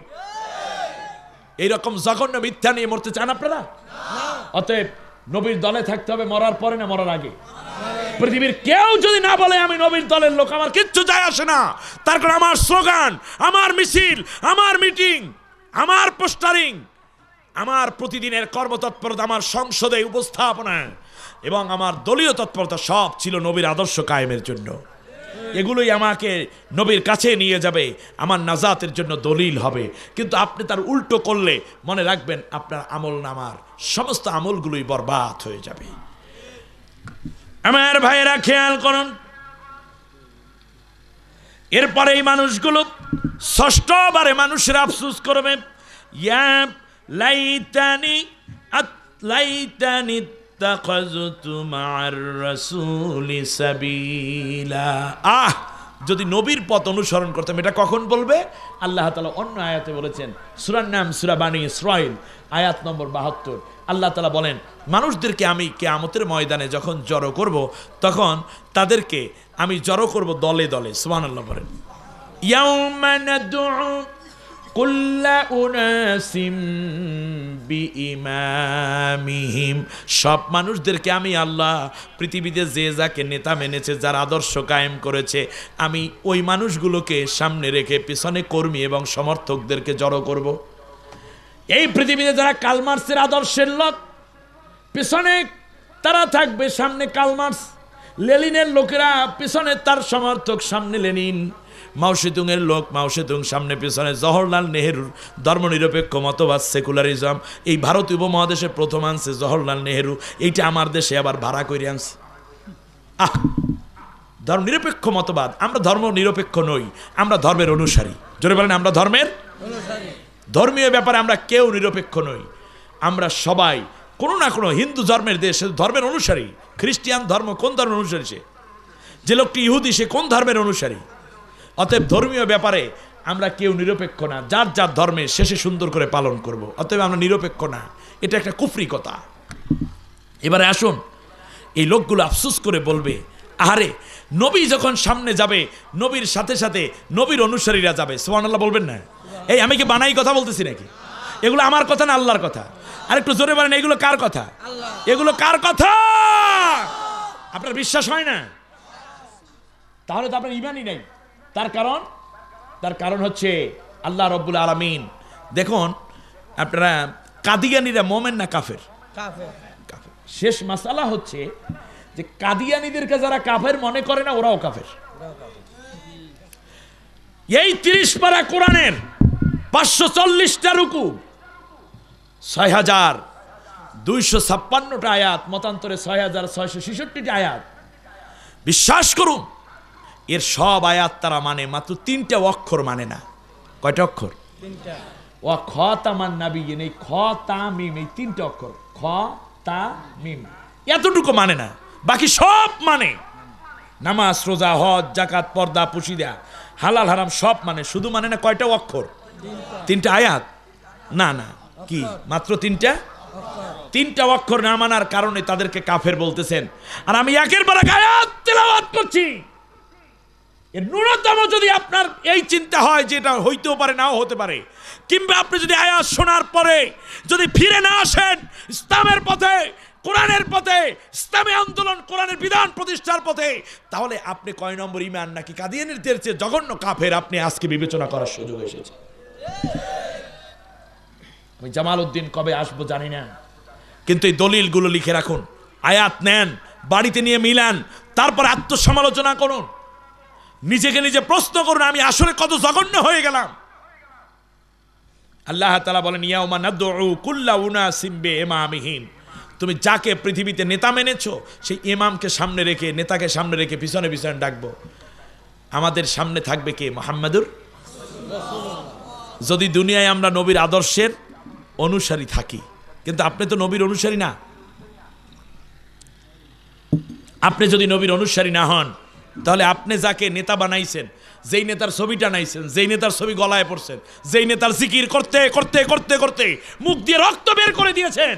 এইরকম জঘন্য মিথ্যা নিয়ে মরতে চান আপনারা অতএব নবীর দলে থাকতে হবে মরার পরে না মরার আগে পৃথিবীর কেউ যদি না বলে আমি নবীর দলের লোক আমার কিচ্ছু যায় আসে না তার কারণ আমার স্লোগান আমার মিছিল আমার মিটিং আমার পোস্টারিং আমার প্রতিদিনের কর্মতৎপরতা আমার সংসদে উপস্থাপনা এবং আমার দলীয় তৎপরতা সব ছিল নবীর আদর্শ কায়েমের জন্য এগুলোই আমাকে নবীর কাছে নিয়ে যাবে আমার নাজাতের জন্য দলিল হবে কিন্তু আপনি তার উল্টো করলে মনে রাখবেন আপনার আমল নামার সমস্ত আমলগুলোই বরবাদ হয়ে যাবে আমার ভাইয়েরা খেয়াল করুন এরপরে এই মানুষগুলো ষষ্ঠবারে মানুষের আফসুস করবে আহ যদি নবীর পথ অনুসরণ করতাম এটা কখন বলবে আল্লাহ তালা অন্য আয়াতে বলেছেন সুরার নাম সুরাবাণী ইসরাইল আয়াত নম্বর বাহাত্তর আল্লাহ তালা বলেন মানুষদেরকে আমি কে আমতের ময়দানে যখন জড়ো করব তখন তাদেরকে আমি জড়ো করব দলে দলে সুবান আল্লাহ বলেন ইমামিহিম সব মানুষদেরকে আমি আল্লাহ পৃথিবীতে যে যাকে নেতা মেনেছে যার আদর্শ কায়েম করেছে আমি ওই মানুষগুলোকে সামনে রেখে পিছনে কর্মী এবং সমর্থকদেরকে জড়ো করব। এই পৃথিবীতে যারা কালমার্সের আদর্শের লোক পিছনে তারা থাকবে সামনে কালমার্স লেলিনের লোকেরা পিছনে তার সমর্থক সামনে লেনিন মাওসেতুংয়ের লোক মাওসেতুং সামনে পিছনে জওহরলাল নেহেরুর ধর্মনিরপেক্ষ মতবাদ সেকুলারিজম এই ভারত উপমহাদেশে প্রথম আনছে জওহরলাল নেহেরু এইটা আমার দেশে আবার ভাড়া করে আনছে আহ ধর্ম নিরপেক্ষ মতবাদ আমরা ধর্ম নিরপেক্ষ নই আমরা ধর্মের অনুসারী জোরে বলেন আমরা ধর্মের ধর্মীয় ব্যাপারে আমরা কেউ নিরপেক্ষ নই আমরা সবাই কোনো না কোনো হিন্দু ধর্মের দেশ ধর্মের অনুসারী খ্রিস্টিয়ান ধর্ম কোন ধর্মের অনুসারী সে যে লোকটি ইহুদি সে কোন ধর্মের অনুসারী অতএব ধর্মীয় ব্যাপারে আমরা কেউ নিরপেক্ষ না যার যার ধর্মে শেষে সুন্দর করে পালন করব। অতএব আমরা নিরপেক্ষ না এটা একটা কুফরি কথা এবারে আসুন এই লোকগুলো আফসুস করে বলবে আহারে নবী যখন সামনে যাবে নবীর সাথে সাথে নবীর অনুসারীরা যাবে সোহানাল্লাহ বলবেন না এই আমি কি বানাই কথা বলতেছি নাকি এগুলো আমার কথা না আল্লাহর কথা আর একটু জোরে বলেন এগুলো কার কথা এগুলো কার কথা আপনার বিশ্বাস হয় না তাহলে তো আপনার ইমানই নেই তার কারণ তার কারণ হচ্ছে আল্লাহ রব্বুল আলমিন দেখুন আপনারা কাদিয়ানিরা মোমেন না কাফের কাফের শেষ মাসালা হচ্ছে যে কাদিয়ানিদেরকে যারা কাফের মনে করে না ওরাও কাফের এই তিরিশ পারা কোরআনের পাঁচশো চল্লিশটা রুকু ছয় হাজার দুইশো ছাপ্পান্নটা আয়াত মতান্তরে ছয় হাজার ছয়শো ছেষট্টিটা আয়াত বিশ্বাস করুন এর সব আয়াত তারা মানে মাত্র তিনটা অক্ষর মানে না কয়টা অক্ষর ও খ তামান নাবিগিন এই খ তামিম এই তিনটা অক্ষর খ তামিম মিম এতটুকু মানে না বাকি সব মানে নামাজ রোজা হজ জাকাত পর্দা পুশিদা হালাল হারাম সব মানে শুধু মানে না কয়টা অক্ষর তিনটা আয়াত না না কি মাত্র তিনটা তিনটা অক্ষর না মানার কারণে তাদেরকে কাফের বলতেছেন আর আমি একের পর এক আয়াত করছি এর ন্যূনতম যদি আপনার এই চিন্তা হয় যে এটা হইতেও পারে নাও হতে পারে কিংবা আপনি যদি আয়াস শোনার পরে যদি ফিরে না আসেন ইসলামের পথে কোরআনের পথে ইসলামী আন্দোলন কোরআনের বিধান প্রতিষ্ঠার পথে তাহলে আপনি কয় নম্বর ইমান নাকি কাদিয়ানিদের চেয়ে জঘন্য কাফের আপনি আজকে বিবেচনা করার সুযোগ এসেছে আমি জামাল উদ্দিন কবে আসবো জানি না কিন্তু এই দলিলগুলো লিখে রাখুন আয়াত নেন বাড়িতে নিয়ে মিলান তারপর আত্মসমালোচনা করুন নিজেকে নিজে প্রশ্ন করুন আমি আসলে কত জঘন্য হয়ে গেলাম আল্লাহ তালা বলেন ইয়াউমা কুল্লা এমামিহীন তুমি যাকে পৃথিবীতে নেতা মেনেছো সেই ইমামকে সামনে রেখে নেতাকে সামনে রেখে পিছনে পিছনে ডাকবো আমাদের সামনে থাকবে কে মোহাম্মদুর যদি দুনিয়ায় আমরা নবীর আদর্শের অনুসারী থাকি কিন্তু আপনি তো নবীর অনুসারী না আপনি যদি নবীর অনুসারী না হন তাহলে আপনি যাকে নেতা বানাইছেন যেই নেতার ছবি টানাইছেন যেই নেতার ছবি গলায় পড়ছেন যেই নেতার জিকির করতে করতে করতে করতে মুখ দিয়ে রক্ত বের করে দিয়েছেন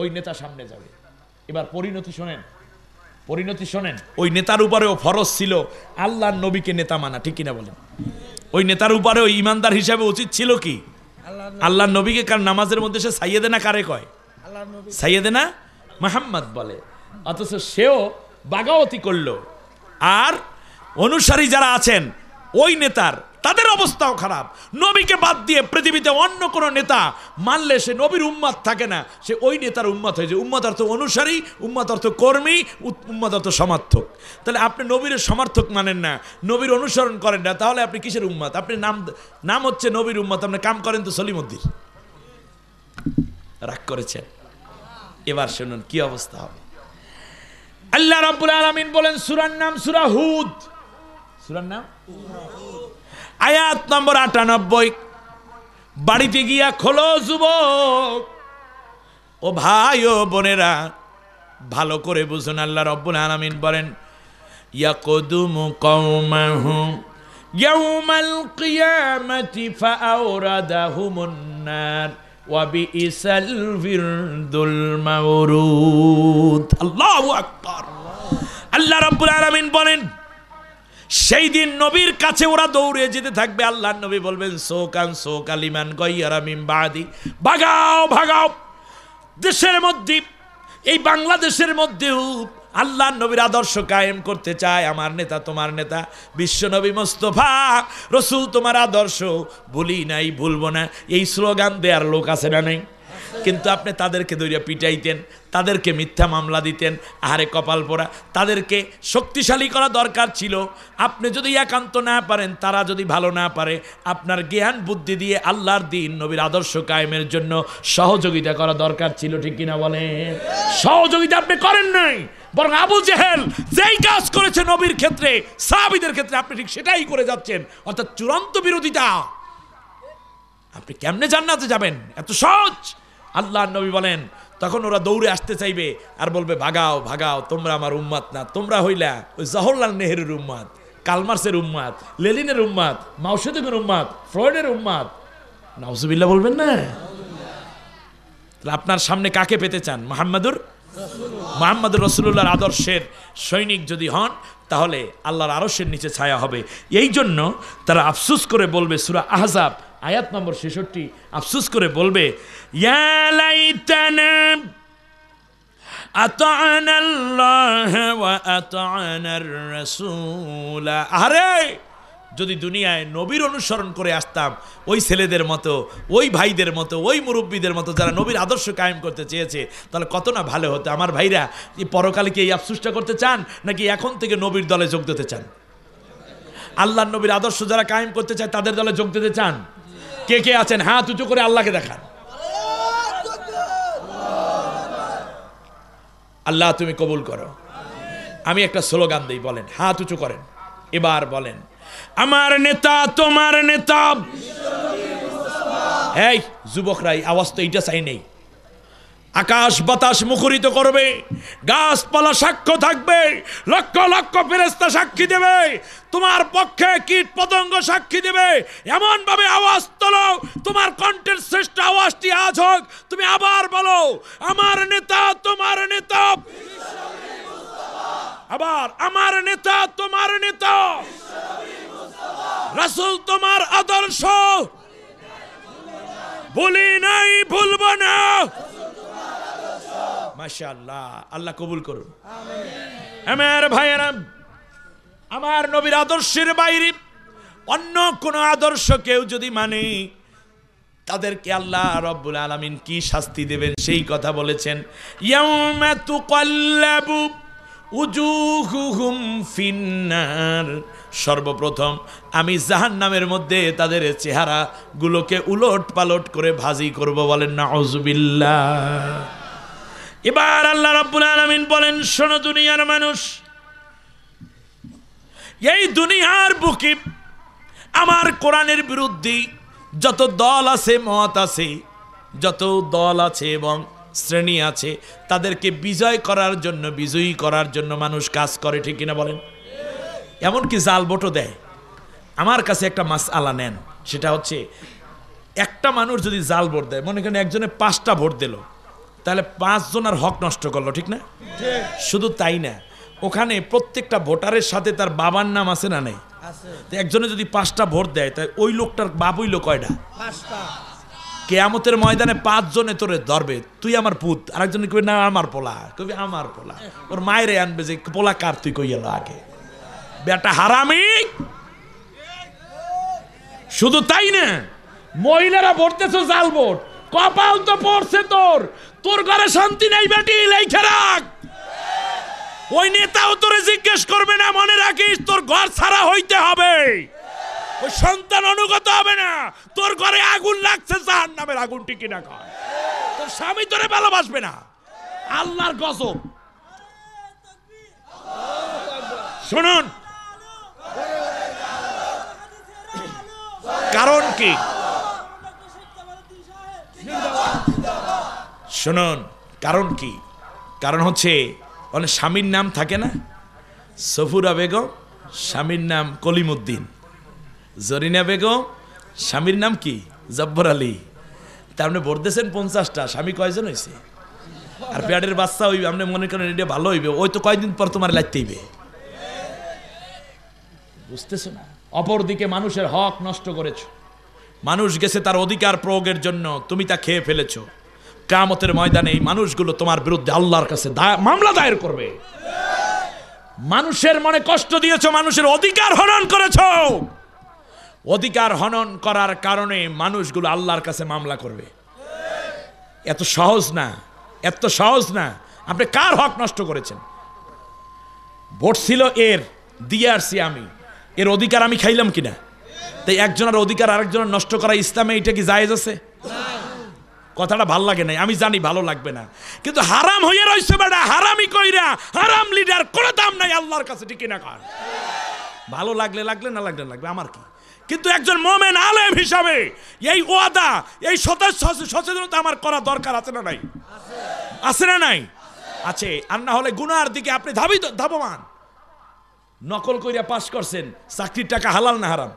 ওই নেতা সামনে যাবে এবার পরিণতি শোনেন পরিণতি শোনেন ওই নেতার উপরেও ফরজ ছিল আল্লাহর নবীকে নেতা মানা ঠিক কিনা বলেন ওই নেতার উপরেও ইমানদার হিসাবে উচিত ছিল কি আল্লাহ নবীকে কার নামাজের মধ্যে সে সাইয়েদে না কারে কয় সাইয়েদে না মাহাম্মদ বলে অথচ সেও বাগাওয়াতি করল আর অনুসারী যারা আছেন ওই নেতার তাদের অবস্থাও খারাপ নবীকে বাদ দিয়ে পৃথিবীতে অন্য কোনো নেতা মানলে সে নবীর উম্মাদ থাকে না সে ওই নেতার উম্মাদ হয়েছে উম্মাদ অর্থ অনুসারী উম্মাদ অর্থ কর্মী উম্মাদ অর্থ সমর্থক তাহলে আপনি নবীর সমর্থক মানেন না নবীর অনুসরণ করেন না তাহলে আপনি কিসের উম্মাদ আপনি নাম নাম হচ্ছে নবীর উম্মাদ আপনি কাম করেন তো সলিমদ্দির রাগ করেছেন এবার শুনুন কি অবস্থা হবে আল্লাহ রাব্বুল আলামিন বলেন সূরার নাম সূরা হুদ সূরার নাম আয়াত নম্বর 98 বাড়িতে গিয়া খোলো যুবক ও ভাই ও বোনেরা ভালো করে বুঝুন আল্লাহ রব্বুল আলামিন বলেন ইয়াকুদুমু কওমাহু ইয়াউমাল কিয়ামাতি ফাআরাদাহুমুন নার وبئس الورد المورود الله أكبر আল্লাহ রাব্বুল আলামিন বলেন সেই দিন নবীর কাছে ওরা দৌড়ে যেতে থাকবে আল্লাহ নবী বলবেন সোকান সোকালিমান গইয়ারা মিমবাদি বাগাও ভাগাও দেশের মধ্যে এই বাংলাদেশের মধ্যেও আল্লাহ নবীর আদর্শ কায়েম করতে চায় আমার নেতা তোমার নেতা বিশ্বনবী মোস্তফা রসুল তোমার আদর্শ বলি নাই বলবো না এই স্লোগান দেওয়ার লোক আছে না নেই কিন্তু আপনি তাদেরকে দৈরিয়া পিটাইতেন তাদেরকে মিথ্যা মামলা দিতেন আহারে কপাল পোড়া তাদেরকে শক্তিশালী করা দরকার ছিল আপনি যদি একান্ত না পারেন তারা যদি ভালো না পারে আপনার জ্ঞান বুদ্ধি দিয়ে আল্লাহর দিন নবীর আদর্শ কায়েমের জন্য সহযোগিতা করা দরকার ছিল ঠিক কিনা বলেন সহযোগিতা আপনি করেন নাই বরং আবু জেহেল যেই কাজ করেছে নবীর ক্ষেত্রে সাহাবিদের ক্ষেত্রে আপনি ঠিক সেটাই করে যাচ্ছেন অর্থাৎ চূড়ান্ত বিরোধিতা আপনি কেমনে জান্নাতে যাবেন এত সহজ আল্লাহ নবী বলেন তখন ওরা দৌড়ে আসতে চাইবে আর বলবে ভাগাও ভাগাও তোমরা আমার উম্মাত না তোমরা হইলা ওই জওহরলাল নেহরুর উম্মাদ কালমার্সের উম্মাদ লেলিনের উম্মাদ মাউসেদুমের উম্মাদ ফ্রয়েডের উম্মাদ নাউজুবিল্লাহ বলবেন না আপনার সামনে কাকে পেতে চান মোহাম্মদুর মোহাম্মদ রসুল্লাহর আদর্শের সৈনিক যদি হন তাহলে আল্লাহর আরসের নিচে ছায়া হবে এই জন্য তারা আফসুস করে বলবে সুরা আহজাব আয়াত নম্বর ছেষট্টি আফসুস করে বলবে আরে যদি দুনিয়ায় নবীর অনুসরণ করে আসতাম ওই ছেলেদের মতো ওই ভাইদের মতো ওই মুরব্বীদের মতো যারা নবীর আদর্শ কায়েম করতে চেয়েছে তাহলে কত না ভালো হতো আমার ভাইরা এই পরকালকে এই আফসুসটা করতে চান নাকি এখন থেকে নবীর দলে যোগ দিতে চান আল্লাহ নবীর আদর্শ যারা কায়েম করতে চায় তাদের দলে যোগ দিতে চান কে কে আছেন হাত উঁচু করে আল্লাহকে দেখান আল্লাহ তুমি কবুল করো আমি একটা স্লোগান দিই বলেন হাত উঁচু করেন এবার বলেন আমার নেতা তোমার নেতা এই যুবকরা আওয়াজ তো এইটা চাই নেই আকাশ বাতাস মুখরিত করবে গাছপালা সাক্ষ্য থাকবে লক্ষ লক্ষ ফেরেস্তা সাক্ষী দেবে তোমার পক্ষে কীট পতঙ্গ সাক্ষী দেবে এমনভাবে আওয়াজ তোলো তোমার কণ্ঠের শ্রেষ্ঠ আওয়াজটি আজ হোক তুমি আবার বলো আমার নেতা তোমার নেতা আবার আমার নেতা তোমার নেতা রাসুল তোমার আদর্শ বলি নাই ভুলব না মাশাল্লাহ আল্লাহ কবুল করুন আমার ভাইয়েরা আমার নবীর আদর্শের বাইরে অন্য কোন আদর্শ কেউ যদি মানে তাদেরকে আল্লাহ রব্বুল আলমিন কি শাস্তি দেবেন সেই কথা বলেছেন ইয়ামাতু কল্লাবু উজুহুহুম ফিন্নার সর্বপ্রথম আমি জাহান নামের মধ্যে তাদের চেহারাগুলোকে উলট পালট করে ভাজি করব বলেন না অজুবিল্লা এবার আল্লাহ রাব্বুল আলামিন বলেন শোনো দুনিয়ার মানুষ এই দুনিয়ার বুকিব আমার কোরআনের বিরুদ্ধে যত দল আছে মত আছে যত দল আছে এবং শ্রেণী আছে তাদেরকে বিজয় করার জন্য বিজয়ী করার জন্য মানুষ কাজ করে ঠিক কিনা বলেন এমনকি জাল ভোটও দেয় আমার কাছে একটা মাস আলা নেন সেটা হচ্ছে একটা মানুষ যদি জাল ভোট দেয় মনে করেন একজনে পাঁচটা ভোট দিল তাহলে পাঁচজনের হক নষ্ট করলো ঠিক না শুধু তাই না ওখানে প্রত্যেকটা ভোটারের সাথে তার বাবার নাম আছে না নেই একজনে যদি পাঁচটা ভোট দেয় তাই ওই লোকটার বাপ লোক কয়টা কেয়ামতের ময়দানে পাঁচজনে তোরে ধরবে তুই আমার পুত আরেকজনে কবি না আমার পোলা কবি আমার পোলা ওর মায়েরে আনবে যে পোলা কার তুই কইয়ালো আগে বেটা হারামি শুধু তাই না মহিলারা ভরতেছ জাল ভোট কপাল তো পড়ছে তোর তোর ঘরে শান্তি নাই বেটি লেখে রাখ ওই নেতাও তোরে জিজ্ঞেস করবে না মনে রাখিস তোর ঘর ছাড়া হইতে হবে ওই সন্তান অনুগত হবে না তোর ঘরে আগুন লাগছে জাহান নামের আগুন টিকি না খায় তোর স্বামী তোরে ভালোবাসবে না আল্লাহর গজব শুনুন কারণ কি শুনুন কারণ কি কারণ হচ্ছে অনেক স্বামীর নাম থাকে না সফুরা বেগম স্বামীর নাম কলিমুদ্দিন জরিনা বেগম স্বামীর নাম কি জব্বর আলী আপনি ভোট দিয়েছেন পঞ্চাশটা স্বামী কয়জন হয়েছে আর প্যাডের বাচ্চা হইবে আপনি মনে করেন এটা ভালো হইবে ওই তো কয়দিন পর তোমার লাগতেইবে বুঝতেছ না অপরদিকে মানুষের হক নষ্ট করেছ মানুষ গেছে তার অধিকার প্রয়োগের জন্য তুমি তা খেয়ে ফেলেছ কামতের ময়দানে এই মানুষগুলো তোমার বিরুদ্ধে আল্লাহর কাছে মামলা দায়ের করবে মানুষের মনে কষ্ট দিয়েছ মানুষের অধিকার হনন করেছ অধিকার হনন করার কারণে মানুষগুলো আল্লাহর কাছে মামলা করবে এত সহজ না এত সহজ না আপনি কার হক নষ্ট করেছেন ভোট ছিল এর দিয়ে আসছি আমি এর অধিকার আমি খাইলাম কিনা তাই একজনের অধিকার আরেকজনের নষ্ট করা ইসলামে এটা কি জায়েজ আছে কথাটা ভাল লাগে নাই আমি জানি ভালো লাগবে না কিন্তু হারাম হইয়া রয়েছে বেটা হারামি কইরা হারাম লিডার কোনো দাম নাই আল্লাহর কাছে ঠিক কিনা কার ভালো লাগলে লাগলে না লাগলে লাগবে আমার কি কিন্তু একজন মোমেন আলেম হিসাবে এই ওয়াদা এই সচেতনতা আমার করা দরকার আছে না নাই আছে না নাই আছে আর না হলে গুনার দিকে আপনি ধাবিত ধাবমান নকল কইরা পাশ করছেন চাকরির টাকা হালাল না হারাম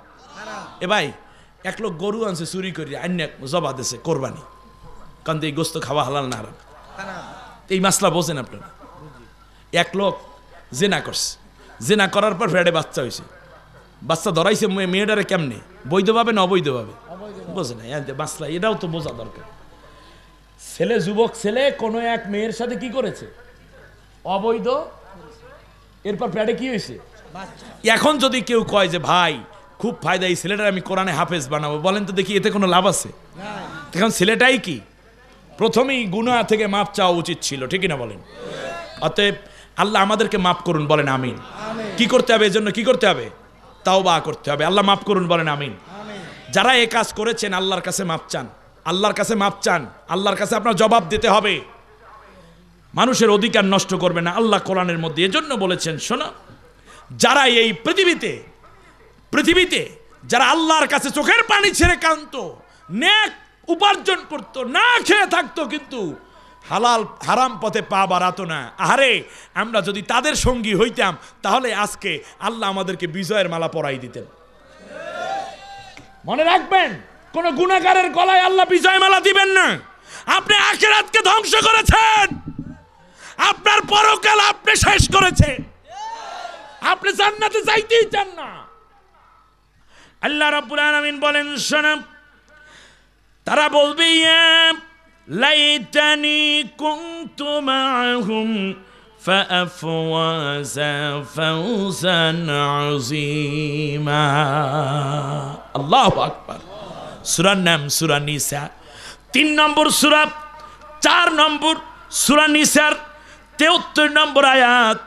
এ ভাই এক লোক গরু আনছে চুরি করিয়া অন্য এক জবা দিছে কোরবানি কারণ এই গোস্ত খাওয়া হালাল না হারাম এই মাসলা বোঝেন আপনারা এক লোক জেনা করছে জেনা করার পর ফেড়ে বাচ্চা হয়েছে বাচ্চা ধরাইছে মেয়েটারে কেমনে বৈধভাবে না অবৈধভাবে বোঝে না মাসলা এটাও তো বোঝা দরকার ছেলে যুবক ছেলে কোনো এক মেয়ের সাথে কি করেছে অবৈধ এরপর প্যাডে কি হয়েছে এখন যদি কেউ কয় যে ভাই খুব ফায়দা এই ছেলেটার আমি কোরআনে হাফেজ বানাবো বলেন তো দেখি এতে কোনো লাভ আছে এখন ছেলেটাই কি প্রথমেই গুনা থেকে মাপ চাওয়া উচিত ছিল ঠিক না বলেন অতএব আল্লাহ আমাদেরকে মাফ করুন বলেন আমিন কি করতে হবে এজন্য কি করতে হবে তাও বা করতে হবে আল্লাহ মাফ করুন বলেন আমিন যারা এ কাজ করেছেন আল্লাহর কাছে মাপ চান আল্লাহর কাছে মাপ চান আল্লাহর কাছে আপনার জবাব দিতে হবে মানুষের অধিকার নষ্ট করবে না আল্লাহ কোরআনের মধ্যে এজন্য বলেছেন শোনো যারা এই পৃথিবীতে পৃথিবীতে যারা আল্লাহর কাছে চোখের পানি ছেড়ে কানত নেক উপার্জন করত না খেয়ে থাকতো কিন্তু হালাল হারাম পথে পা বাড়াতো না আহারে আমরা যদি তাদের সঙ্গী হইতাম তাহলে আজকে আল্লাহ আমাদেরকে বিজয়ের মালা পরাই দিতেন মনে রাখবেন কোন গুণাগারের গলায় আল্লাহ বিজয় মালা দিবেন না আপনি আখেরাতকে ধ্বংস করেছেন আপনার পরকাল আপনি শেষ করেছেন আপনি জান্নাতে যাইতেই চান না আল্লাহ রাব্বুল আলামিন বলেন শোনা তারা বলবে লাইতানি কুনতু মাহুম فأفوز فوزا عظيما الله أكبر سورة নাম سورة نساء তিন নম্বর সুরা চার নম্বর সুরা নিসার তেহত্তর নম্বর আয়াত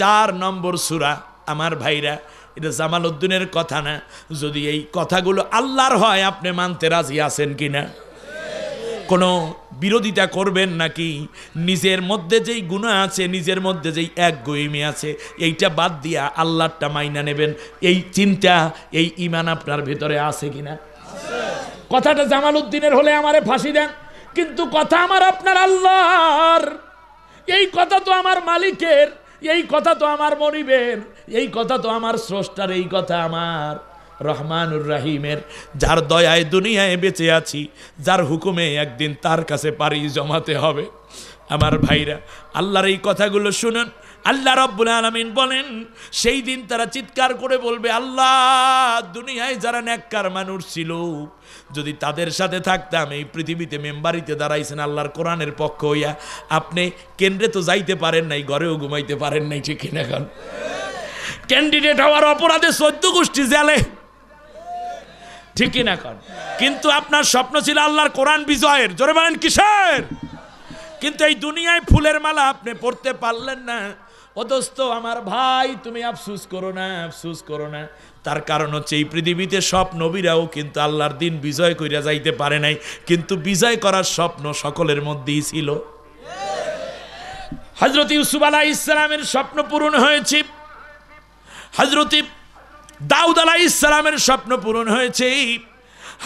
চার নম্বর সুরা আমার ভাইরা এটা জামাল উদ্দিনের কথা না যদি এই কথাগুলো আল্লাহর হয় আপনি মানতে রাজি আছেন কি না কোনো বিরোধিতা করবেন নাকি নিজের মধ্যে যেই গুণা আছে নিজের মধ্যে যেই এক গইমি আছে এইটা বাদ দিয়া আল্লাহটা মাইনা নেবেন এই চিন্তা এই ইমান আপনার ভেতরে আছে কি না কথাটা জামাল উদ্দিনের হলে আমারে ফাঁসি দেন কিন্তু কথা আমার আপনার আল্লাহর এই কথা তো আমার মালিকের এই কথা তো আমার মনিবের এই কথা তো আমার স্রষ্টার এই কথা আমার রহমানুর রাহিমের যার দয়ায় দুনিয়ায় বেঁচে আছি যার হুকুমে একদিন তার কাছে পারি জমাতে হবে আমার ভাইরা আল্লাহর এই কথাগুলো শুনুন আল্লাহ রব্বুল আলমিন বলেন সেই দিন তারা চিৎকার করে বলবে আল্লাহ দুনিয়ায় যারা ন্যাক্কার মানুষ ছিল যদি তাদের সাথে থাকতাম এই পৃথিবীতে মেম্বারিতে দাঁড়াইছেন আল্লাহর কোরআনের পক্ষ হইয়া আপনি কেন্দ্রে তো যাইতে পারেন নাই ঘরেও ঘুমাইতে পারেন নাই ঠিক কিনা এখন ক্যান্ডিডেট হওয়ার অপরাধে চোদ্দ গোষ্ঠী জেলে ঠিক কিনা এখন কিন্তু আপনার স্বপ্ন ছিল আল্লাহর কোরআন বিজয়ের জোরে বলেন কিসের কিন্তু এই দুনিয়ায় ফুলের মালা আপনি পড়তে পারলেন না ও আমার ভাই তুমি আফসুস করো না আফসুস করো না তার কারণ হচ্ছে এই পৃথিবীতে সব নবীরাও কিন্তু আল্লাহর দিন বিজয় করিয়া যাইতে পারে নাই কিন্তু বিজয় করার স্বপ্ন সকলের মধ্যেই ছিল হজরত ইউসুফ আলাহ ইসলামের স্বপ্ন পূরণ হয়েছে হজরত দাউদ আলাহ ইসলামের স্বপ্ন পূরণ হয়েছে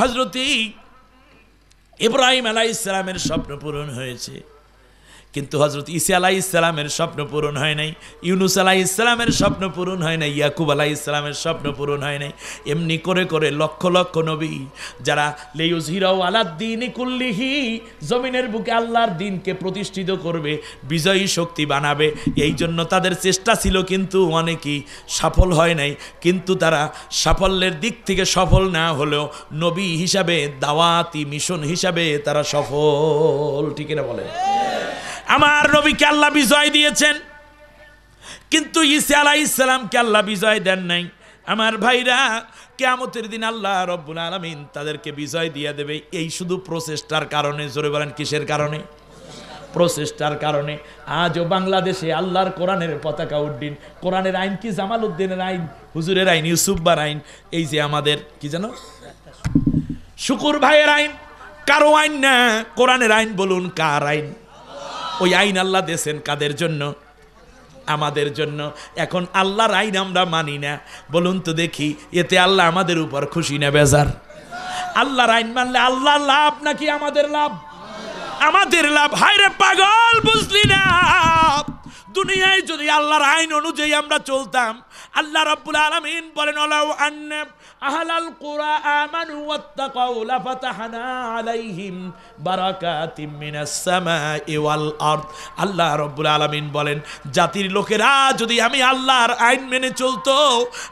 হজরত ইব্রাহিম আলাহ ইসলামের স্বপ্ন পূরণ হয়েছে কিন্তু হজরত ইসা আলাহ ইসলামের স্বপ্ন পূরণ হয় নাই ইউনুস আলাহ ইসলামের স্বপ্ন পূরণ হয় নাই ইয়াকুব আলাহ ইসলামের স্বপ্ন পূরণ হয় নাই এমনি করে করে লক্ষ লক্ষ নবী যারা লেউজ হিরাও আলাদ্দিন কুল্লিহি জমিনের বুকে আল্লাহর দিনকে প্রতিষ্ঠিত করবে বিজয়ী শক্তি বানাবে এই জন্য তাদের চেষ্টা ছিল কিন্তু অনেকেই সফল হয় নাই কিন্তু তারা সাফল্যের দিক থেকে সফল না হলেও নবী হিসাবে দাওয়াতি মিশন হিসাবে তারা সফল ঠিক না বলে আমার নবীকে আল্লাহ বিজয় দিয়েছেন কিন্তু ইসা আলাহ ইসলামকে আল্লাহ বিজয় দেন নাই আমার ভাইরা কেয়ামতের দিন আল্লাহ রব্বুল আলমিন তাদেরকে বিজয় দিয়ে দেবে এই শুধু প্রচেষ্টার কারণে জোরে বলেন কিসের কারণে প্রচেষ্টার কারণে আজও বাংলাদেশে আল্লাহর কোরআনের পতাকা উড্ডিন কোরআনের আইন কি জামাল উদ্দিনের আইন হুজুরের আইন ইউসুফবার আইন এই যে আমাদের কি জানো শুকুর ভাইয়ের আইন কারো আইন না কোরআনের আইন বলুন কার আইন ওই আইন আল্লাহ দেশেন কাদের জন্য আমাদের জন্য এখন আল্লাহর আইন আমরা মানি না বলুন তো দেখি এতে আল্লাহ আমাদের উপর খুশি না বেজার আল্লাহর আইন মানলে আল্লাহ লাভ নাকি আমাদের লাভ আমাদের লাভ হায় রে পাগল বুঝলি না দুনিয়ায় যদি আল্লাহর আইন অনুযায়ী আমরা চলতাম আল্লাহ রাব্বুল আলামিন বলেন ওয়ালাউ আন্না আহলাল কুরা আমানু ওয়াত্তাকাউ আলাইহিম বারাকাতিম মিনাস সামাই ওয়াল আরদ আল্লাহ রাব্বুল আলামিন বলেন জাতির লোকেরা যদি আমি আল্লাহর আইন মেনে চলতো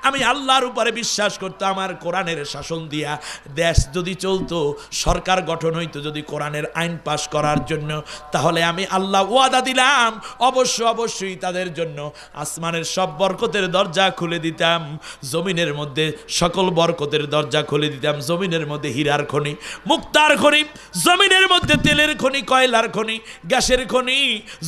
আমি আল্লাহর উপরে বিশ্বাস করতো আমার কোরআনের শাসন দিয়া দেশ যদি চলতো সরকার গঠন হইতো যদি কোরআনের আইন পাশ করার জন্য তাহলে আমি আল্লাহ ওয়াদা দিলাম অবশ্য অবশ্য অবশ্যই তাদের জন্য আসমানের সব বরকতের দরজা খুলে দিতাম জমিনের মধ্যে সকল বরকতের দরজা খুলে দিতাম জমিনের মধ্যে হীরার খনি মুক্তার খনি জমিনের মধ্যে তেলের খনি কয়লার খনি গ্যাসের খনি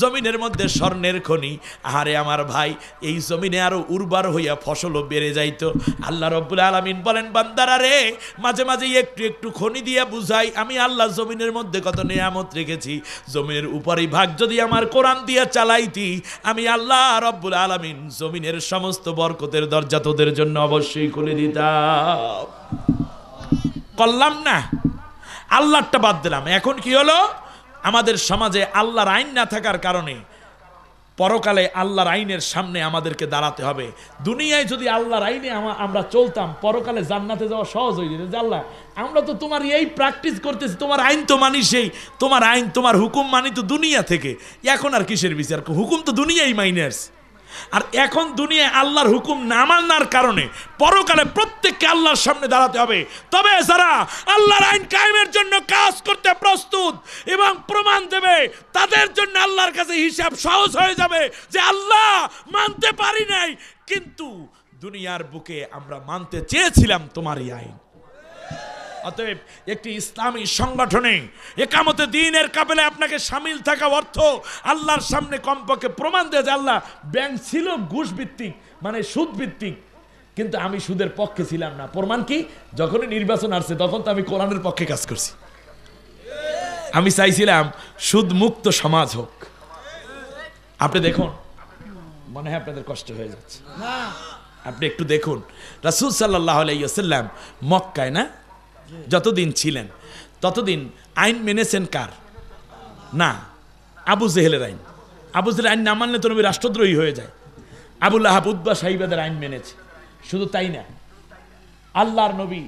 জমিনের মধ্যে স্বর্ণের খনি আহারে আমার ভাই এই জমিনে আরও উর্বর হইয়া ফসলও বেড়ে যাইত আল্লাহ রব্বুল আলমিন বলেন বান্দারা রে মাঝে মাঝে একটু একটু খনি দিয়া বুঝাই আমি আল্লাহ জমিনের মধ্যে কত নিয়ামত রেখেছি জমিনের উপরই ভাগ যদি আমার কোরআন দিয়া চালাইতি আমি আল্লাহ রব্বুল আলমিন জমিনের সমস্ত বরকতের দরজা তোদের জন্য অবশ্যই খুলে দিতাম করলাম না আল্লাহটা বাদ দিলাম এখন কি হলো আমাদের সমাজে আল্লাহর আইন না থাকার কারণে পরকালে আল্লাহর আইনের সামনে আমাদেরকে দাঁড়াতে হবে দুনিয়ায় যদি আল্লাহর আইনে আমরা চলতাম পরকালে জান্নাতে যাওয়া সহজ হয়ে যেত আল্লাহ আমরা তো তোমার এই প্র্যাকটিস করতেছি তোমার আইন তো মানি সেই তোমার আইন তোমার হুকুম মানি তো দুনিয়া থেকে এখন আর কিসের বিচার হুকুম তো দুনিয়াই মাইনার্স আর এখন দুনিয়ায় আল্লাহর হুকুম না মানার কারণে পরকালে প্রত্যেককে আল্লাহর সামনে দাঁড়াতে হবে তবে যারা আল্লাহর আইন কায়েমের জন্য কাজ করতে প্রস্তুত এবং প্রমাণ দেবে তাদের জন্য আল্লাহর কাছে হিসাব সহজ হয়ে যাবে যে আল্লাহ মানতে পারি নাই কিন্তু দুনিয়ার বুকে আমরা মানতে চেয়েছিলাম তোমার এই আইন অতএব একটি ইসলামী সংগঠনে একামতে দিনের কাপেলে আপনাকে সামিল থাকা অর্থ আল্লাহর সামনে কমপক্ষে প্রমাণ দেয় যে আল্লাহ ব্যাংক ছিল ঘুষ ভিত্তিক মানে সুদ ভিত্তিক কিন্তু আমি সুদের পক্ষে ছিলাম না প্রমাণ কি যখনই নির্বাচন আসছে তখন তো আমি কোরআনের পক্ষে কাজ করছি আমি চাইছিলাম সুদ মুক্ত সমাজ হোক আপনি দেখুন মনে হয় আপনাদের কষ্ট হয়ে যাচ্ছে আপনি একটু দেখুন রাসুল সাল্লাহ আলাইসাল্লাম মক্কায় না যতদিন ছিলেন ততদিন আইন মেনেছেন কার না আবু জেহেলের আইন আবু জেহেলের আইন না মানলে তো নবী রাষ্ট্রদ্রোহী হয়ে যায় আবুল আহাব উদ্বা সাহিবাদের আইন মেনেছে শুধু তাই না আল্লাহর নবী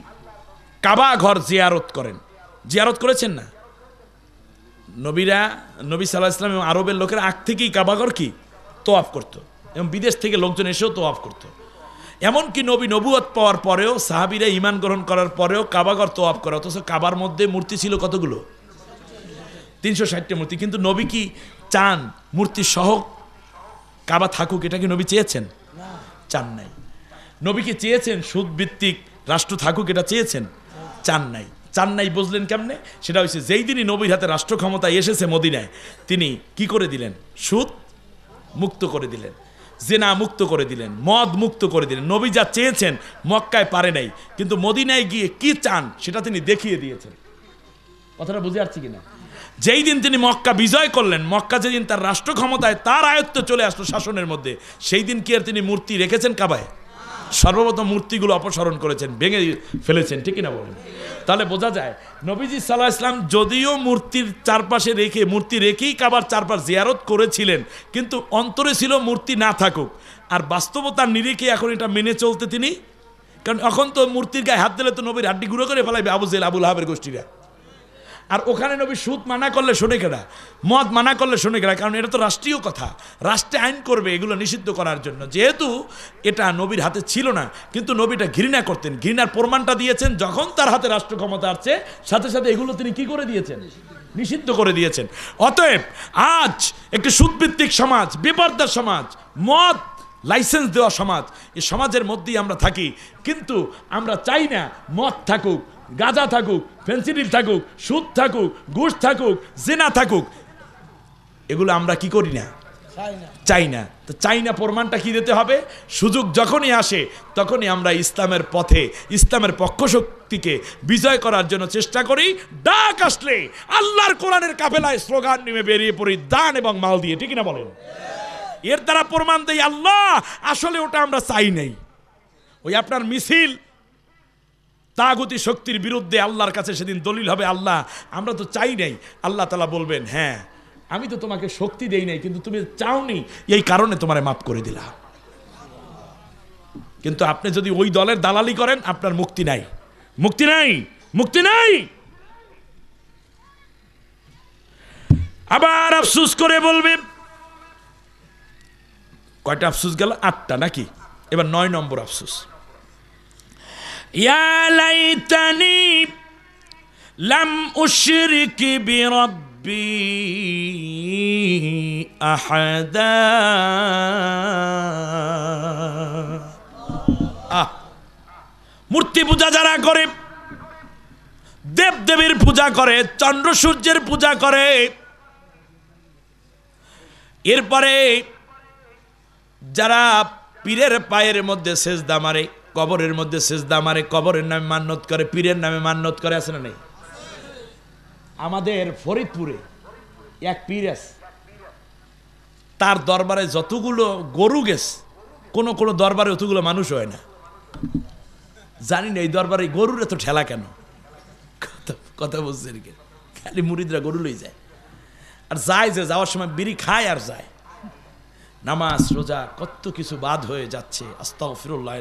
কাবা ঘর জিয়ারত করেন জিয়ারত করেছেন না নবীরা নবী সাল্লাহ ইসলাম এবং আরবের লোকের আগ থেকেই কাবাঘর কি তোয়াফ করতো এবং বিদেশ থেকে লোকজন এসেও তোয়াফ করতো এমনকি নবী নবুয়ত পাওয়ার পরেও সাহাবিরা ইমান গ্রহণ করার পরেও কাবাগর তোয়াব করে অথচ কাবার মধ্যে মূর্তি ছিল কতগুলো তিনশো ষাটটি মূর্তি কিন্তু নবী কি চান মূর্তি সহ কাবা থাকুক এটা কি নবী চেয়েছেন চান নাই নবীকে চেয়েছেন সুদভিত্তিক রাষ্ট্র থাকুক এটা চেয়েছেন চান নাই চান নাই বুঝলেন কেমনে সেটা হচ্ছে যেই দিনই নবীর হাতে রাষ্ট্র ক্ষমতায় এসেছে মদিনায় তিনি কি করে দিলেন সুদ মুক্ত করে দিলেন জেনা মুক্ত করে দিলেন মদ মুক্ত করে দিলেন নবী যা চেয়েছেন মক্কায় পারে নাই কিন্তু মদিনায় গিয়ে কি চান সেটা তিনি দেখিয়ে দিয়েছেন কথাটা বুঝে আসছি কিনা যেই দিন তিনি মক্কা বিজয় করলেন মক্কা যেদিন তার রাষ্ট্র ক্ষমতায় তার আয়ত্ত চলে আসলো শাসনের মধ্যে সেই দিন কি আর তিনি মূর্তি রেখেছেন কাবায় সর্বপ্রথম মূর্তিগুলো অপসারণ করেছেন ভেঙে ফেলেছেন ঠিক না বলেন তাহলে বোঝা যায় নবীজি সাল্লাহ ইসলাম যদিও মূর্তির চারপাশে রেখে মূর্তি রেখেই কাবার চারপাশ জিয়ারত করেছিলেন কিন্তু অন্তরে ছিল মূর্তি না থাকুক আর বাস্তবতার নিরিখে এখন এটা মেনে চলতে তিনি কারণ এখন তো মূর্তির গায়ে হাত দিলে তো নবীর হাড্ডি গুঁড়ো করে ফেলাইবে আবু জেল আবুল হাবের গোষ্ঠীরা আর ওখানে নবী সুদ মানা করলে শুনে কেনা মদ মানা করলে শুনে কেনা কারণ এটা তো রাষ্ট্রীয় কথা রাষ্ট্রে আইন করবে এগুলো নিষিদ্ধ করার জন্য যেহেতু এটা নবীর হাতে ছিল না কিন্তু নবীটা ঘৃণা করতেন ঘৃণার প্রমাণটা দিয়েছেন যখন তার হাতে রাষ্ট্র ক্ষমতা আসছে সাথে সাথে এগুলো তিনি কি করে দিয়েছেন নিষিদ্ধ করে দিয়েছেন অতএব আজ একটি সুদভিত্তিক সমাজ বিপর্দার সমাজ মদ লাইসেন্স দেওয়া সমাজ এই সমাজের মধ্যেই আমরা থাকি কিন্তু আমরা চাই না মদ থাকুক গাঁজা থাকুক ফেন্সিডিল থাকুক সুদ থাকুক ঘুষ থাকুক জেনা থাকুক এগুলো আমরা কি করি না চাই না তো চাই না প্রমাণটা কি দিতে হবে সুযোগ যখনই আসে তখনই আমরা ইসলামের পথে ইসলামের পক্ষ শক্তিকে বিজয় করার জন্য চেষ্টা করি ডাক আসলে আল্লাহর কোরআনের কাফেলায় স্লোগান নেমে বেরিয়ে পড়ি দান এবং মাল দিয়ে ঠিক না বলেন এর দ্বারা প্রমাণ দেয় আল্লাহ আসলে ওটা আমরা চাই নাই ওই আপনার মিছিল তাগতি শক্তির বিরুদ্ধে আল্লাহর কাছে সেদিন দলিল হবে আল্লাহ আমরা তো চাই নাই আল্লাহ তালা বলবেন হ্যাঁ আমি তো তোমাকে শক্তি দেই নাই কিন্তু তুমি চাওনি এই কারণে তোমার মাফ করে দিলাম কিন্তু আপনি যদি ওই দলের দালালি করেন আপনার মুক্তি নাই মুক্তি নাই মুক্তি নাই আবার আফসুস করে বলবে কয়টা আফসুস গেল আটটা নাকি এবার নয় নম্বর আফসুস ইয়ালাইতানি লাম উশরিক বিরব্বি আহাদা আহ মূর্তি পূজা যারা করে দেবদেবীর পূজা করে চন্দ্র সূর্যের পূজা করে এরপরে যারা পীরের পায়ের মধ্যে সেজদা মারে কবরের মধ্যে সেজদা মারে কবরের নামে মান্যত করে পীরের নামে মান্যত করে আছে না নেই আমাদের ফরিদপুরে এক পীর আছে তার দরবারে যতগুলো গরু গেছে কোনো কোনো দরবারে অতগুলো মানুষ হয় না জানি না এই দরবারে গরুর এত ঠেলা কেন কথা বলছে আর কি খালি মুরিদরা গরু লই যায় আর যায় যে যাওয়ার সময় বিড়ি খায় আর যায় নামাজ রোজা কত কিছু বাদ হয়ে যাচ্ছে আস্তাও ফিরুল্লাহ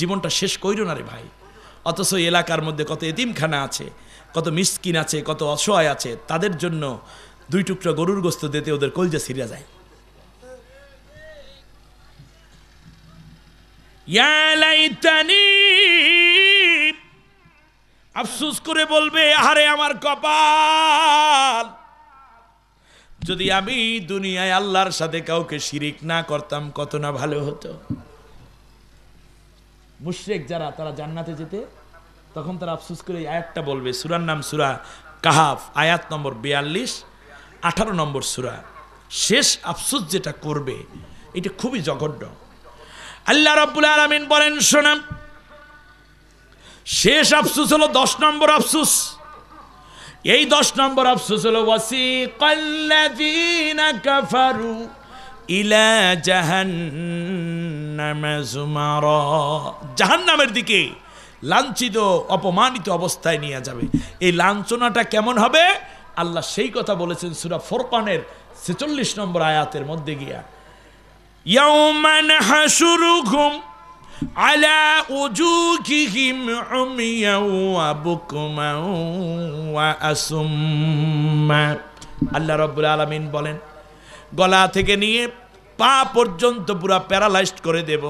জীবনটা শেষ কইরো না রে ভাই অথচ এলাকার মধ্যে কত এতিমখানা আছে কত মিসকিন আছে কত অসহায় আছে তাদের জন্য দুই টুকরা গরুর গোস্ত দিতে ওদের কলজা ছিঁড়া যায় আফসুস করে বলবে আরে আমার কপাল যদি আমি দুনিয়ায় আল্লাহর সাথে কাউকে শিরিক না করতাম কত না ভালো হতো মুশ্রেক যারা তারা জান্নাতে যেতে তখন তারা আফসুস করে এই আয়াতটা বলবে সুরার নাম সুরা কাহাফ আয়াত নম্বর বিয়াল্লিশ আঠারো নম্বর সুরা শেষ আফসুস যেটা করবে এটা খুবই জঘন্য আল্লাহ রাব্বুল আলামিন বলেন শোনাম শেষ আফসুস হলো দশ নম্বর আফসুস এই দশ নম্বর আফসুস হলো ওয়াসি কাল্লাদিনা কাফারু ইলা জাহান্নামে জাহান্নামের দিকে লাঞ্ছিত অপমানিত অবস্থায় নিয়ে যাবে এই লাঞ্ছনাটা কেমন হবে আল্লাহ সেই কথা বলেছেন সুরা ফোরকানের ছেচল্লিশ নম্বর আয়াতের মধ্যে গিয়া ইয়াউমান হাসুরুকুম على وجوههم عميا وبكما আল্লাহ রব্বুল আলমিন বলেন গলা থেকে নিয়ে পা পর্যন্ত পুরা প্যারালাইজড করে দেব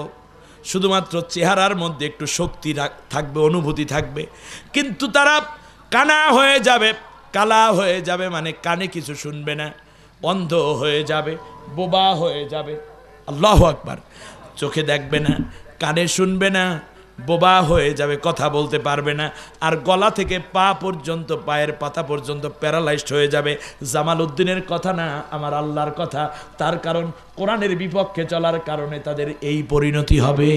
শুধুমাত্র চেহারার মধ্যে একটু শক্তি থাকবে অনুভূতি থাকবে কিন্তু তারা কানা হয়ে যাবে কালা হয়ে যাবে মানে কানে কিছু শুনবে না অন্ধ হয়ে যাবে বোবা হয়ে যাবে আল্লাহ আকবার চোখে দেখবে না কানে শুনবে না বোবা হয়ে যাবে কথা বলতে পারবে না আর গলা থেকে পা পর্যন্ত পায়ের পাতা পর্যন্ত প্যারালাইজড হয়ে যাবে জামাল উদ্দিনের কথা না আমার আল্লাহর কথা তার কারণ কোরআনের বিপক্ষে চলার কারণে তাদের এই পরিণতি হবে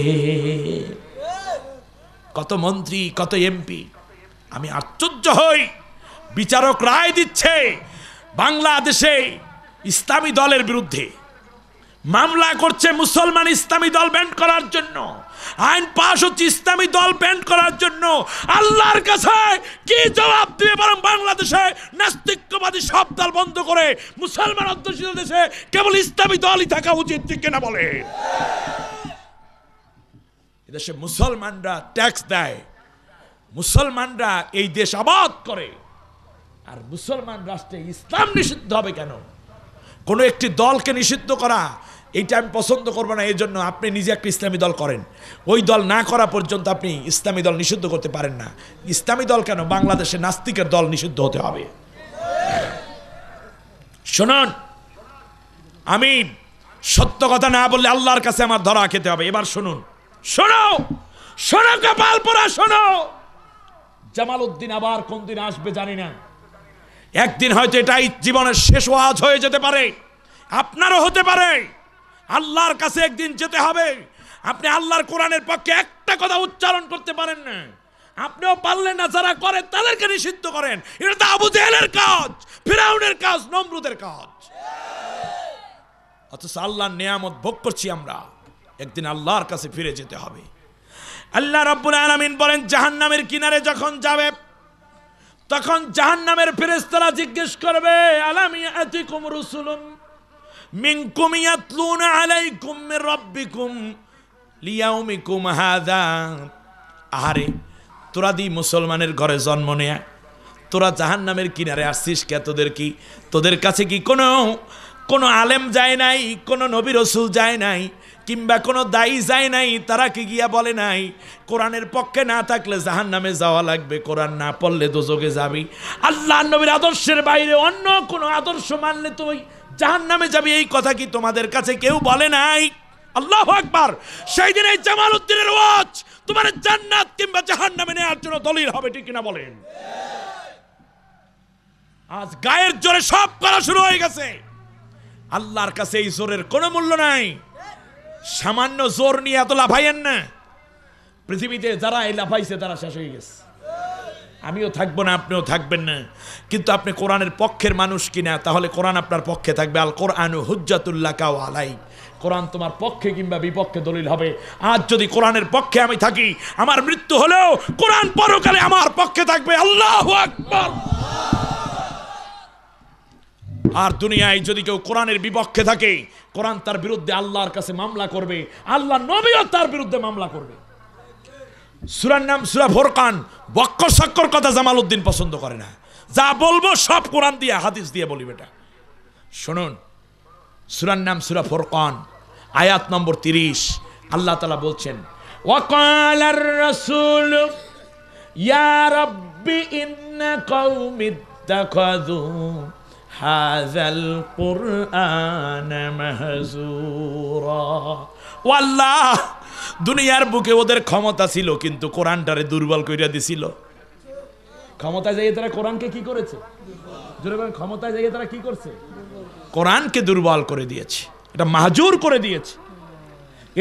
কত মন্ত্রী কত এমপি আমি আশ্চর্য হই বিচারক রায় দিচ্ছে বাংলাদেশে ইসলামী দলের বিরুদ্ধে মামলা করছে মুসলমান ইসলামী দল ব্যান্ড করার জন্য আইন পাশ হচ্ছে ইসলামী দল ব্যান্ড করার জন্য আল্লাহর কাছে কি জবাব দিয়ে পারেন বাংলাদেশে নাস্তিক্যবাদী সব দল বন্ধ করে মুসলমান অধ্যুষিত দেশে কেবল ইসলামী দলই থাকা উচিত ঠিক কিনা বলে এদেশে মুসলমানরা ট্যাক্স দেয় মুসলমানরা এই দেশ আবাদ করে আর মুসলমান রাষ্ট্রে ইসলাম নিষিদ্ধ হবে কেন কোনো একটি দলকে নিষিদ্ধ করা এইটা আমি পছন্দ করবো না এই জন্য আপনি নিজে একটা ইসলামী দল করেন ওই দল না করা পর্যন্ত আপনি ইসলামী দল নিষিদ্ধ করতে পারেন না ইসলামী দল কেন বাংলাদেশে নাস্তিকের দল নিষিদ্ধ হতে হবে শোনান আমি সত্য কথা না বললে আল্লাহর কাছে আমার ধরা খেতে হবে এবার শুনুন শোনো শোনো কপাল পড়া শোনো জামাল উদ্দিন আবার কোন দিন আসবে জানি না একদিন হয়তো এটাই জীবনের শেষ ওয়াজ হয়ে যেতে পারে আপনারও হতে পারে আল্লাহর কাছে একদিন যেতে হবে আপনি আল্লাহর কোরআনের পক্ষে একটা কথা উচ্চারণ করতে পারেন না আপনিও পারলেন না যারা করে তাদেরকে নিষিদ্ধ করেন এটা তো আবু জেহেলের কাজ ফিরাউনের কাজ নমরুদের কাজ অথচ আল্লাহর নিয়ামত ভোগ করছি আমরা একদিন আল্লাহর কাছে ফিরে যেতে হবে আল্লাহ রাব্বুল আলামিন বলেন জাহান্নামের কিনারে যখন যাবে তখন জাহান্নামের ফেরেশতারা জিজ্ঞেস করবে আলামিয়া আতিকুম রুসুলুম মিনকুম ইয়াতলুনা আলাইকুম মির রাব্বিকুম লিয়াউমিকুম হাদা আহারে তোরা দি মুসলমানের ঘরে জন্ম নেয়া তোরা জাহান্নামের কিনারে আসছিস কে তোদের কি তোদের কাছে কি কোনো কোনো আলেম যায় নাই কোনো নবী রসুল যায় নাই কিংবা কোনো দায়ী যায় নাই তারা কি গিয়া বলে নাই কোরআনের পক্ষে না থাকলে জাহান নামে যাওয়া লাগবে কোরআন না পড়লে দোজগে যাবি আল্লাহ নবীর আদর্শের বাইরে অন্য কোনো আদর্শ মানলে তুই জাহান নামে যাবে এই কথা কি তোমাদের কাছে কেউ বলে নাই আল্লাহ একবার সেই দিন এই জামাল উদ্দিনের ওয়াজ তোমার জান্নাত কিংবা জাহান নামে নেওয়ার জন্য দলিল হবে ঠিক কিনা বলেন আজ গায়ের জোরে সব করা শুরু হয়ে গেছে আল্লাহর কাছে এই জোরের কোনো মূল্য নাই সামান্য জোর নিয়ে এত লাফাইয়েন না পৃথিবীতে যারা এই লাফাইছে তারা শেষ হয়ে গেছে আমিও থাকবো না আপনিও থাকবেন না কিন্তু আপনি কোরআনের পক্ষের মানুষ কিনা তাহলে কোরআন আপনার পক্ষে থাকবে আল কোরআন হুজ্জাতুল্লাহ কাউ আলাই কোরআন তোমার পক্ষে কিংবা বিপক্ষে দলিল হবে আজ যদি কোরআনের পক্ষে আমি থাকি আমার মৃত্যু হলেও কোরআন পরকালে আমার পক্ষে থাকবে আল্লাহ আকবর আর দুনিয়ায় যদি কেউ কোরআনের বিপক্ষে থাকে কোরআন তার বিরুদ্ধে আল্লাহর কাছে মামলা করবে আল্লাহ নবীও তার বিরুদ্ধে মামলা করবে সুরার নাম সুরা ফোরকান বক্ক সাক্ষর কথা জামাল উদ্দিন পছন্দ করে না যা বলবো সব কোরআন দিয়ে হাদিস দিয়ে বলি বেটা শুনুন সুরার নাম সুরা ফোরকান আয়াত নম্বর তিরিশ আল্লাহ তালা বলছেন ওয়াকালার রসুল ইয়া রব্বি কৌমিত্তাখাযু হাযাল কুরআন মাহজুরা ও আল্লাহ দুনিয়ার বুকে ওদের ক্ষমতা ছিল কিন্তু কোরআনটারে দুর্বল করিয়া দিছিল ক্ষমতায় যাইয়ে তারা কোরআনকে কি করেছে ক্ষমতায় যাইয়ে তারা কি করছে কোরআনকে দুর্বল করে দিয়েছে এটা মাহজুর করে দিয়েছে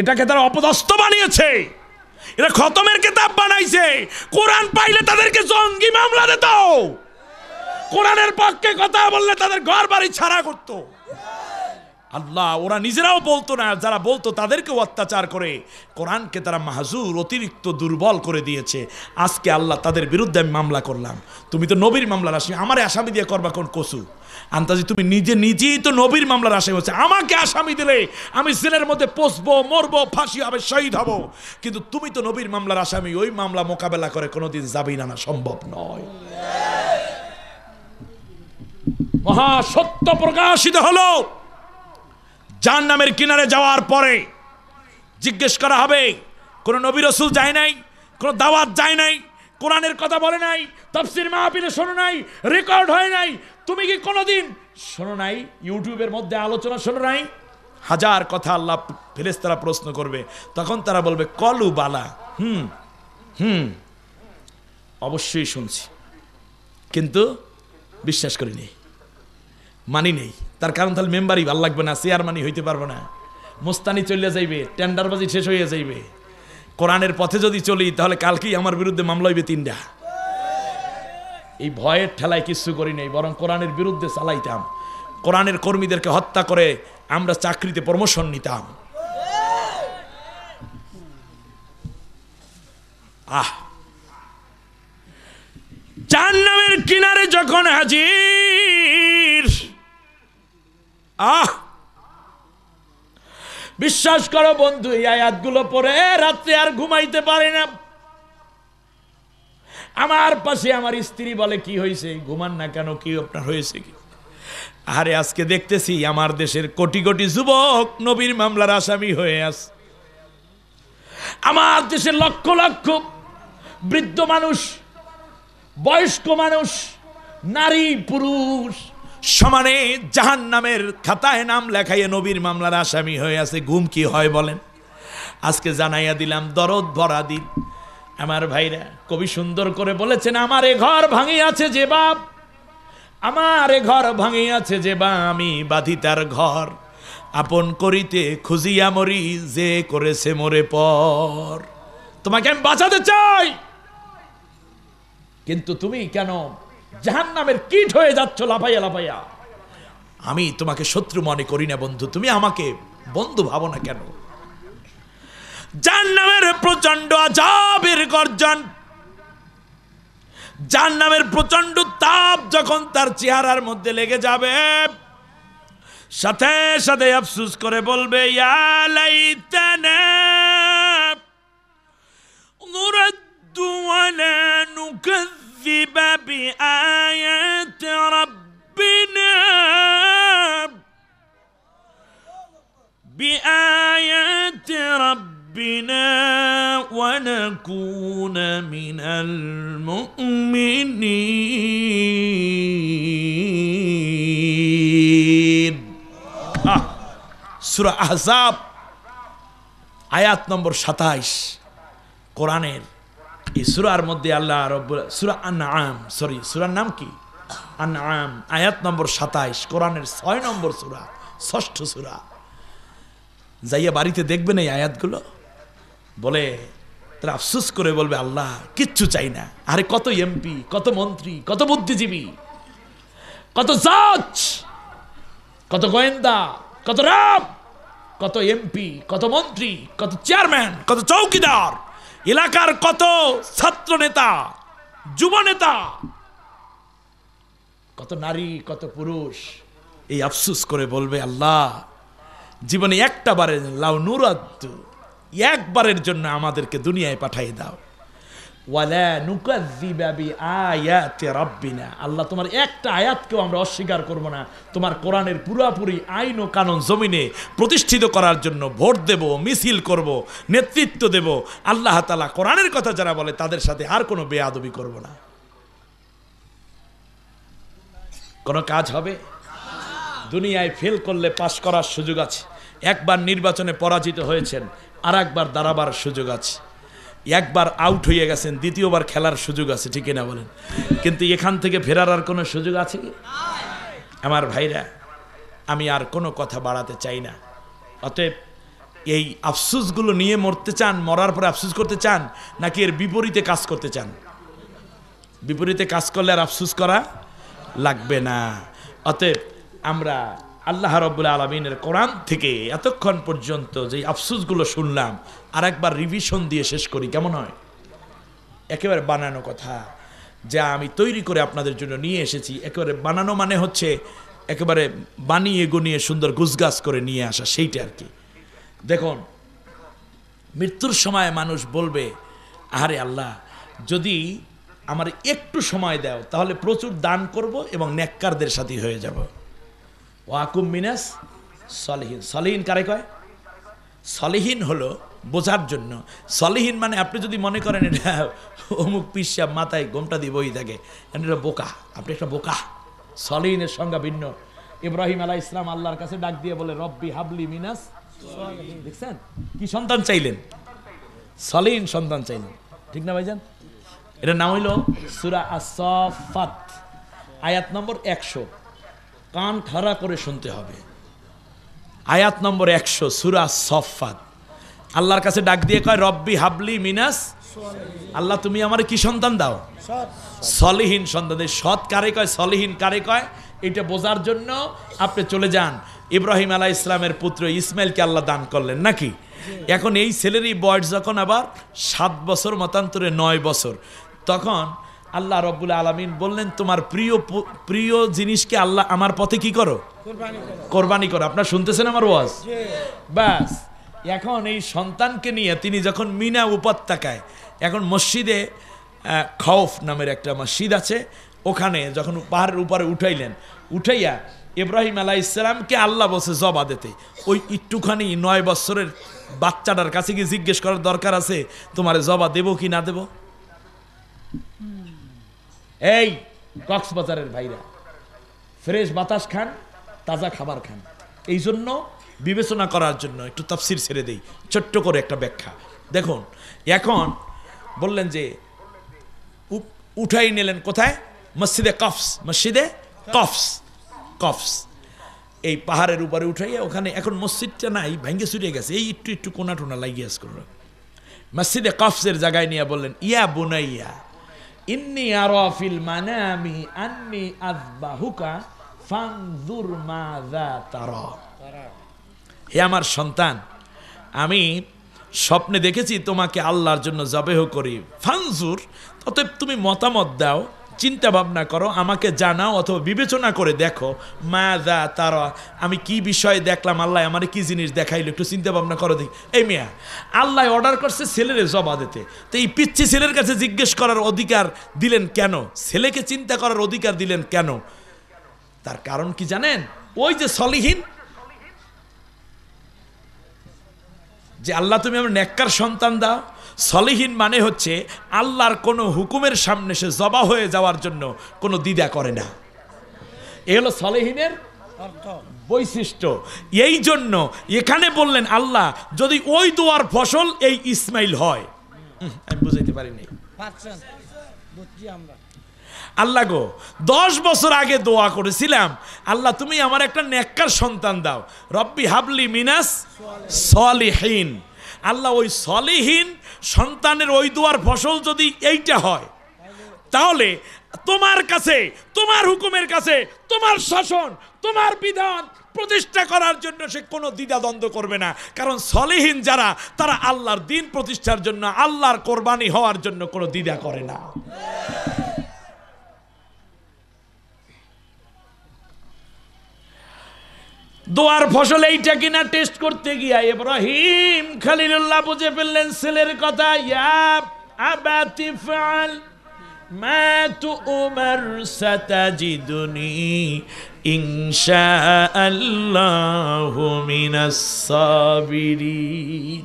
এটাকে তারা অপদস্থ বানিয়েছে এরা খতমের কেতাব বানাইছে কোরআন পাইলে তাদেরকে জঙ্গি মামলা দিত কোরআনের পক্ষে কথা বললে তাদের ঘর বাড়ি ছাড়া করতো আল্লাহ ওরা নিজেরাও বলতো না যারা বলতো তাদেরকেও অত্যাচার করে কোরআনকে তারা মাহাজুর অতিরিক্ত দুর্বল করে দিয়েছে আজকে আল্লাহ তাদের বিরুদ্ধে আমি মামলা করলাম তুমি তো নবীর মামলার আসামি আমার আসামি দিয়ে করবা কোন কসু আন্তাজি তুমি নিজে নিজেই তো নবীর মামলার আসামি হচ্ছে আমাকে আসামি দিলে আমি জেলের মধ্যে পোষবো মরবো ফাঁসি হবে শহীদ হব কিন্তু তুমি তো নবীর মামলার আসামি ওই মামলা মোকাবেলা করে কোনোদিন যাবি না সম্ভব নয় মহা সত্য প্রকাশিত হলো জাহান নামের কিনারে যাওয়ার পরে জিজ্ঞেস করা হবে কোনো নবী রসুল যায় নাই কোনো দাওয়াত যায় নাই কোরআনের কথা বলে নাই তফসির মাহফিলে শোনো নাই রেকর্ড হয় নাই তুমি কি কোনো দিন শোনো নাই ইউটিউবের মধ্যে আলোচনা শোনো নাই হাজার কথা আল্লাহ তারা প্রশ্ন করবে তখন তারা বলবে কলু বালা হুম হুম অবশ্যই শুনছি কিন্তু বিশ্বাস করিনি মানি নেই তার কারণ তাহলে মেম্বারই ভাল লাগবে না চেয়ারম্যানই হইতে পারবো না মুস্তানি চলে যাইবে টেন্ডারবাজি শেষ হয়ে যাইবে কোরআনের পথে যদি চলি তাহলে কালকেই আমার বিরুদ্ধে মামলা হইবে তিনটা এই ভয়ের ঠেলায় কিছু করি নাই বরং কোরআনের বিরুদ্ধে চালাইতাম কোরআনের কর্মীদেরকে হত্যা করে আমরা চাকরিতে প্রমোশন নিতাম আহ জাহান্নামের কিনারে যখন হাজির আহ বিশ্বাস করো বন্ধু এই আয়াতগুলো পরে রাত্রে আর ঘুমাইতে পারে না আমার পাশে আমার স্ত্রী বলে কি হয়েছে ঘুমান না কেন কি আপনার হয়েছে কি আরে আজকে দেখতেছি আমার দেশের কোটি কোটি যুবক নবীর মামলার আসামি হয়ে আস আমার দেশের লক্ষ লক্ষ বৃদ্ধ মানুষ বয়স্ক মানুষ নারী পুরুষ সমানে জাহান নামের খাতায় নাম লেখাইয়ে নবীর মামলার আসামি হয়ে আছে গুম কি হয় বলেন আজকে জানাইয়া দিলাম দরদ ভরা দিন আমার ভাইরা কবি সুন্দর করে বলেছেন আমার এ ঘর আছে যে বাপ আমার এ ঘর আছে যে বা আমি বাঁধি তার ঘর আপন করিতে খুঁজিয়া মরি যে করেছে মরে পর তোমাকে আমি বাঁচাতে চাই কিন্তু তুমি কেন জাহান নামের কীট হয়ে যাচ্ছ লাফাইয়া লাফাইয়া আমি তোমাকে শত্রু মনে করি না বন্ধু তুমি আমাকে বন্ধু ভাবো না কেন জাহান্নামের প্রচন্ড আজাবের গর্জন জাহান্নামের প্রচন্ড তাপ যখন তার চেহারার মধ্যে লেগে যাবে সাথে সাথে আফসুস করে বলবে ইয়ালাইতানা নুরাদ্দু ওয়ালা নুকাজ كذب بآيات ربنا بآيات ربنا ونكون من المؤمنين آه. سورة أحزاب آيات نمبر 27 قرآن এই সুরার মধ্যে আল্লাহ রব সুরা আনাম সরি সুরার নাম কি আনাম আয়াত নম্বর সাতাইশ কোরআনের ছয় নম্বর সুরা ষষ্ঠ সুরা যাইয়া বাড়িতে দেখবেন এই আয়াতগুলো বলে তারা আফসুস করে বলবে আল্লাহ কিচ্ছু চাই না আরে কত এমপি কত মন্ত্রী কত বুদ্ধিজীবী কত জাজ কত গোয়েন্দা কত রাম কত এমপি কত মন্ত্রী কত চেয়ারম্যান কত চৌকিদার এলাকার কত ছাত্র নেতা যুব নেতা কত নারী কত পুরুষ এই আফসুস করে বলবে আল্লাহ জীবনে একটা বারের লাউ নুরাত একবারের জন্য আমাদেরকে দুনিয়ায় পাঠাই দাও আল্লাহ তোমার একটা আয়াতকেও আমরা অস্বীকার করব না তোমার কোরআনের আইন ও কানুন জমিনে প্রতিষ্ঠিত করার জন্য ভোট দেব মিছিল করব নেতৃত্ব দেব আল্লাহ তালা কোরআনের কথা যারা বলে তাদের সাথে আর কোনো বেয়াদবি করব না কোনো কাজ হবে দুনিয়ায় ফেল করলে পাশ করার সুযোগ আছে একবার নির্বাচনে পরাজিত হয়েছেন আর একবার দাঁড়াবার সুযোগ আছে একবার আউট হয়ে গেছেন দ্বিতীয়বার খেলার সুযোগ আছে ঠিক না বলেন কিন্তু এখান থেকে ফেরার আর কোনো সুযোগ আছে কি আমার ভাইরা আমি আর কোনো কথা বাড়াতে চাই না অতএব এই আফসুসগুলো নিয়ে মরতে চান মরার পরে আফসুস করতে চান নাকি এর বিপরীতে কাজ করতে চান বিপরীতে কাজ করলে আর আফসুস করা লাগবে না অতএব আমরা আল্লাহ রব্বুল আলমিনের কোরআন থেকে এতক্ষণ পর্যন্ত যে আফসুসগুলো শুনলাম আর একবার রিভিশন দিয়ে শেষ করি কেমন হয় একেবারে বানানো কথা যা আমি তৈরি করে আপনাদের জন্য নিয়ে এসেছি একেবারে বানানো মানে হচ্ছে একেবারে বানিয়ে গুনিয়ে সুন্দর গুজগাছ করে নিয়ে আসা সেইটা আর কি দেখুন মৃত্যুর সময় মানুষ বলবে আহারে আল্লাহ যদি আমার একটু সময় দাও তাহলে প্রচুর দান করব এবং নেককারদের সাথে হয়ে যাব ওয়াকুম মিনাস সলিহীন সলিহীন কারে কয় সলিহীন হলো বোঝার জন্য সলিহীন মানে আপনি যদি মনে করেন এটা অমুক পিসা মাথায় গোমটা দিয়ে বই থাকে এটা বোকা আপনি একটা বোকা সলিহীনের সংজ্ঞা ভিন্ন ইব্রাহিম আলাহ ইসলাম আল্লাহর কাছে ডাক দিয়ে বলে রব্বি হাবলি মিনাস দেখছেন কি সন্তান চাইলেন সলিহীন সন্তান চাইলেন ঠিক না ভাইজান এটার নাম হইল সুরা আসফাত আয়াত নম্বর একশো কান খাড়া করে শুনতে হবে আয়াত নম্বর একশো সুরা সফাত আল্লাহর কাছে ডাক দিয়ে কয় রব্বি হাবলি মিনাস আল্লাহ তুমি আমার কি সন্তান দাও সলিহীন সন্তান সৎ কারে কয় সলিহীন কারে কয় এটা বোঝার জন্য আপনি চলে যান ইব্রাহিম আলাহ ইসলামের পুত্র ইসমাইলকে আল্লাহ দান করলেন নাকি এখন এই ছেলেরই বয়স যখন আবার সাত বছর মতান্তরে নয় বছর তখন আল্লাহ রব্বুল আলমিন বললেন তোমার প্রিয় প্রিয় জিনিসকে আল্লাহ আমার পথে কি করো কোরবানি করো আপনার শুনতেছেন আমার ওয়াজ ব্যাস এখন এই সন্তানকে নিয়ে তিনি যখন মিনা উপত্যকায় এখন মসজিদে খৌফ নামের একটা মসজিদ আছে ওখানে যখন পাহাড়ের উপরে উঠাইলেন উঠাইয়া ইব্রাহিম আলাহ ইসলামকে আল্লাহ বসে জবা দিতে ওই একটুখানি নয় বছরের বাচ্চাটার কাছে গিয়ে জিজ্ঞেস করার দরকার আছে তোমার জবা দেবো কি না দেবো এই কক্সবাজারের ভাইরা ফ্রেশ বাতাস খান তাজা খাবার খান এই জন্য বিবেচনা করার জন্য একটু তাফসির ছেড়ে দেই ছোট্ট করে একটা ব্যাখ্যা দেখুন এখন বললেন যে উঠাই নিলেন কোথায় মসজিদে কফস মসজিদে কফস কফস এই পাহাড়ের উপরে উঠাইয়া ওখানে এখন মসজিদটা নাই ভেঙে চুরিয়ে গেছে এই একটু একটু কোনা টোনা লাগিয়ে করল মসজিদে কফসের জায়গায় নিয়ে বললেন ইয়া বোনাইয়া ইন্নি আরফিল মানে আমি আন্নি আজবাহুকা ফাংজুর মাজা তার হে আমার সন্তান আমি স্বপ্নে দেখেছি তোমাকে আল্লাহর জন্য জবেহ করি ফানজুর অতএব তুমি মতামত দাও চিন্তা ভাবনা করো আমাকে জানাও অথবা বিবেচনা করে দেখো মা দা তারা আমি কি বিষয়ে দেখলাম আল্লাহ আমার কি জিনিস দেখাইলো একটু চিন্তা ভাবনা করো দেখি এই মেয়া আল্লাহ অর্ডার করছে ছেলের জবা দিতে তো এই পিচ্ছি ছেলের কাছে জিজ্ঞেস করার অধিকার দিলেন কেন ছেলেকে চিন্তা করার অধিকার দিলেন কেন তার কারণ কি জানেন ওই যে সলিহীন যে আল্লাহ তুমি আমার নেককার সন্তান দাও সলিহীন মানে হচ্ছে আল্লাহর কোনো হুকুমের সামনে সে জবা হয়ে যাওয়ার জন্য কোনো দ্বিধা করে না এ হলো সলেহীনের বৈশিষ্ট্য এই জন্য এখানে বললেন আল্লাহ যদি ওই দোয়ার ফসল এই ইসমাইল হয় আমি বুঝাইতে পারিনি আল্লাহ গো দশ বছর আগে দোয়া করেছিলাম আল্লাহ তুমি আমার একটা নেককার সন্তান দাও রব্বি হাবলি মিনাস সলিহীন আল্লাহ ওই সলেহীন সন্তানের ওই দুয়ার ফসল যদি এইটা হয় তাহলে তোমার কাছে তোমার হুকুমের কাছে তোমার শাসন তোমার বিধান প্রতিষ্ঠা করার জন্য সে কোনো দ্বিধাদ্বন্দ্ব করবে না কারণ সলেহীন যারা তারা আল্লাহর দিন প্রতিষ্ঠার জন্য আল্লাহর কোরবানি হওয়ার জন্য কোনো দ্বিধা করে না দোয়ার ফসল এইটা কিনা টেস্ট করতে গিয়া এব্রাহিম খালিলুল্লাহ বুঝে ফেললেন ছেলের কথা ইয়াব আবাতি ফাল মা তুমার সাতাজিদুনি ইনশাআল্লাহু মিনাস সাবিরিন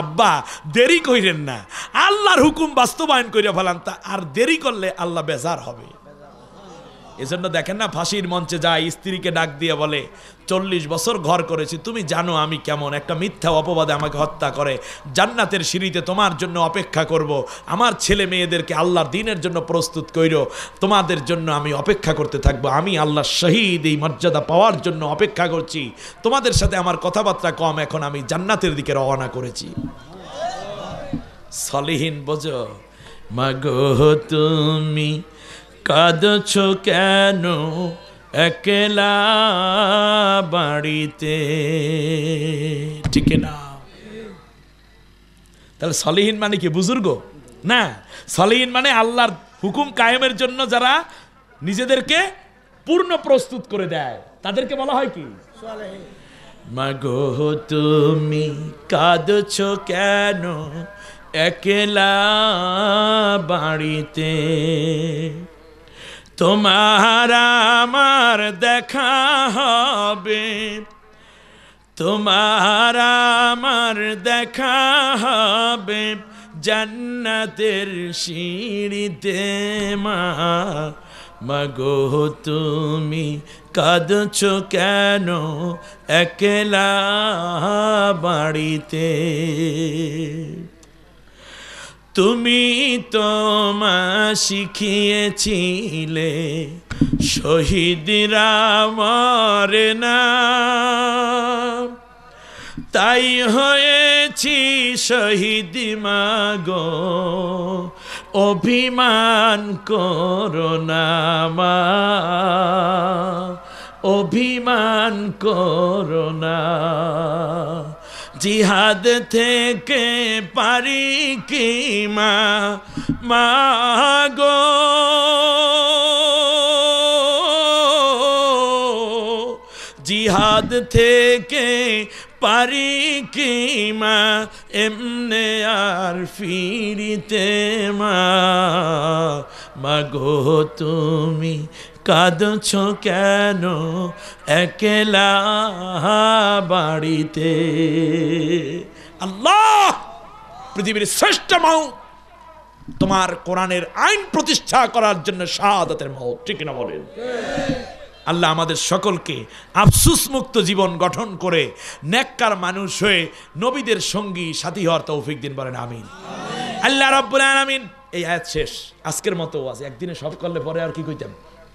আব্বা দেরি কইরেন না আল্লাহর হুকুম বাস্তবায়ন করিয়া ফেলান তা আর দেরি করলে আল্লাহ বেজার হবে এজন্য দেখেন না ফাঁসির মঞ্চে যায় স্ত্রীকে ডাক দিয়ে বলে চল্লিশ বছর ঘর করেছি তুমি জানো আমি কেমন একটা মিথ্যা অপবাদে আমাকে হত্যা করে জান্নাতের সিঁড়িতে তোমার জন্য অপেক্ষা করব। আমার ছেলে মেয়েদেরকে আল্লাহর দিনের জন্য প্রস্তুত কইর তোমাদের জন্য আমি অপেক্ষা করতে থাকবো আমি আল্লাহ শহীদ এই মর্যাদা পাওয়ার জন্য অপেক্ষা করছি তোমাদের সাথে আমার কথাবার্তা কম এখন আমি জান্নাতের দিকে রওনা করেছি সলিহীন বোঝ মাগো তুমি কাঁদছ কেন একলা বাড়িতে ঠিক না তাহলে সলিহীন মানে কি বুজুর্গ না সলিহীন মানে আল্লাহর হুকুম কায়েমের জন্য যারা নিজেদেরকে পূর্ণ প্রস্তুত করে দেয় তাদেরকে বলা হয় কি মাগো তুমি কাঁদছ কেন একলা বাড়িতে তোমার আমার দেখা হবে তোমার আমার দেখা হবে জান্নাতের সিঁড়িতে মা মাগো তুমি কাঁদছ কেন একলা বাড়িতে তুমি তো মা শিখিয়েছিলে শহীদ মরে না তাই হয়েছি শহীদ গো অভিমান করোনা মা অভিমান করোনা জিহাদ থেকে পারি কি মা মাগো জিহাদ থেকে পারি কি মা এমনে আর ফিরিতে মা মাগো তুমি কাঁদছ কেন একেলা বাড়িতে আল্লাহ পৃথিবীর শ্রেষ্ঠ মাউ তোমার কোরআনের আইন প্রতিষ্ঠা করার জন্য শাহাদাতের মত ঠিক না বলেন আল্লাহ আমাদের সকলকে আফসুস মুক্ত জীবন গঠন করে নেককার মানুষ হয়ে নবীদের সঙ্গী সাথী হওয়ার তৌফিক দিন বলেন আমিন আল্লাহ রব্বুল আলামিন এই আয়াত শেষ আজকের মতো আছে একদিনে সব করলে পরে আর কি কইতাম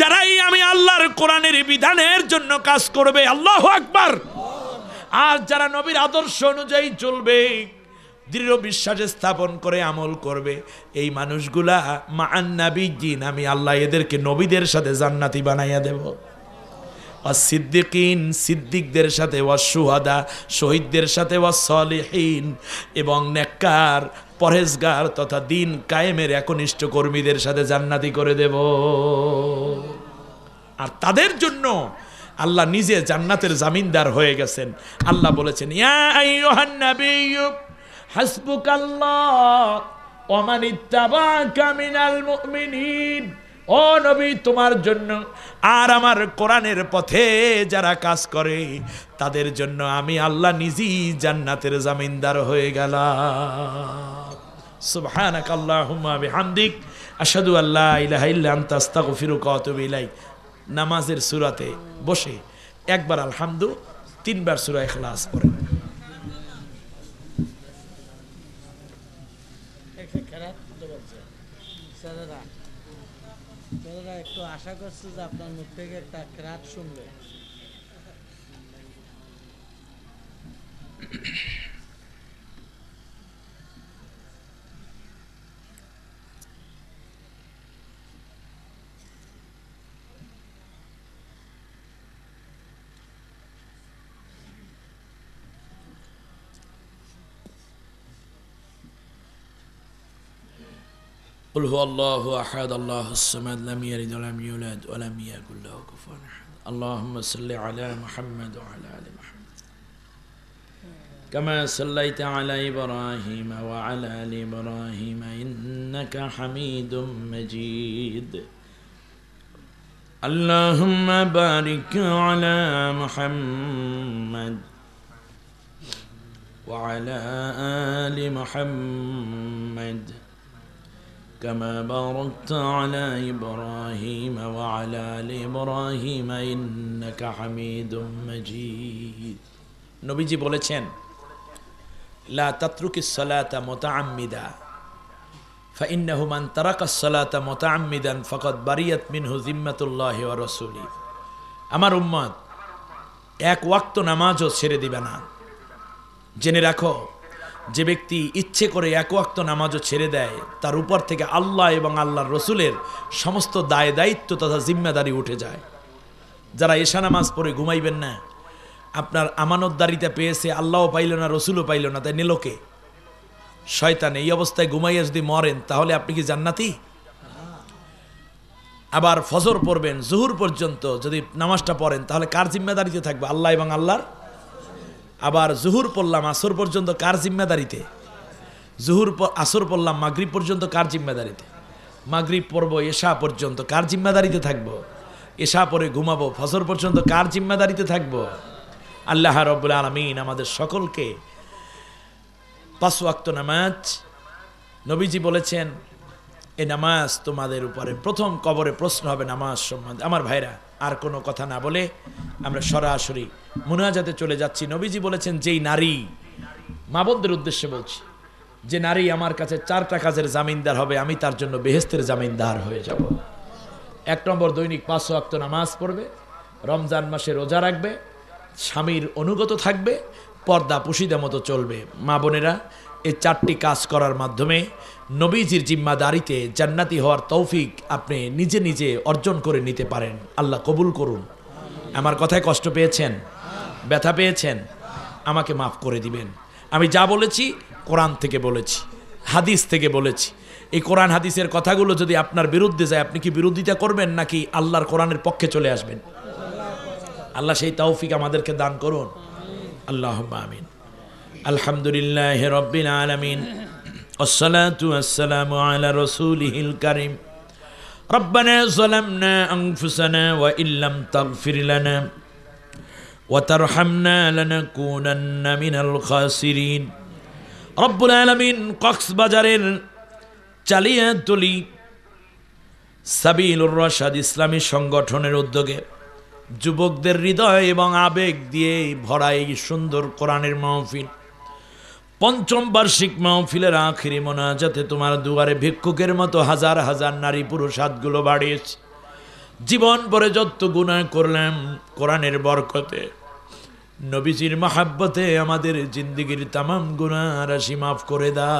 যারাই আমি আল্লাহর কোরআনের বিধানের জন্য কাজ করবে আল্লাহ আকবার আর যারা নবীর আদর্শ অনুযায়ী চলবে দৃঢ় বিশ্বাস স্থাপন করে আমল করবে এই মানুষগুলা মা আন্নাবিজ্ঞিন আমি আল্লাহ এদেরকে নবীদের সাথে জান্নাতি বানাইয়া দেবো আর সিদ্দিকিন সিদ্দিকদের সাথে ওয়া সুহাদা শহীদদের সাথে ওয়া সলেহীন এবং নেককার পরেজগার তথা দিন কায়েমের একনিষ্ঠ কর্মীদের সাথে জান্নাতি করে দেব আর তাদের জন্য আল্লাহ নিজে জান্নাতের জামিনদার হয়ে গেছেন আল্লাহ বলেছেন ইয়া আইয়ুহান নাবিয়্যু হাসবুকাল্লাহ ওয়া মান ইত্তাবা'কা ও নবী তোমার জন্য আর আমার কোরআনের পথে যারা কাজ করে তাদের জন্য আমি আল্লাহ নিজেই জান্নাতের জামিনদার হয়ে গেলাম সুবহানাক আল্লাহুম্মা বিহামদিক আশহাদু আল্লা ইলাহা ইল্লা আনতা আস্তাগফিরুকা ওয়া আতুবু ইলাইক নামাজের সূরাতে বসে একবার আলহামদু তিনবার সূরা ইখলাস পড়ে আশা করছি যে আপনার মুখ থেকে একটা ক্রাক শুনবে قل هو الله أحد الله الصمد لم يلد ولم يولد ولم يكن له كفوا أحد اللهم صل على محمد وعلى آل محمد كما صليت على إبراهيم وعلى آل إبراهيم إنك حميد مجيد اللهم بارك على محمد وعلى آل محمد كما باركت على إبراهيم وعلى آل إبراهيم إنك حميد مجيد নবীজি বলেছেন লা তাতরুকি সালাতা মুতাআম্মিদা فإنه من ترك الصلاة متعمدا فقد بريت منه ذمة الله ورسوله আমার উম্মত এক ওয়াক্ত নামাজও ছেড়ে দিবে না জেনে রাখো যে ব্যক্তি ইচ্ছে করে একওয়াক্ত নামাজও ছেড়ে দেয় তার উপর থেকে আল্লাহ এবং আল্লাহর রসুলের সমস্ত দায় দায়িত্ব তথা জিম্মাদারি উঠে যায় যারা এশা নামাজ পড়ে ঘুমাইবেন না আপনার আমানতদারিতে পেয়েছে আল্লাহও পাইল না রসুলও পাইল না তাই নিলোকে শয়তান এই অবস্থায় ঘুমাইয়া যদি মরেন তাহলে আপনি কি জান্নাতি আবার ফজর পড়বেন জুহুর পর্যন্ত যদি নামাজটা পড়েন তাহলে কার জিম্মাদারিতে থাকবে আল্লাহ এবং আল্লাহর আবার জুহুর পড়লাম আসর পর্যন্ত কার জিম্মেদারিতে জুহুর আসর পড়লাম মাগরিব পর্যন্ত কার জিম্মেদারিতে মাগরিব পর্ব এশা পর্যন্ত কার জিম্মেদারিতে থাকবো এশা পরে ঘুমাবো ফজর পর্যন্ত কার জিম্মেদারিতে থাকবো আল্লাহ রব্বুল আলমিন আমাদের সকলকে পাঁচ ওয়াক্ত নামাজ নবীজি বলেছেন এ নামাজ তোমাদের উপরে প্রথম কবরে প্রশ্ন হবে নামাজ সম্বন্ধে আমার ভাইরা আর কোনো কথা না বলে আমরা সরাসরি মোনাজাতে চলে যাচ্ছি নবীজি বলেছেন যেই নারী মাবদের উদ্দেশ্যে বলছি যে নারী আমার কাছে চারটা কাজের জামিনদার হবে আমি তার জন্য বেহেস্তের জামিনদার হয়ে যাব এক নম্বর দৈনিক পাঁচশো অক্ত নামাজ পড়বে রমজান মাসে রোজা রাখবে স্বামীর অনুগত থাকবে পর্দা পুষিদের মতো চলবে মা বোনেরা এই চারটি কাজ করার মাধ্যমে নবীজির জিম্মাদারিতে জান্নাতি হওয়ার তৌফিক আপনি নিজে নিজে অর্জন করে নিতে পারেন আল্লাহ কবুল করুন আমার কথায় কষ্ট পেয়েছেন ব্যথা পেয়েছেন আমাকে মাফ করে দিবেন আমি যা বলেছি কোরআন থেকে বলেছি হাদিস থেকে বলেছি এই কোরআন হাদিসের কথাগুলো যদি আপনার বিরুদ্ধে যায় আপনি কি বিরোধিতা করবেন নাকি আল্লাহর কোরআনের পক্ষে চলে আসবেন আল্লাহ সেই তৌফিক আমাদেরকে দান করুন আল্লাহ আমিন আলহামদুলিল্লাহ রব্বিল আলমিন আসসালাম আলা রসুলহিল করিম ربنا ظلمنا أنفسنا وإن لم تغفر لنا ওয়াতারহামনা লানাকুনান্না মিনাল খাসিরিন রব্বুল আলামিন কক্সবাজারের চালিয়াতলি সাবিল রশাদ ইসলামী সংগঠনের উদ্যোগে যুবকদের হৃদয় এবং আবেগ দিয়ে ভরা এই সুন্দর কোরআনের মাহফিল পঞ্চম বার্ষিক মাহফিলের আখিরি মোনাজাতে তোমার দুয়ারে ভিক্ষুকের মতো হাজার হাজার নারী পুরুষ হাতগুলো বাড়িয়েছে জীবন ভরে যত গুণা করলাম কোরআনের বরকতে নবীজির মাহাব্বতে আমাদের জিন্দিগির তামাম গুনার রাশি মাফ করে দা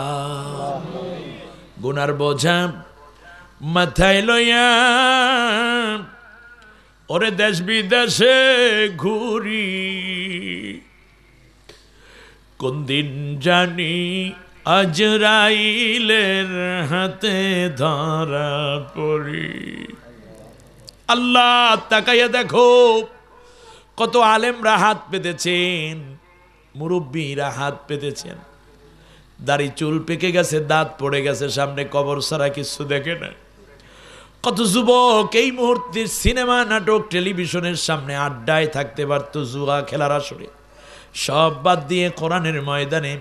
গুনার বোঝা মাথায় লইয়া ওরে দেশ বিদেশে ঘুরি কোন দিন জানি আজরাইলের হাতে ধরা পড়ি আল্লাহ তাকাইয়া দেখো কত আলেমরা হাত পেতেছেন মুরব্বীরা হাত পেতেছেন দাড়ি চুল পেকে গেছে দাঁত পড়ে গেছে সামনে কবর ছাড়া কিছু দেখে না কত যুবক এই মুহূর্তে সিনেমা নাটক টেলিভিশনের সামনে আড্ডায় থাকতে পারতো জুয়া খেলার আসরে সব বাদ দিয়ে কোরআনের ময়দানে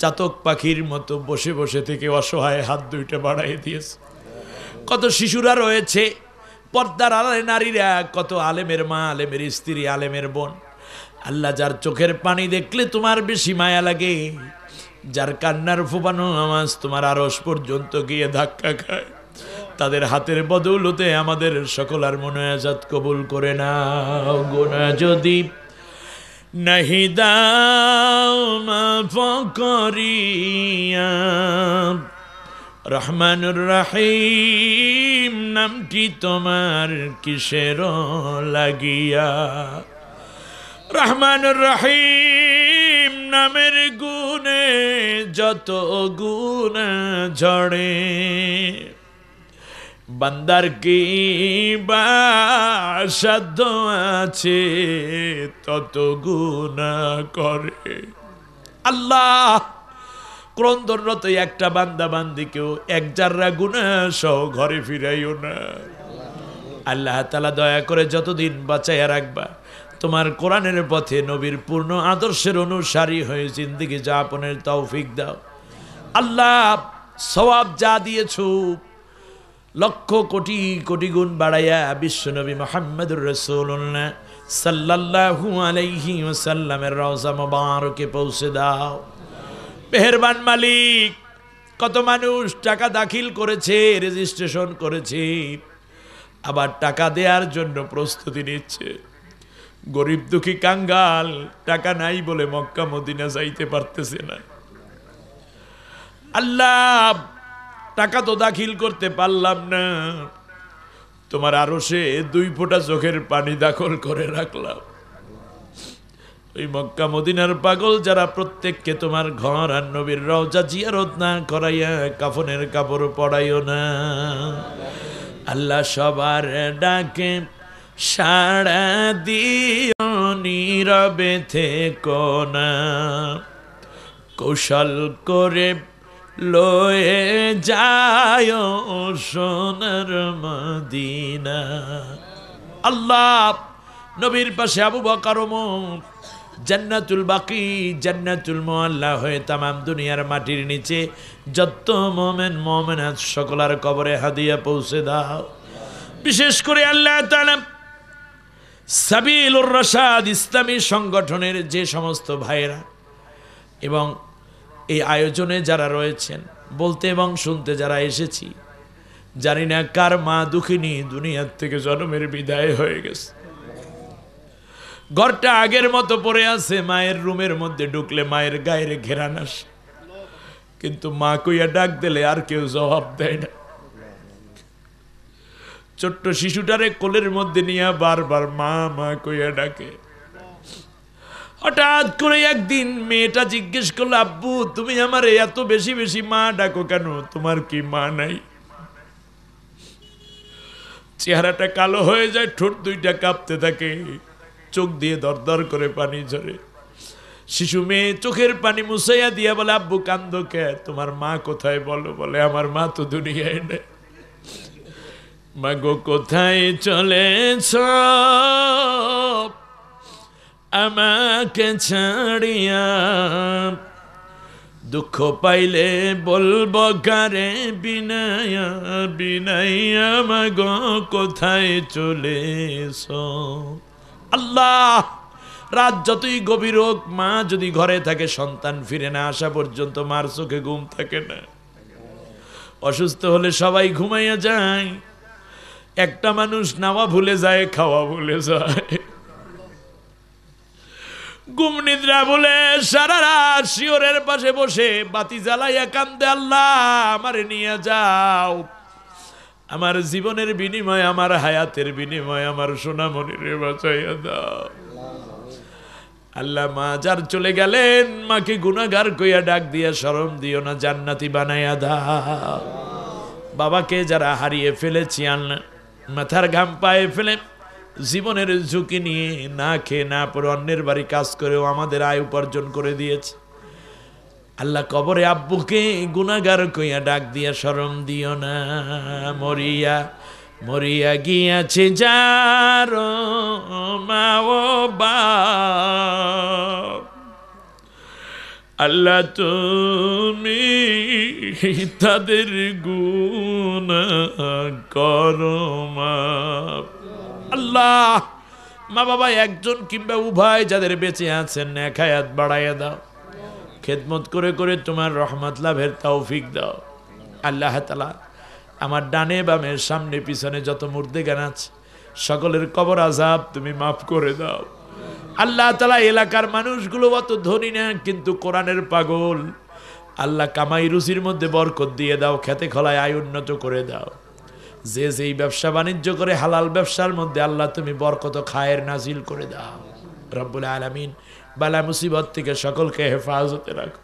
চাতক পাখির মতো বসে বসে থেকে অসহায় হাত দুইটা বাড়াই দিয়েছে কত শিশুরা রয়েছে পর্দার আলে নারীরা কত আলেমের মা আলেমের স্ত্রী আলেমের বোন আল্লাহ যার চোখের পানি দেখলে তোমার বেশি মায়া লাগে যার কান্নার ফুপানো আমাজ তোমার আরস পর্যন্ত গিয়ে ধাক্কা খায় তাদের হাতের বদৌলতে আমাদের সকল আর আজাদ কবুল করে না গোনা যদি নাহি দাও মা ফকরিয়া রহমানুর রাহিম নামটি তোমার কিসের লাগিয়া রহমানুর রাহিম নামের গুণে যত গুণ ঝড়ে বান্দার কি বা আছে তত গুণা করে আল্লাহ ক্রন্দনরত একটা বান্দা বান্দিকেও এক যাররা গুনা সহ ঘরে ফিরাইও না আল্লাহ তালা দয়া করে যতদিন বাঁচাইয়া রাখবা তোমার কোরআনের পথে নবীর পূর্ণ আদর্শের অনুসারী হয়ে জিন্দিগি যাপনের তৌফিক দাও আল্লাহ সবাব যা দিয়েছ লক্ষ কোটি কোটি গুণ বাড়াইয়া বিশ্বনবী মোহাম্মদুর রসুল্লাহ সাল্লাহ আলাইহি ওসাল্লামের রওজা মোবারকে পৌঁছে দাও মেহেরবান মালিক কত মানুষ টাকা দাখিল করেছে রেজিস্ট্রেশন করেছে আবার টাকা দেওয়ার জন্য প্রস্তুতি নিচ্ছে গরিব দুঃখী কাঙ্গাল টাকা নাই বলে মক্কা মদিনা যাইতে পারতেছে না আল্লাহ টাকা তো দাখিল করতে পারলাম না তোমার আরো সে দুই ফোঁটা চোখের পানি দাখল করে রাখলাম ওই মক্কা মদিনার পাগল যারা প্রত্যেককে তোমার ঘর আর নবীর রওজা জিয়ারত না করাইয়া কাফনের কাপড় পড়াইও না আল্লাহ সবার ডাকে সাড়া দিও নীরবে থেকো না কৌশল করে লয়ে যায় সোনার মদিনা আল্লাহ নবীর পাশে আবু বকার জান্নাতুল বাকি জান্নাতুল মোয়াল্লা হয়ে তাম দুনিয়ার মাটির নিচে যত মোমেন মোমেন সকলার কবরে হাদিয়া পৌঁছে দাও বিশেষ করে আল্লাহ তালাম সাবিলুর রশাদ ইসলামী সংগঠনের যে সমস্ত ভাইয়েরা এবং এই আয়োজনে যারা রয়েছেন বলতে এবং শুনতে যারা এসেছি জানি না কার মা দুঃখিনী দুনিয়ার থেকে জন্মের বিদায় হয়ে গেছে ঘরটা আগের মতো পড়ে আছে মায়ের রুমের মধ্যে ঢুকলে মায়ের গায়ের ঘেরান আসে কিন্তু মা কইয়া ডাক দিলে আর কেউ জবাব দেয় না ছোট্ট শিশুটারে কোলের মধ্যে নিয়ে বারবার মা মা কইয়া ডাকে হঠাৎ করে একদিন মেয়েটা জিজ্ঞেস করলো আব্বু তুমি আমার এত বেশি বেশি মা ডাকো কেন তোমার কি মা নাই চেহারাটা কালো হয়ে যায় ঠোঁট দুইটা কাঁপতে থাকে চোখ দিয়ে দরদর করে পানি ঝরে শিশু মেয়ে চোখের পানি মুসাইয়া দিয়া বলে আব্বু কান্দ কে তোমার মা কোথায় বলো বলে আমার মা তো দুনিয়ায় নেই মাগো গো কোথায় চলেছ আমাকে ছাড়িয়া দুঃখ পাইলে বলবো গারে বিনায়া বিনাইয়া মাগো কোথায় কোথায় চলেছ আল্লাহ রাত যতই গভীর হোক মা যদি ঘরে থাকে সন্তান ফিরে না আসা পর্যন্ত মার চোখে ঘুম থাকে না অসুস্থ হলে সবাই ঘুমাইয়া যায় একটা মানুষ নাওয়া ভুলে যায় খাওয়া ভুলে যায় ঘুম নিদ্রা বলে সারা রাত শিওরের পাশে বসে বাতি জ্বালাইয়া কান্দে আল্লাহ আমারে নিয়ে যাও আমার জীবনের বিনিময় আমার হায়াতের বিনিময় আমার সোনামণিরে বাঁচাইয়া দাও আল্লাহ মা যার চলে গেলেন মাকে গুনাগার কইয়া ডাক দিয়া সরম দিও না জান্নাতি বানাইয়া দাও বাবাকে যারা হারিয়ে ফেলেছি আল্লাহ মাথার ঘাম পায়ে ফেলে জীবনের ঝুঁকি নিয়ে না খেয়ে না পরে অন্যের বাড়ি কাজ করেও আমাদের আয় উপার্জন করে দিয়েছে আল্লাহ কবরে আব্বুকে গুনাগার কইয়া ডাক দিয়া শরম দিও না মরিয়া মরিয়া গিয়াছে যার মা ও বা আল্লাহ তুমি তাদের গুণ করমা আল্লাহ মা বাবা একজন কিংবা উভয় যাদের বেঁচে আছেন এক হায়াত বাড়াইয়া দাও খেদমত করে করে তোমার রহমত লাভের তৌফিক দাও আল্লাহ তালা আমার ডানে বামে সামনে পিছনে যত মুর্দে গান আছে সকলের কবর আজাব তুমি মাফ করে দাও আল্লাহ তালা এলাকার মানুষগুলো অত ধনী না কিন্তু কোরআনের পাগল আল্লাহ কামাই রুচির মধ্যে বরকত দিয়ে দাও খেতে খলায় আয় উন্নত করে দাও যে যেই ব্যবসা বাণিজ্য করে হালাল ব্যবসার মধ্যে আল্লাহ তুমি বরকত খায়ের নাজিল করে দাও রব্বুল আলমিন বালা মুসিবত থেকে সকলকে হেফাজতে রাখো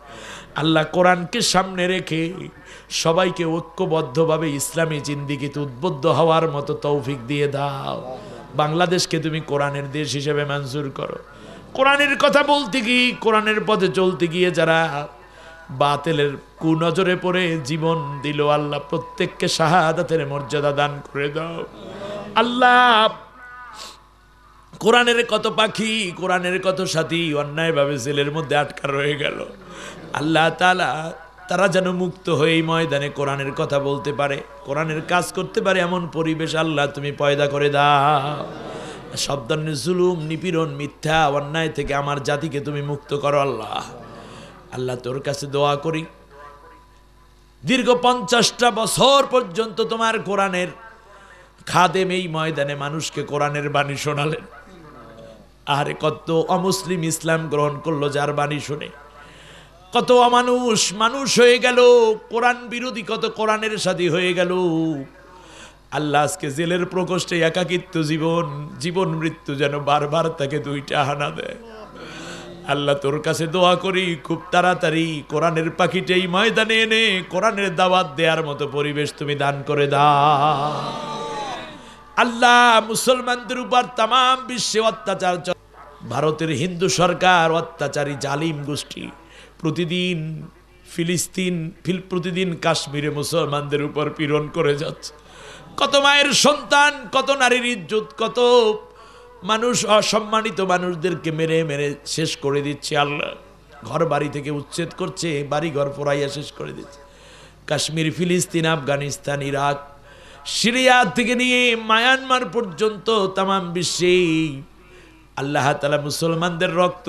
আল্লাহ কোরআনকে সামনে রেখে সবাইকে ঐক্যবদ্ধভাবে ইসলামী জিন্দিগিতে উদ্বুদ্ধ হওয়ার মতো তৌফিক দিয়ে দাও বাংলাদেশকে তুমি কোরআনের দেশ হিসেবে মঞ্জুর করো কোরআনের কথা বলতে গিয়ে কোরআনের পথে চলতে গিয়ে যারা বাতেলের কুনজরে পড়ে জীবন দিল আল্লাহ প্রত্যেককে শাহাদাতের মর্যাদা দান করে দাও আল্লাহ কোরআনের কত পাখি কোরআনের কত সাথী অন্যায়ভাবে জেলের মধ্যে আটকা রয়ে গেল আল্লাহ তালা তারা যেন মুক্ত হয়ে এই ময়দানে কোরআনের কথা বলতে পারে কোরআনের কাজ করতে পারে এমন পরিবেশ আল্লাহ তুমি পয়দা করে দাও সব ধরনের জুলুম নিপীড়ন মিথ্যা অন্যায় থেকে আমার জাতিকে তুমি মুক্ত করো আল্লাহ আল্লাহ তোর কাছে দোয়া করি দীর্ঘ পঞ্চাশটা বছর পর্যন্ত তোমার কোরআনের খাদেম এই ময়দানে মানুষকে কোরআনের বাণী শোনালেন আর কত অমুসলিম ইসলাম গ্রহণ করলো যার বাণী শুনে কত অমানুষ মানুষ হয়ে গেল কোরআন বিরোধী কত কোরআনের সাথী হয়ে গেল আল্লাহ আজকে জেলের প্রকোষ্ঠে একাকিত্ব জীবন জীবন মৃত্যু যেন বারবার তাকে দুইটা হানা দেয় আল্লাহ তোর কাছে দোয়া করি খুব তাড়াতাড়ি কোরআনের পাখিটা এই ময়দানে এনে কোরআনের দাওয়াত দেওয়ার মতো পরিবেশ তুমি দান করে দাও আল্লাহ মুসলমানদের উপর তাম বিশ্বে অত্যাচার ভারতের হিন্দু সরকার অত্যাচারী জালিম গোষ্ঠী প্রতিদিন ফিলিস্তিন ফিল প্রতিদিন কাশ্মীরে মুসলমানদের উপর পীড়ন করে যাচ্ছে কত মায়ের সন্তান কত নারীর ইজ্জত কত মানুষ অসম্মানিত মানুষদেরকে মেরে মেরে শেষ করে দিচ্ছে আল্লাহ ঘর বাড়ি থেকে উচ্ছেদ করছে বাড়ি ঘর পড়াইয়া শেষ করে দিচ্ছে কাশ্মীর ফিলিস্তিন আফগানিস্তান ইরাক সিরিয়া থেকে নিয়ে মায়ানমার পর্যন্ত তাম বিশ্বে আল্লাহ তালা মুসলমানদের রক্ত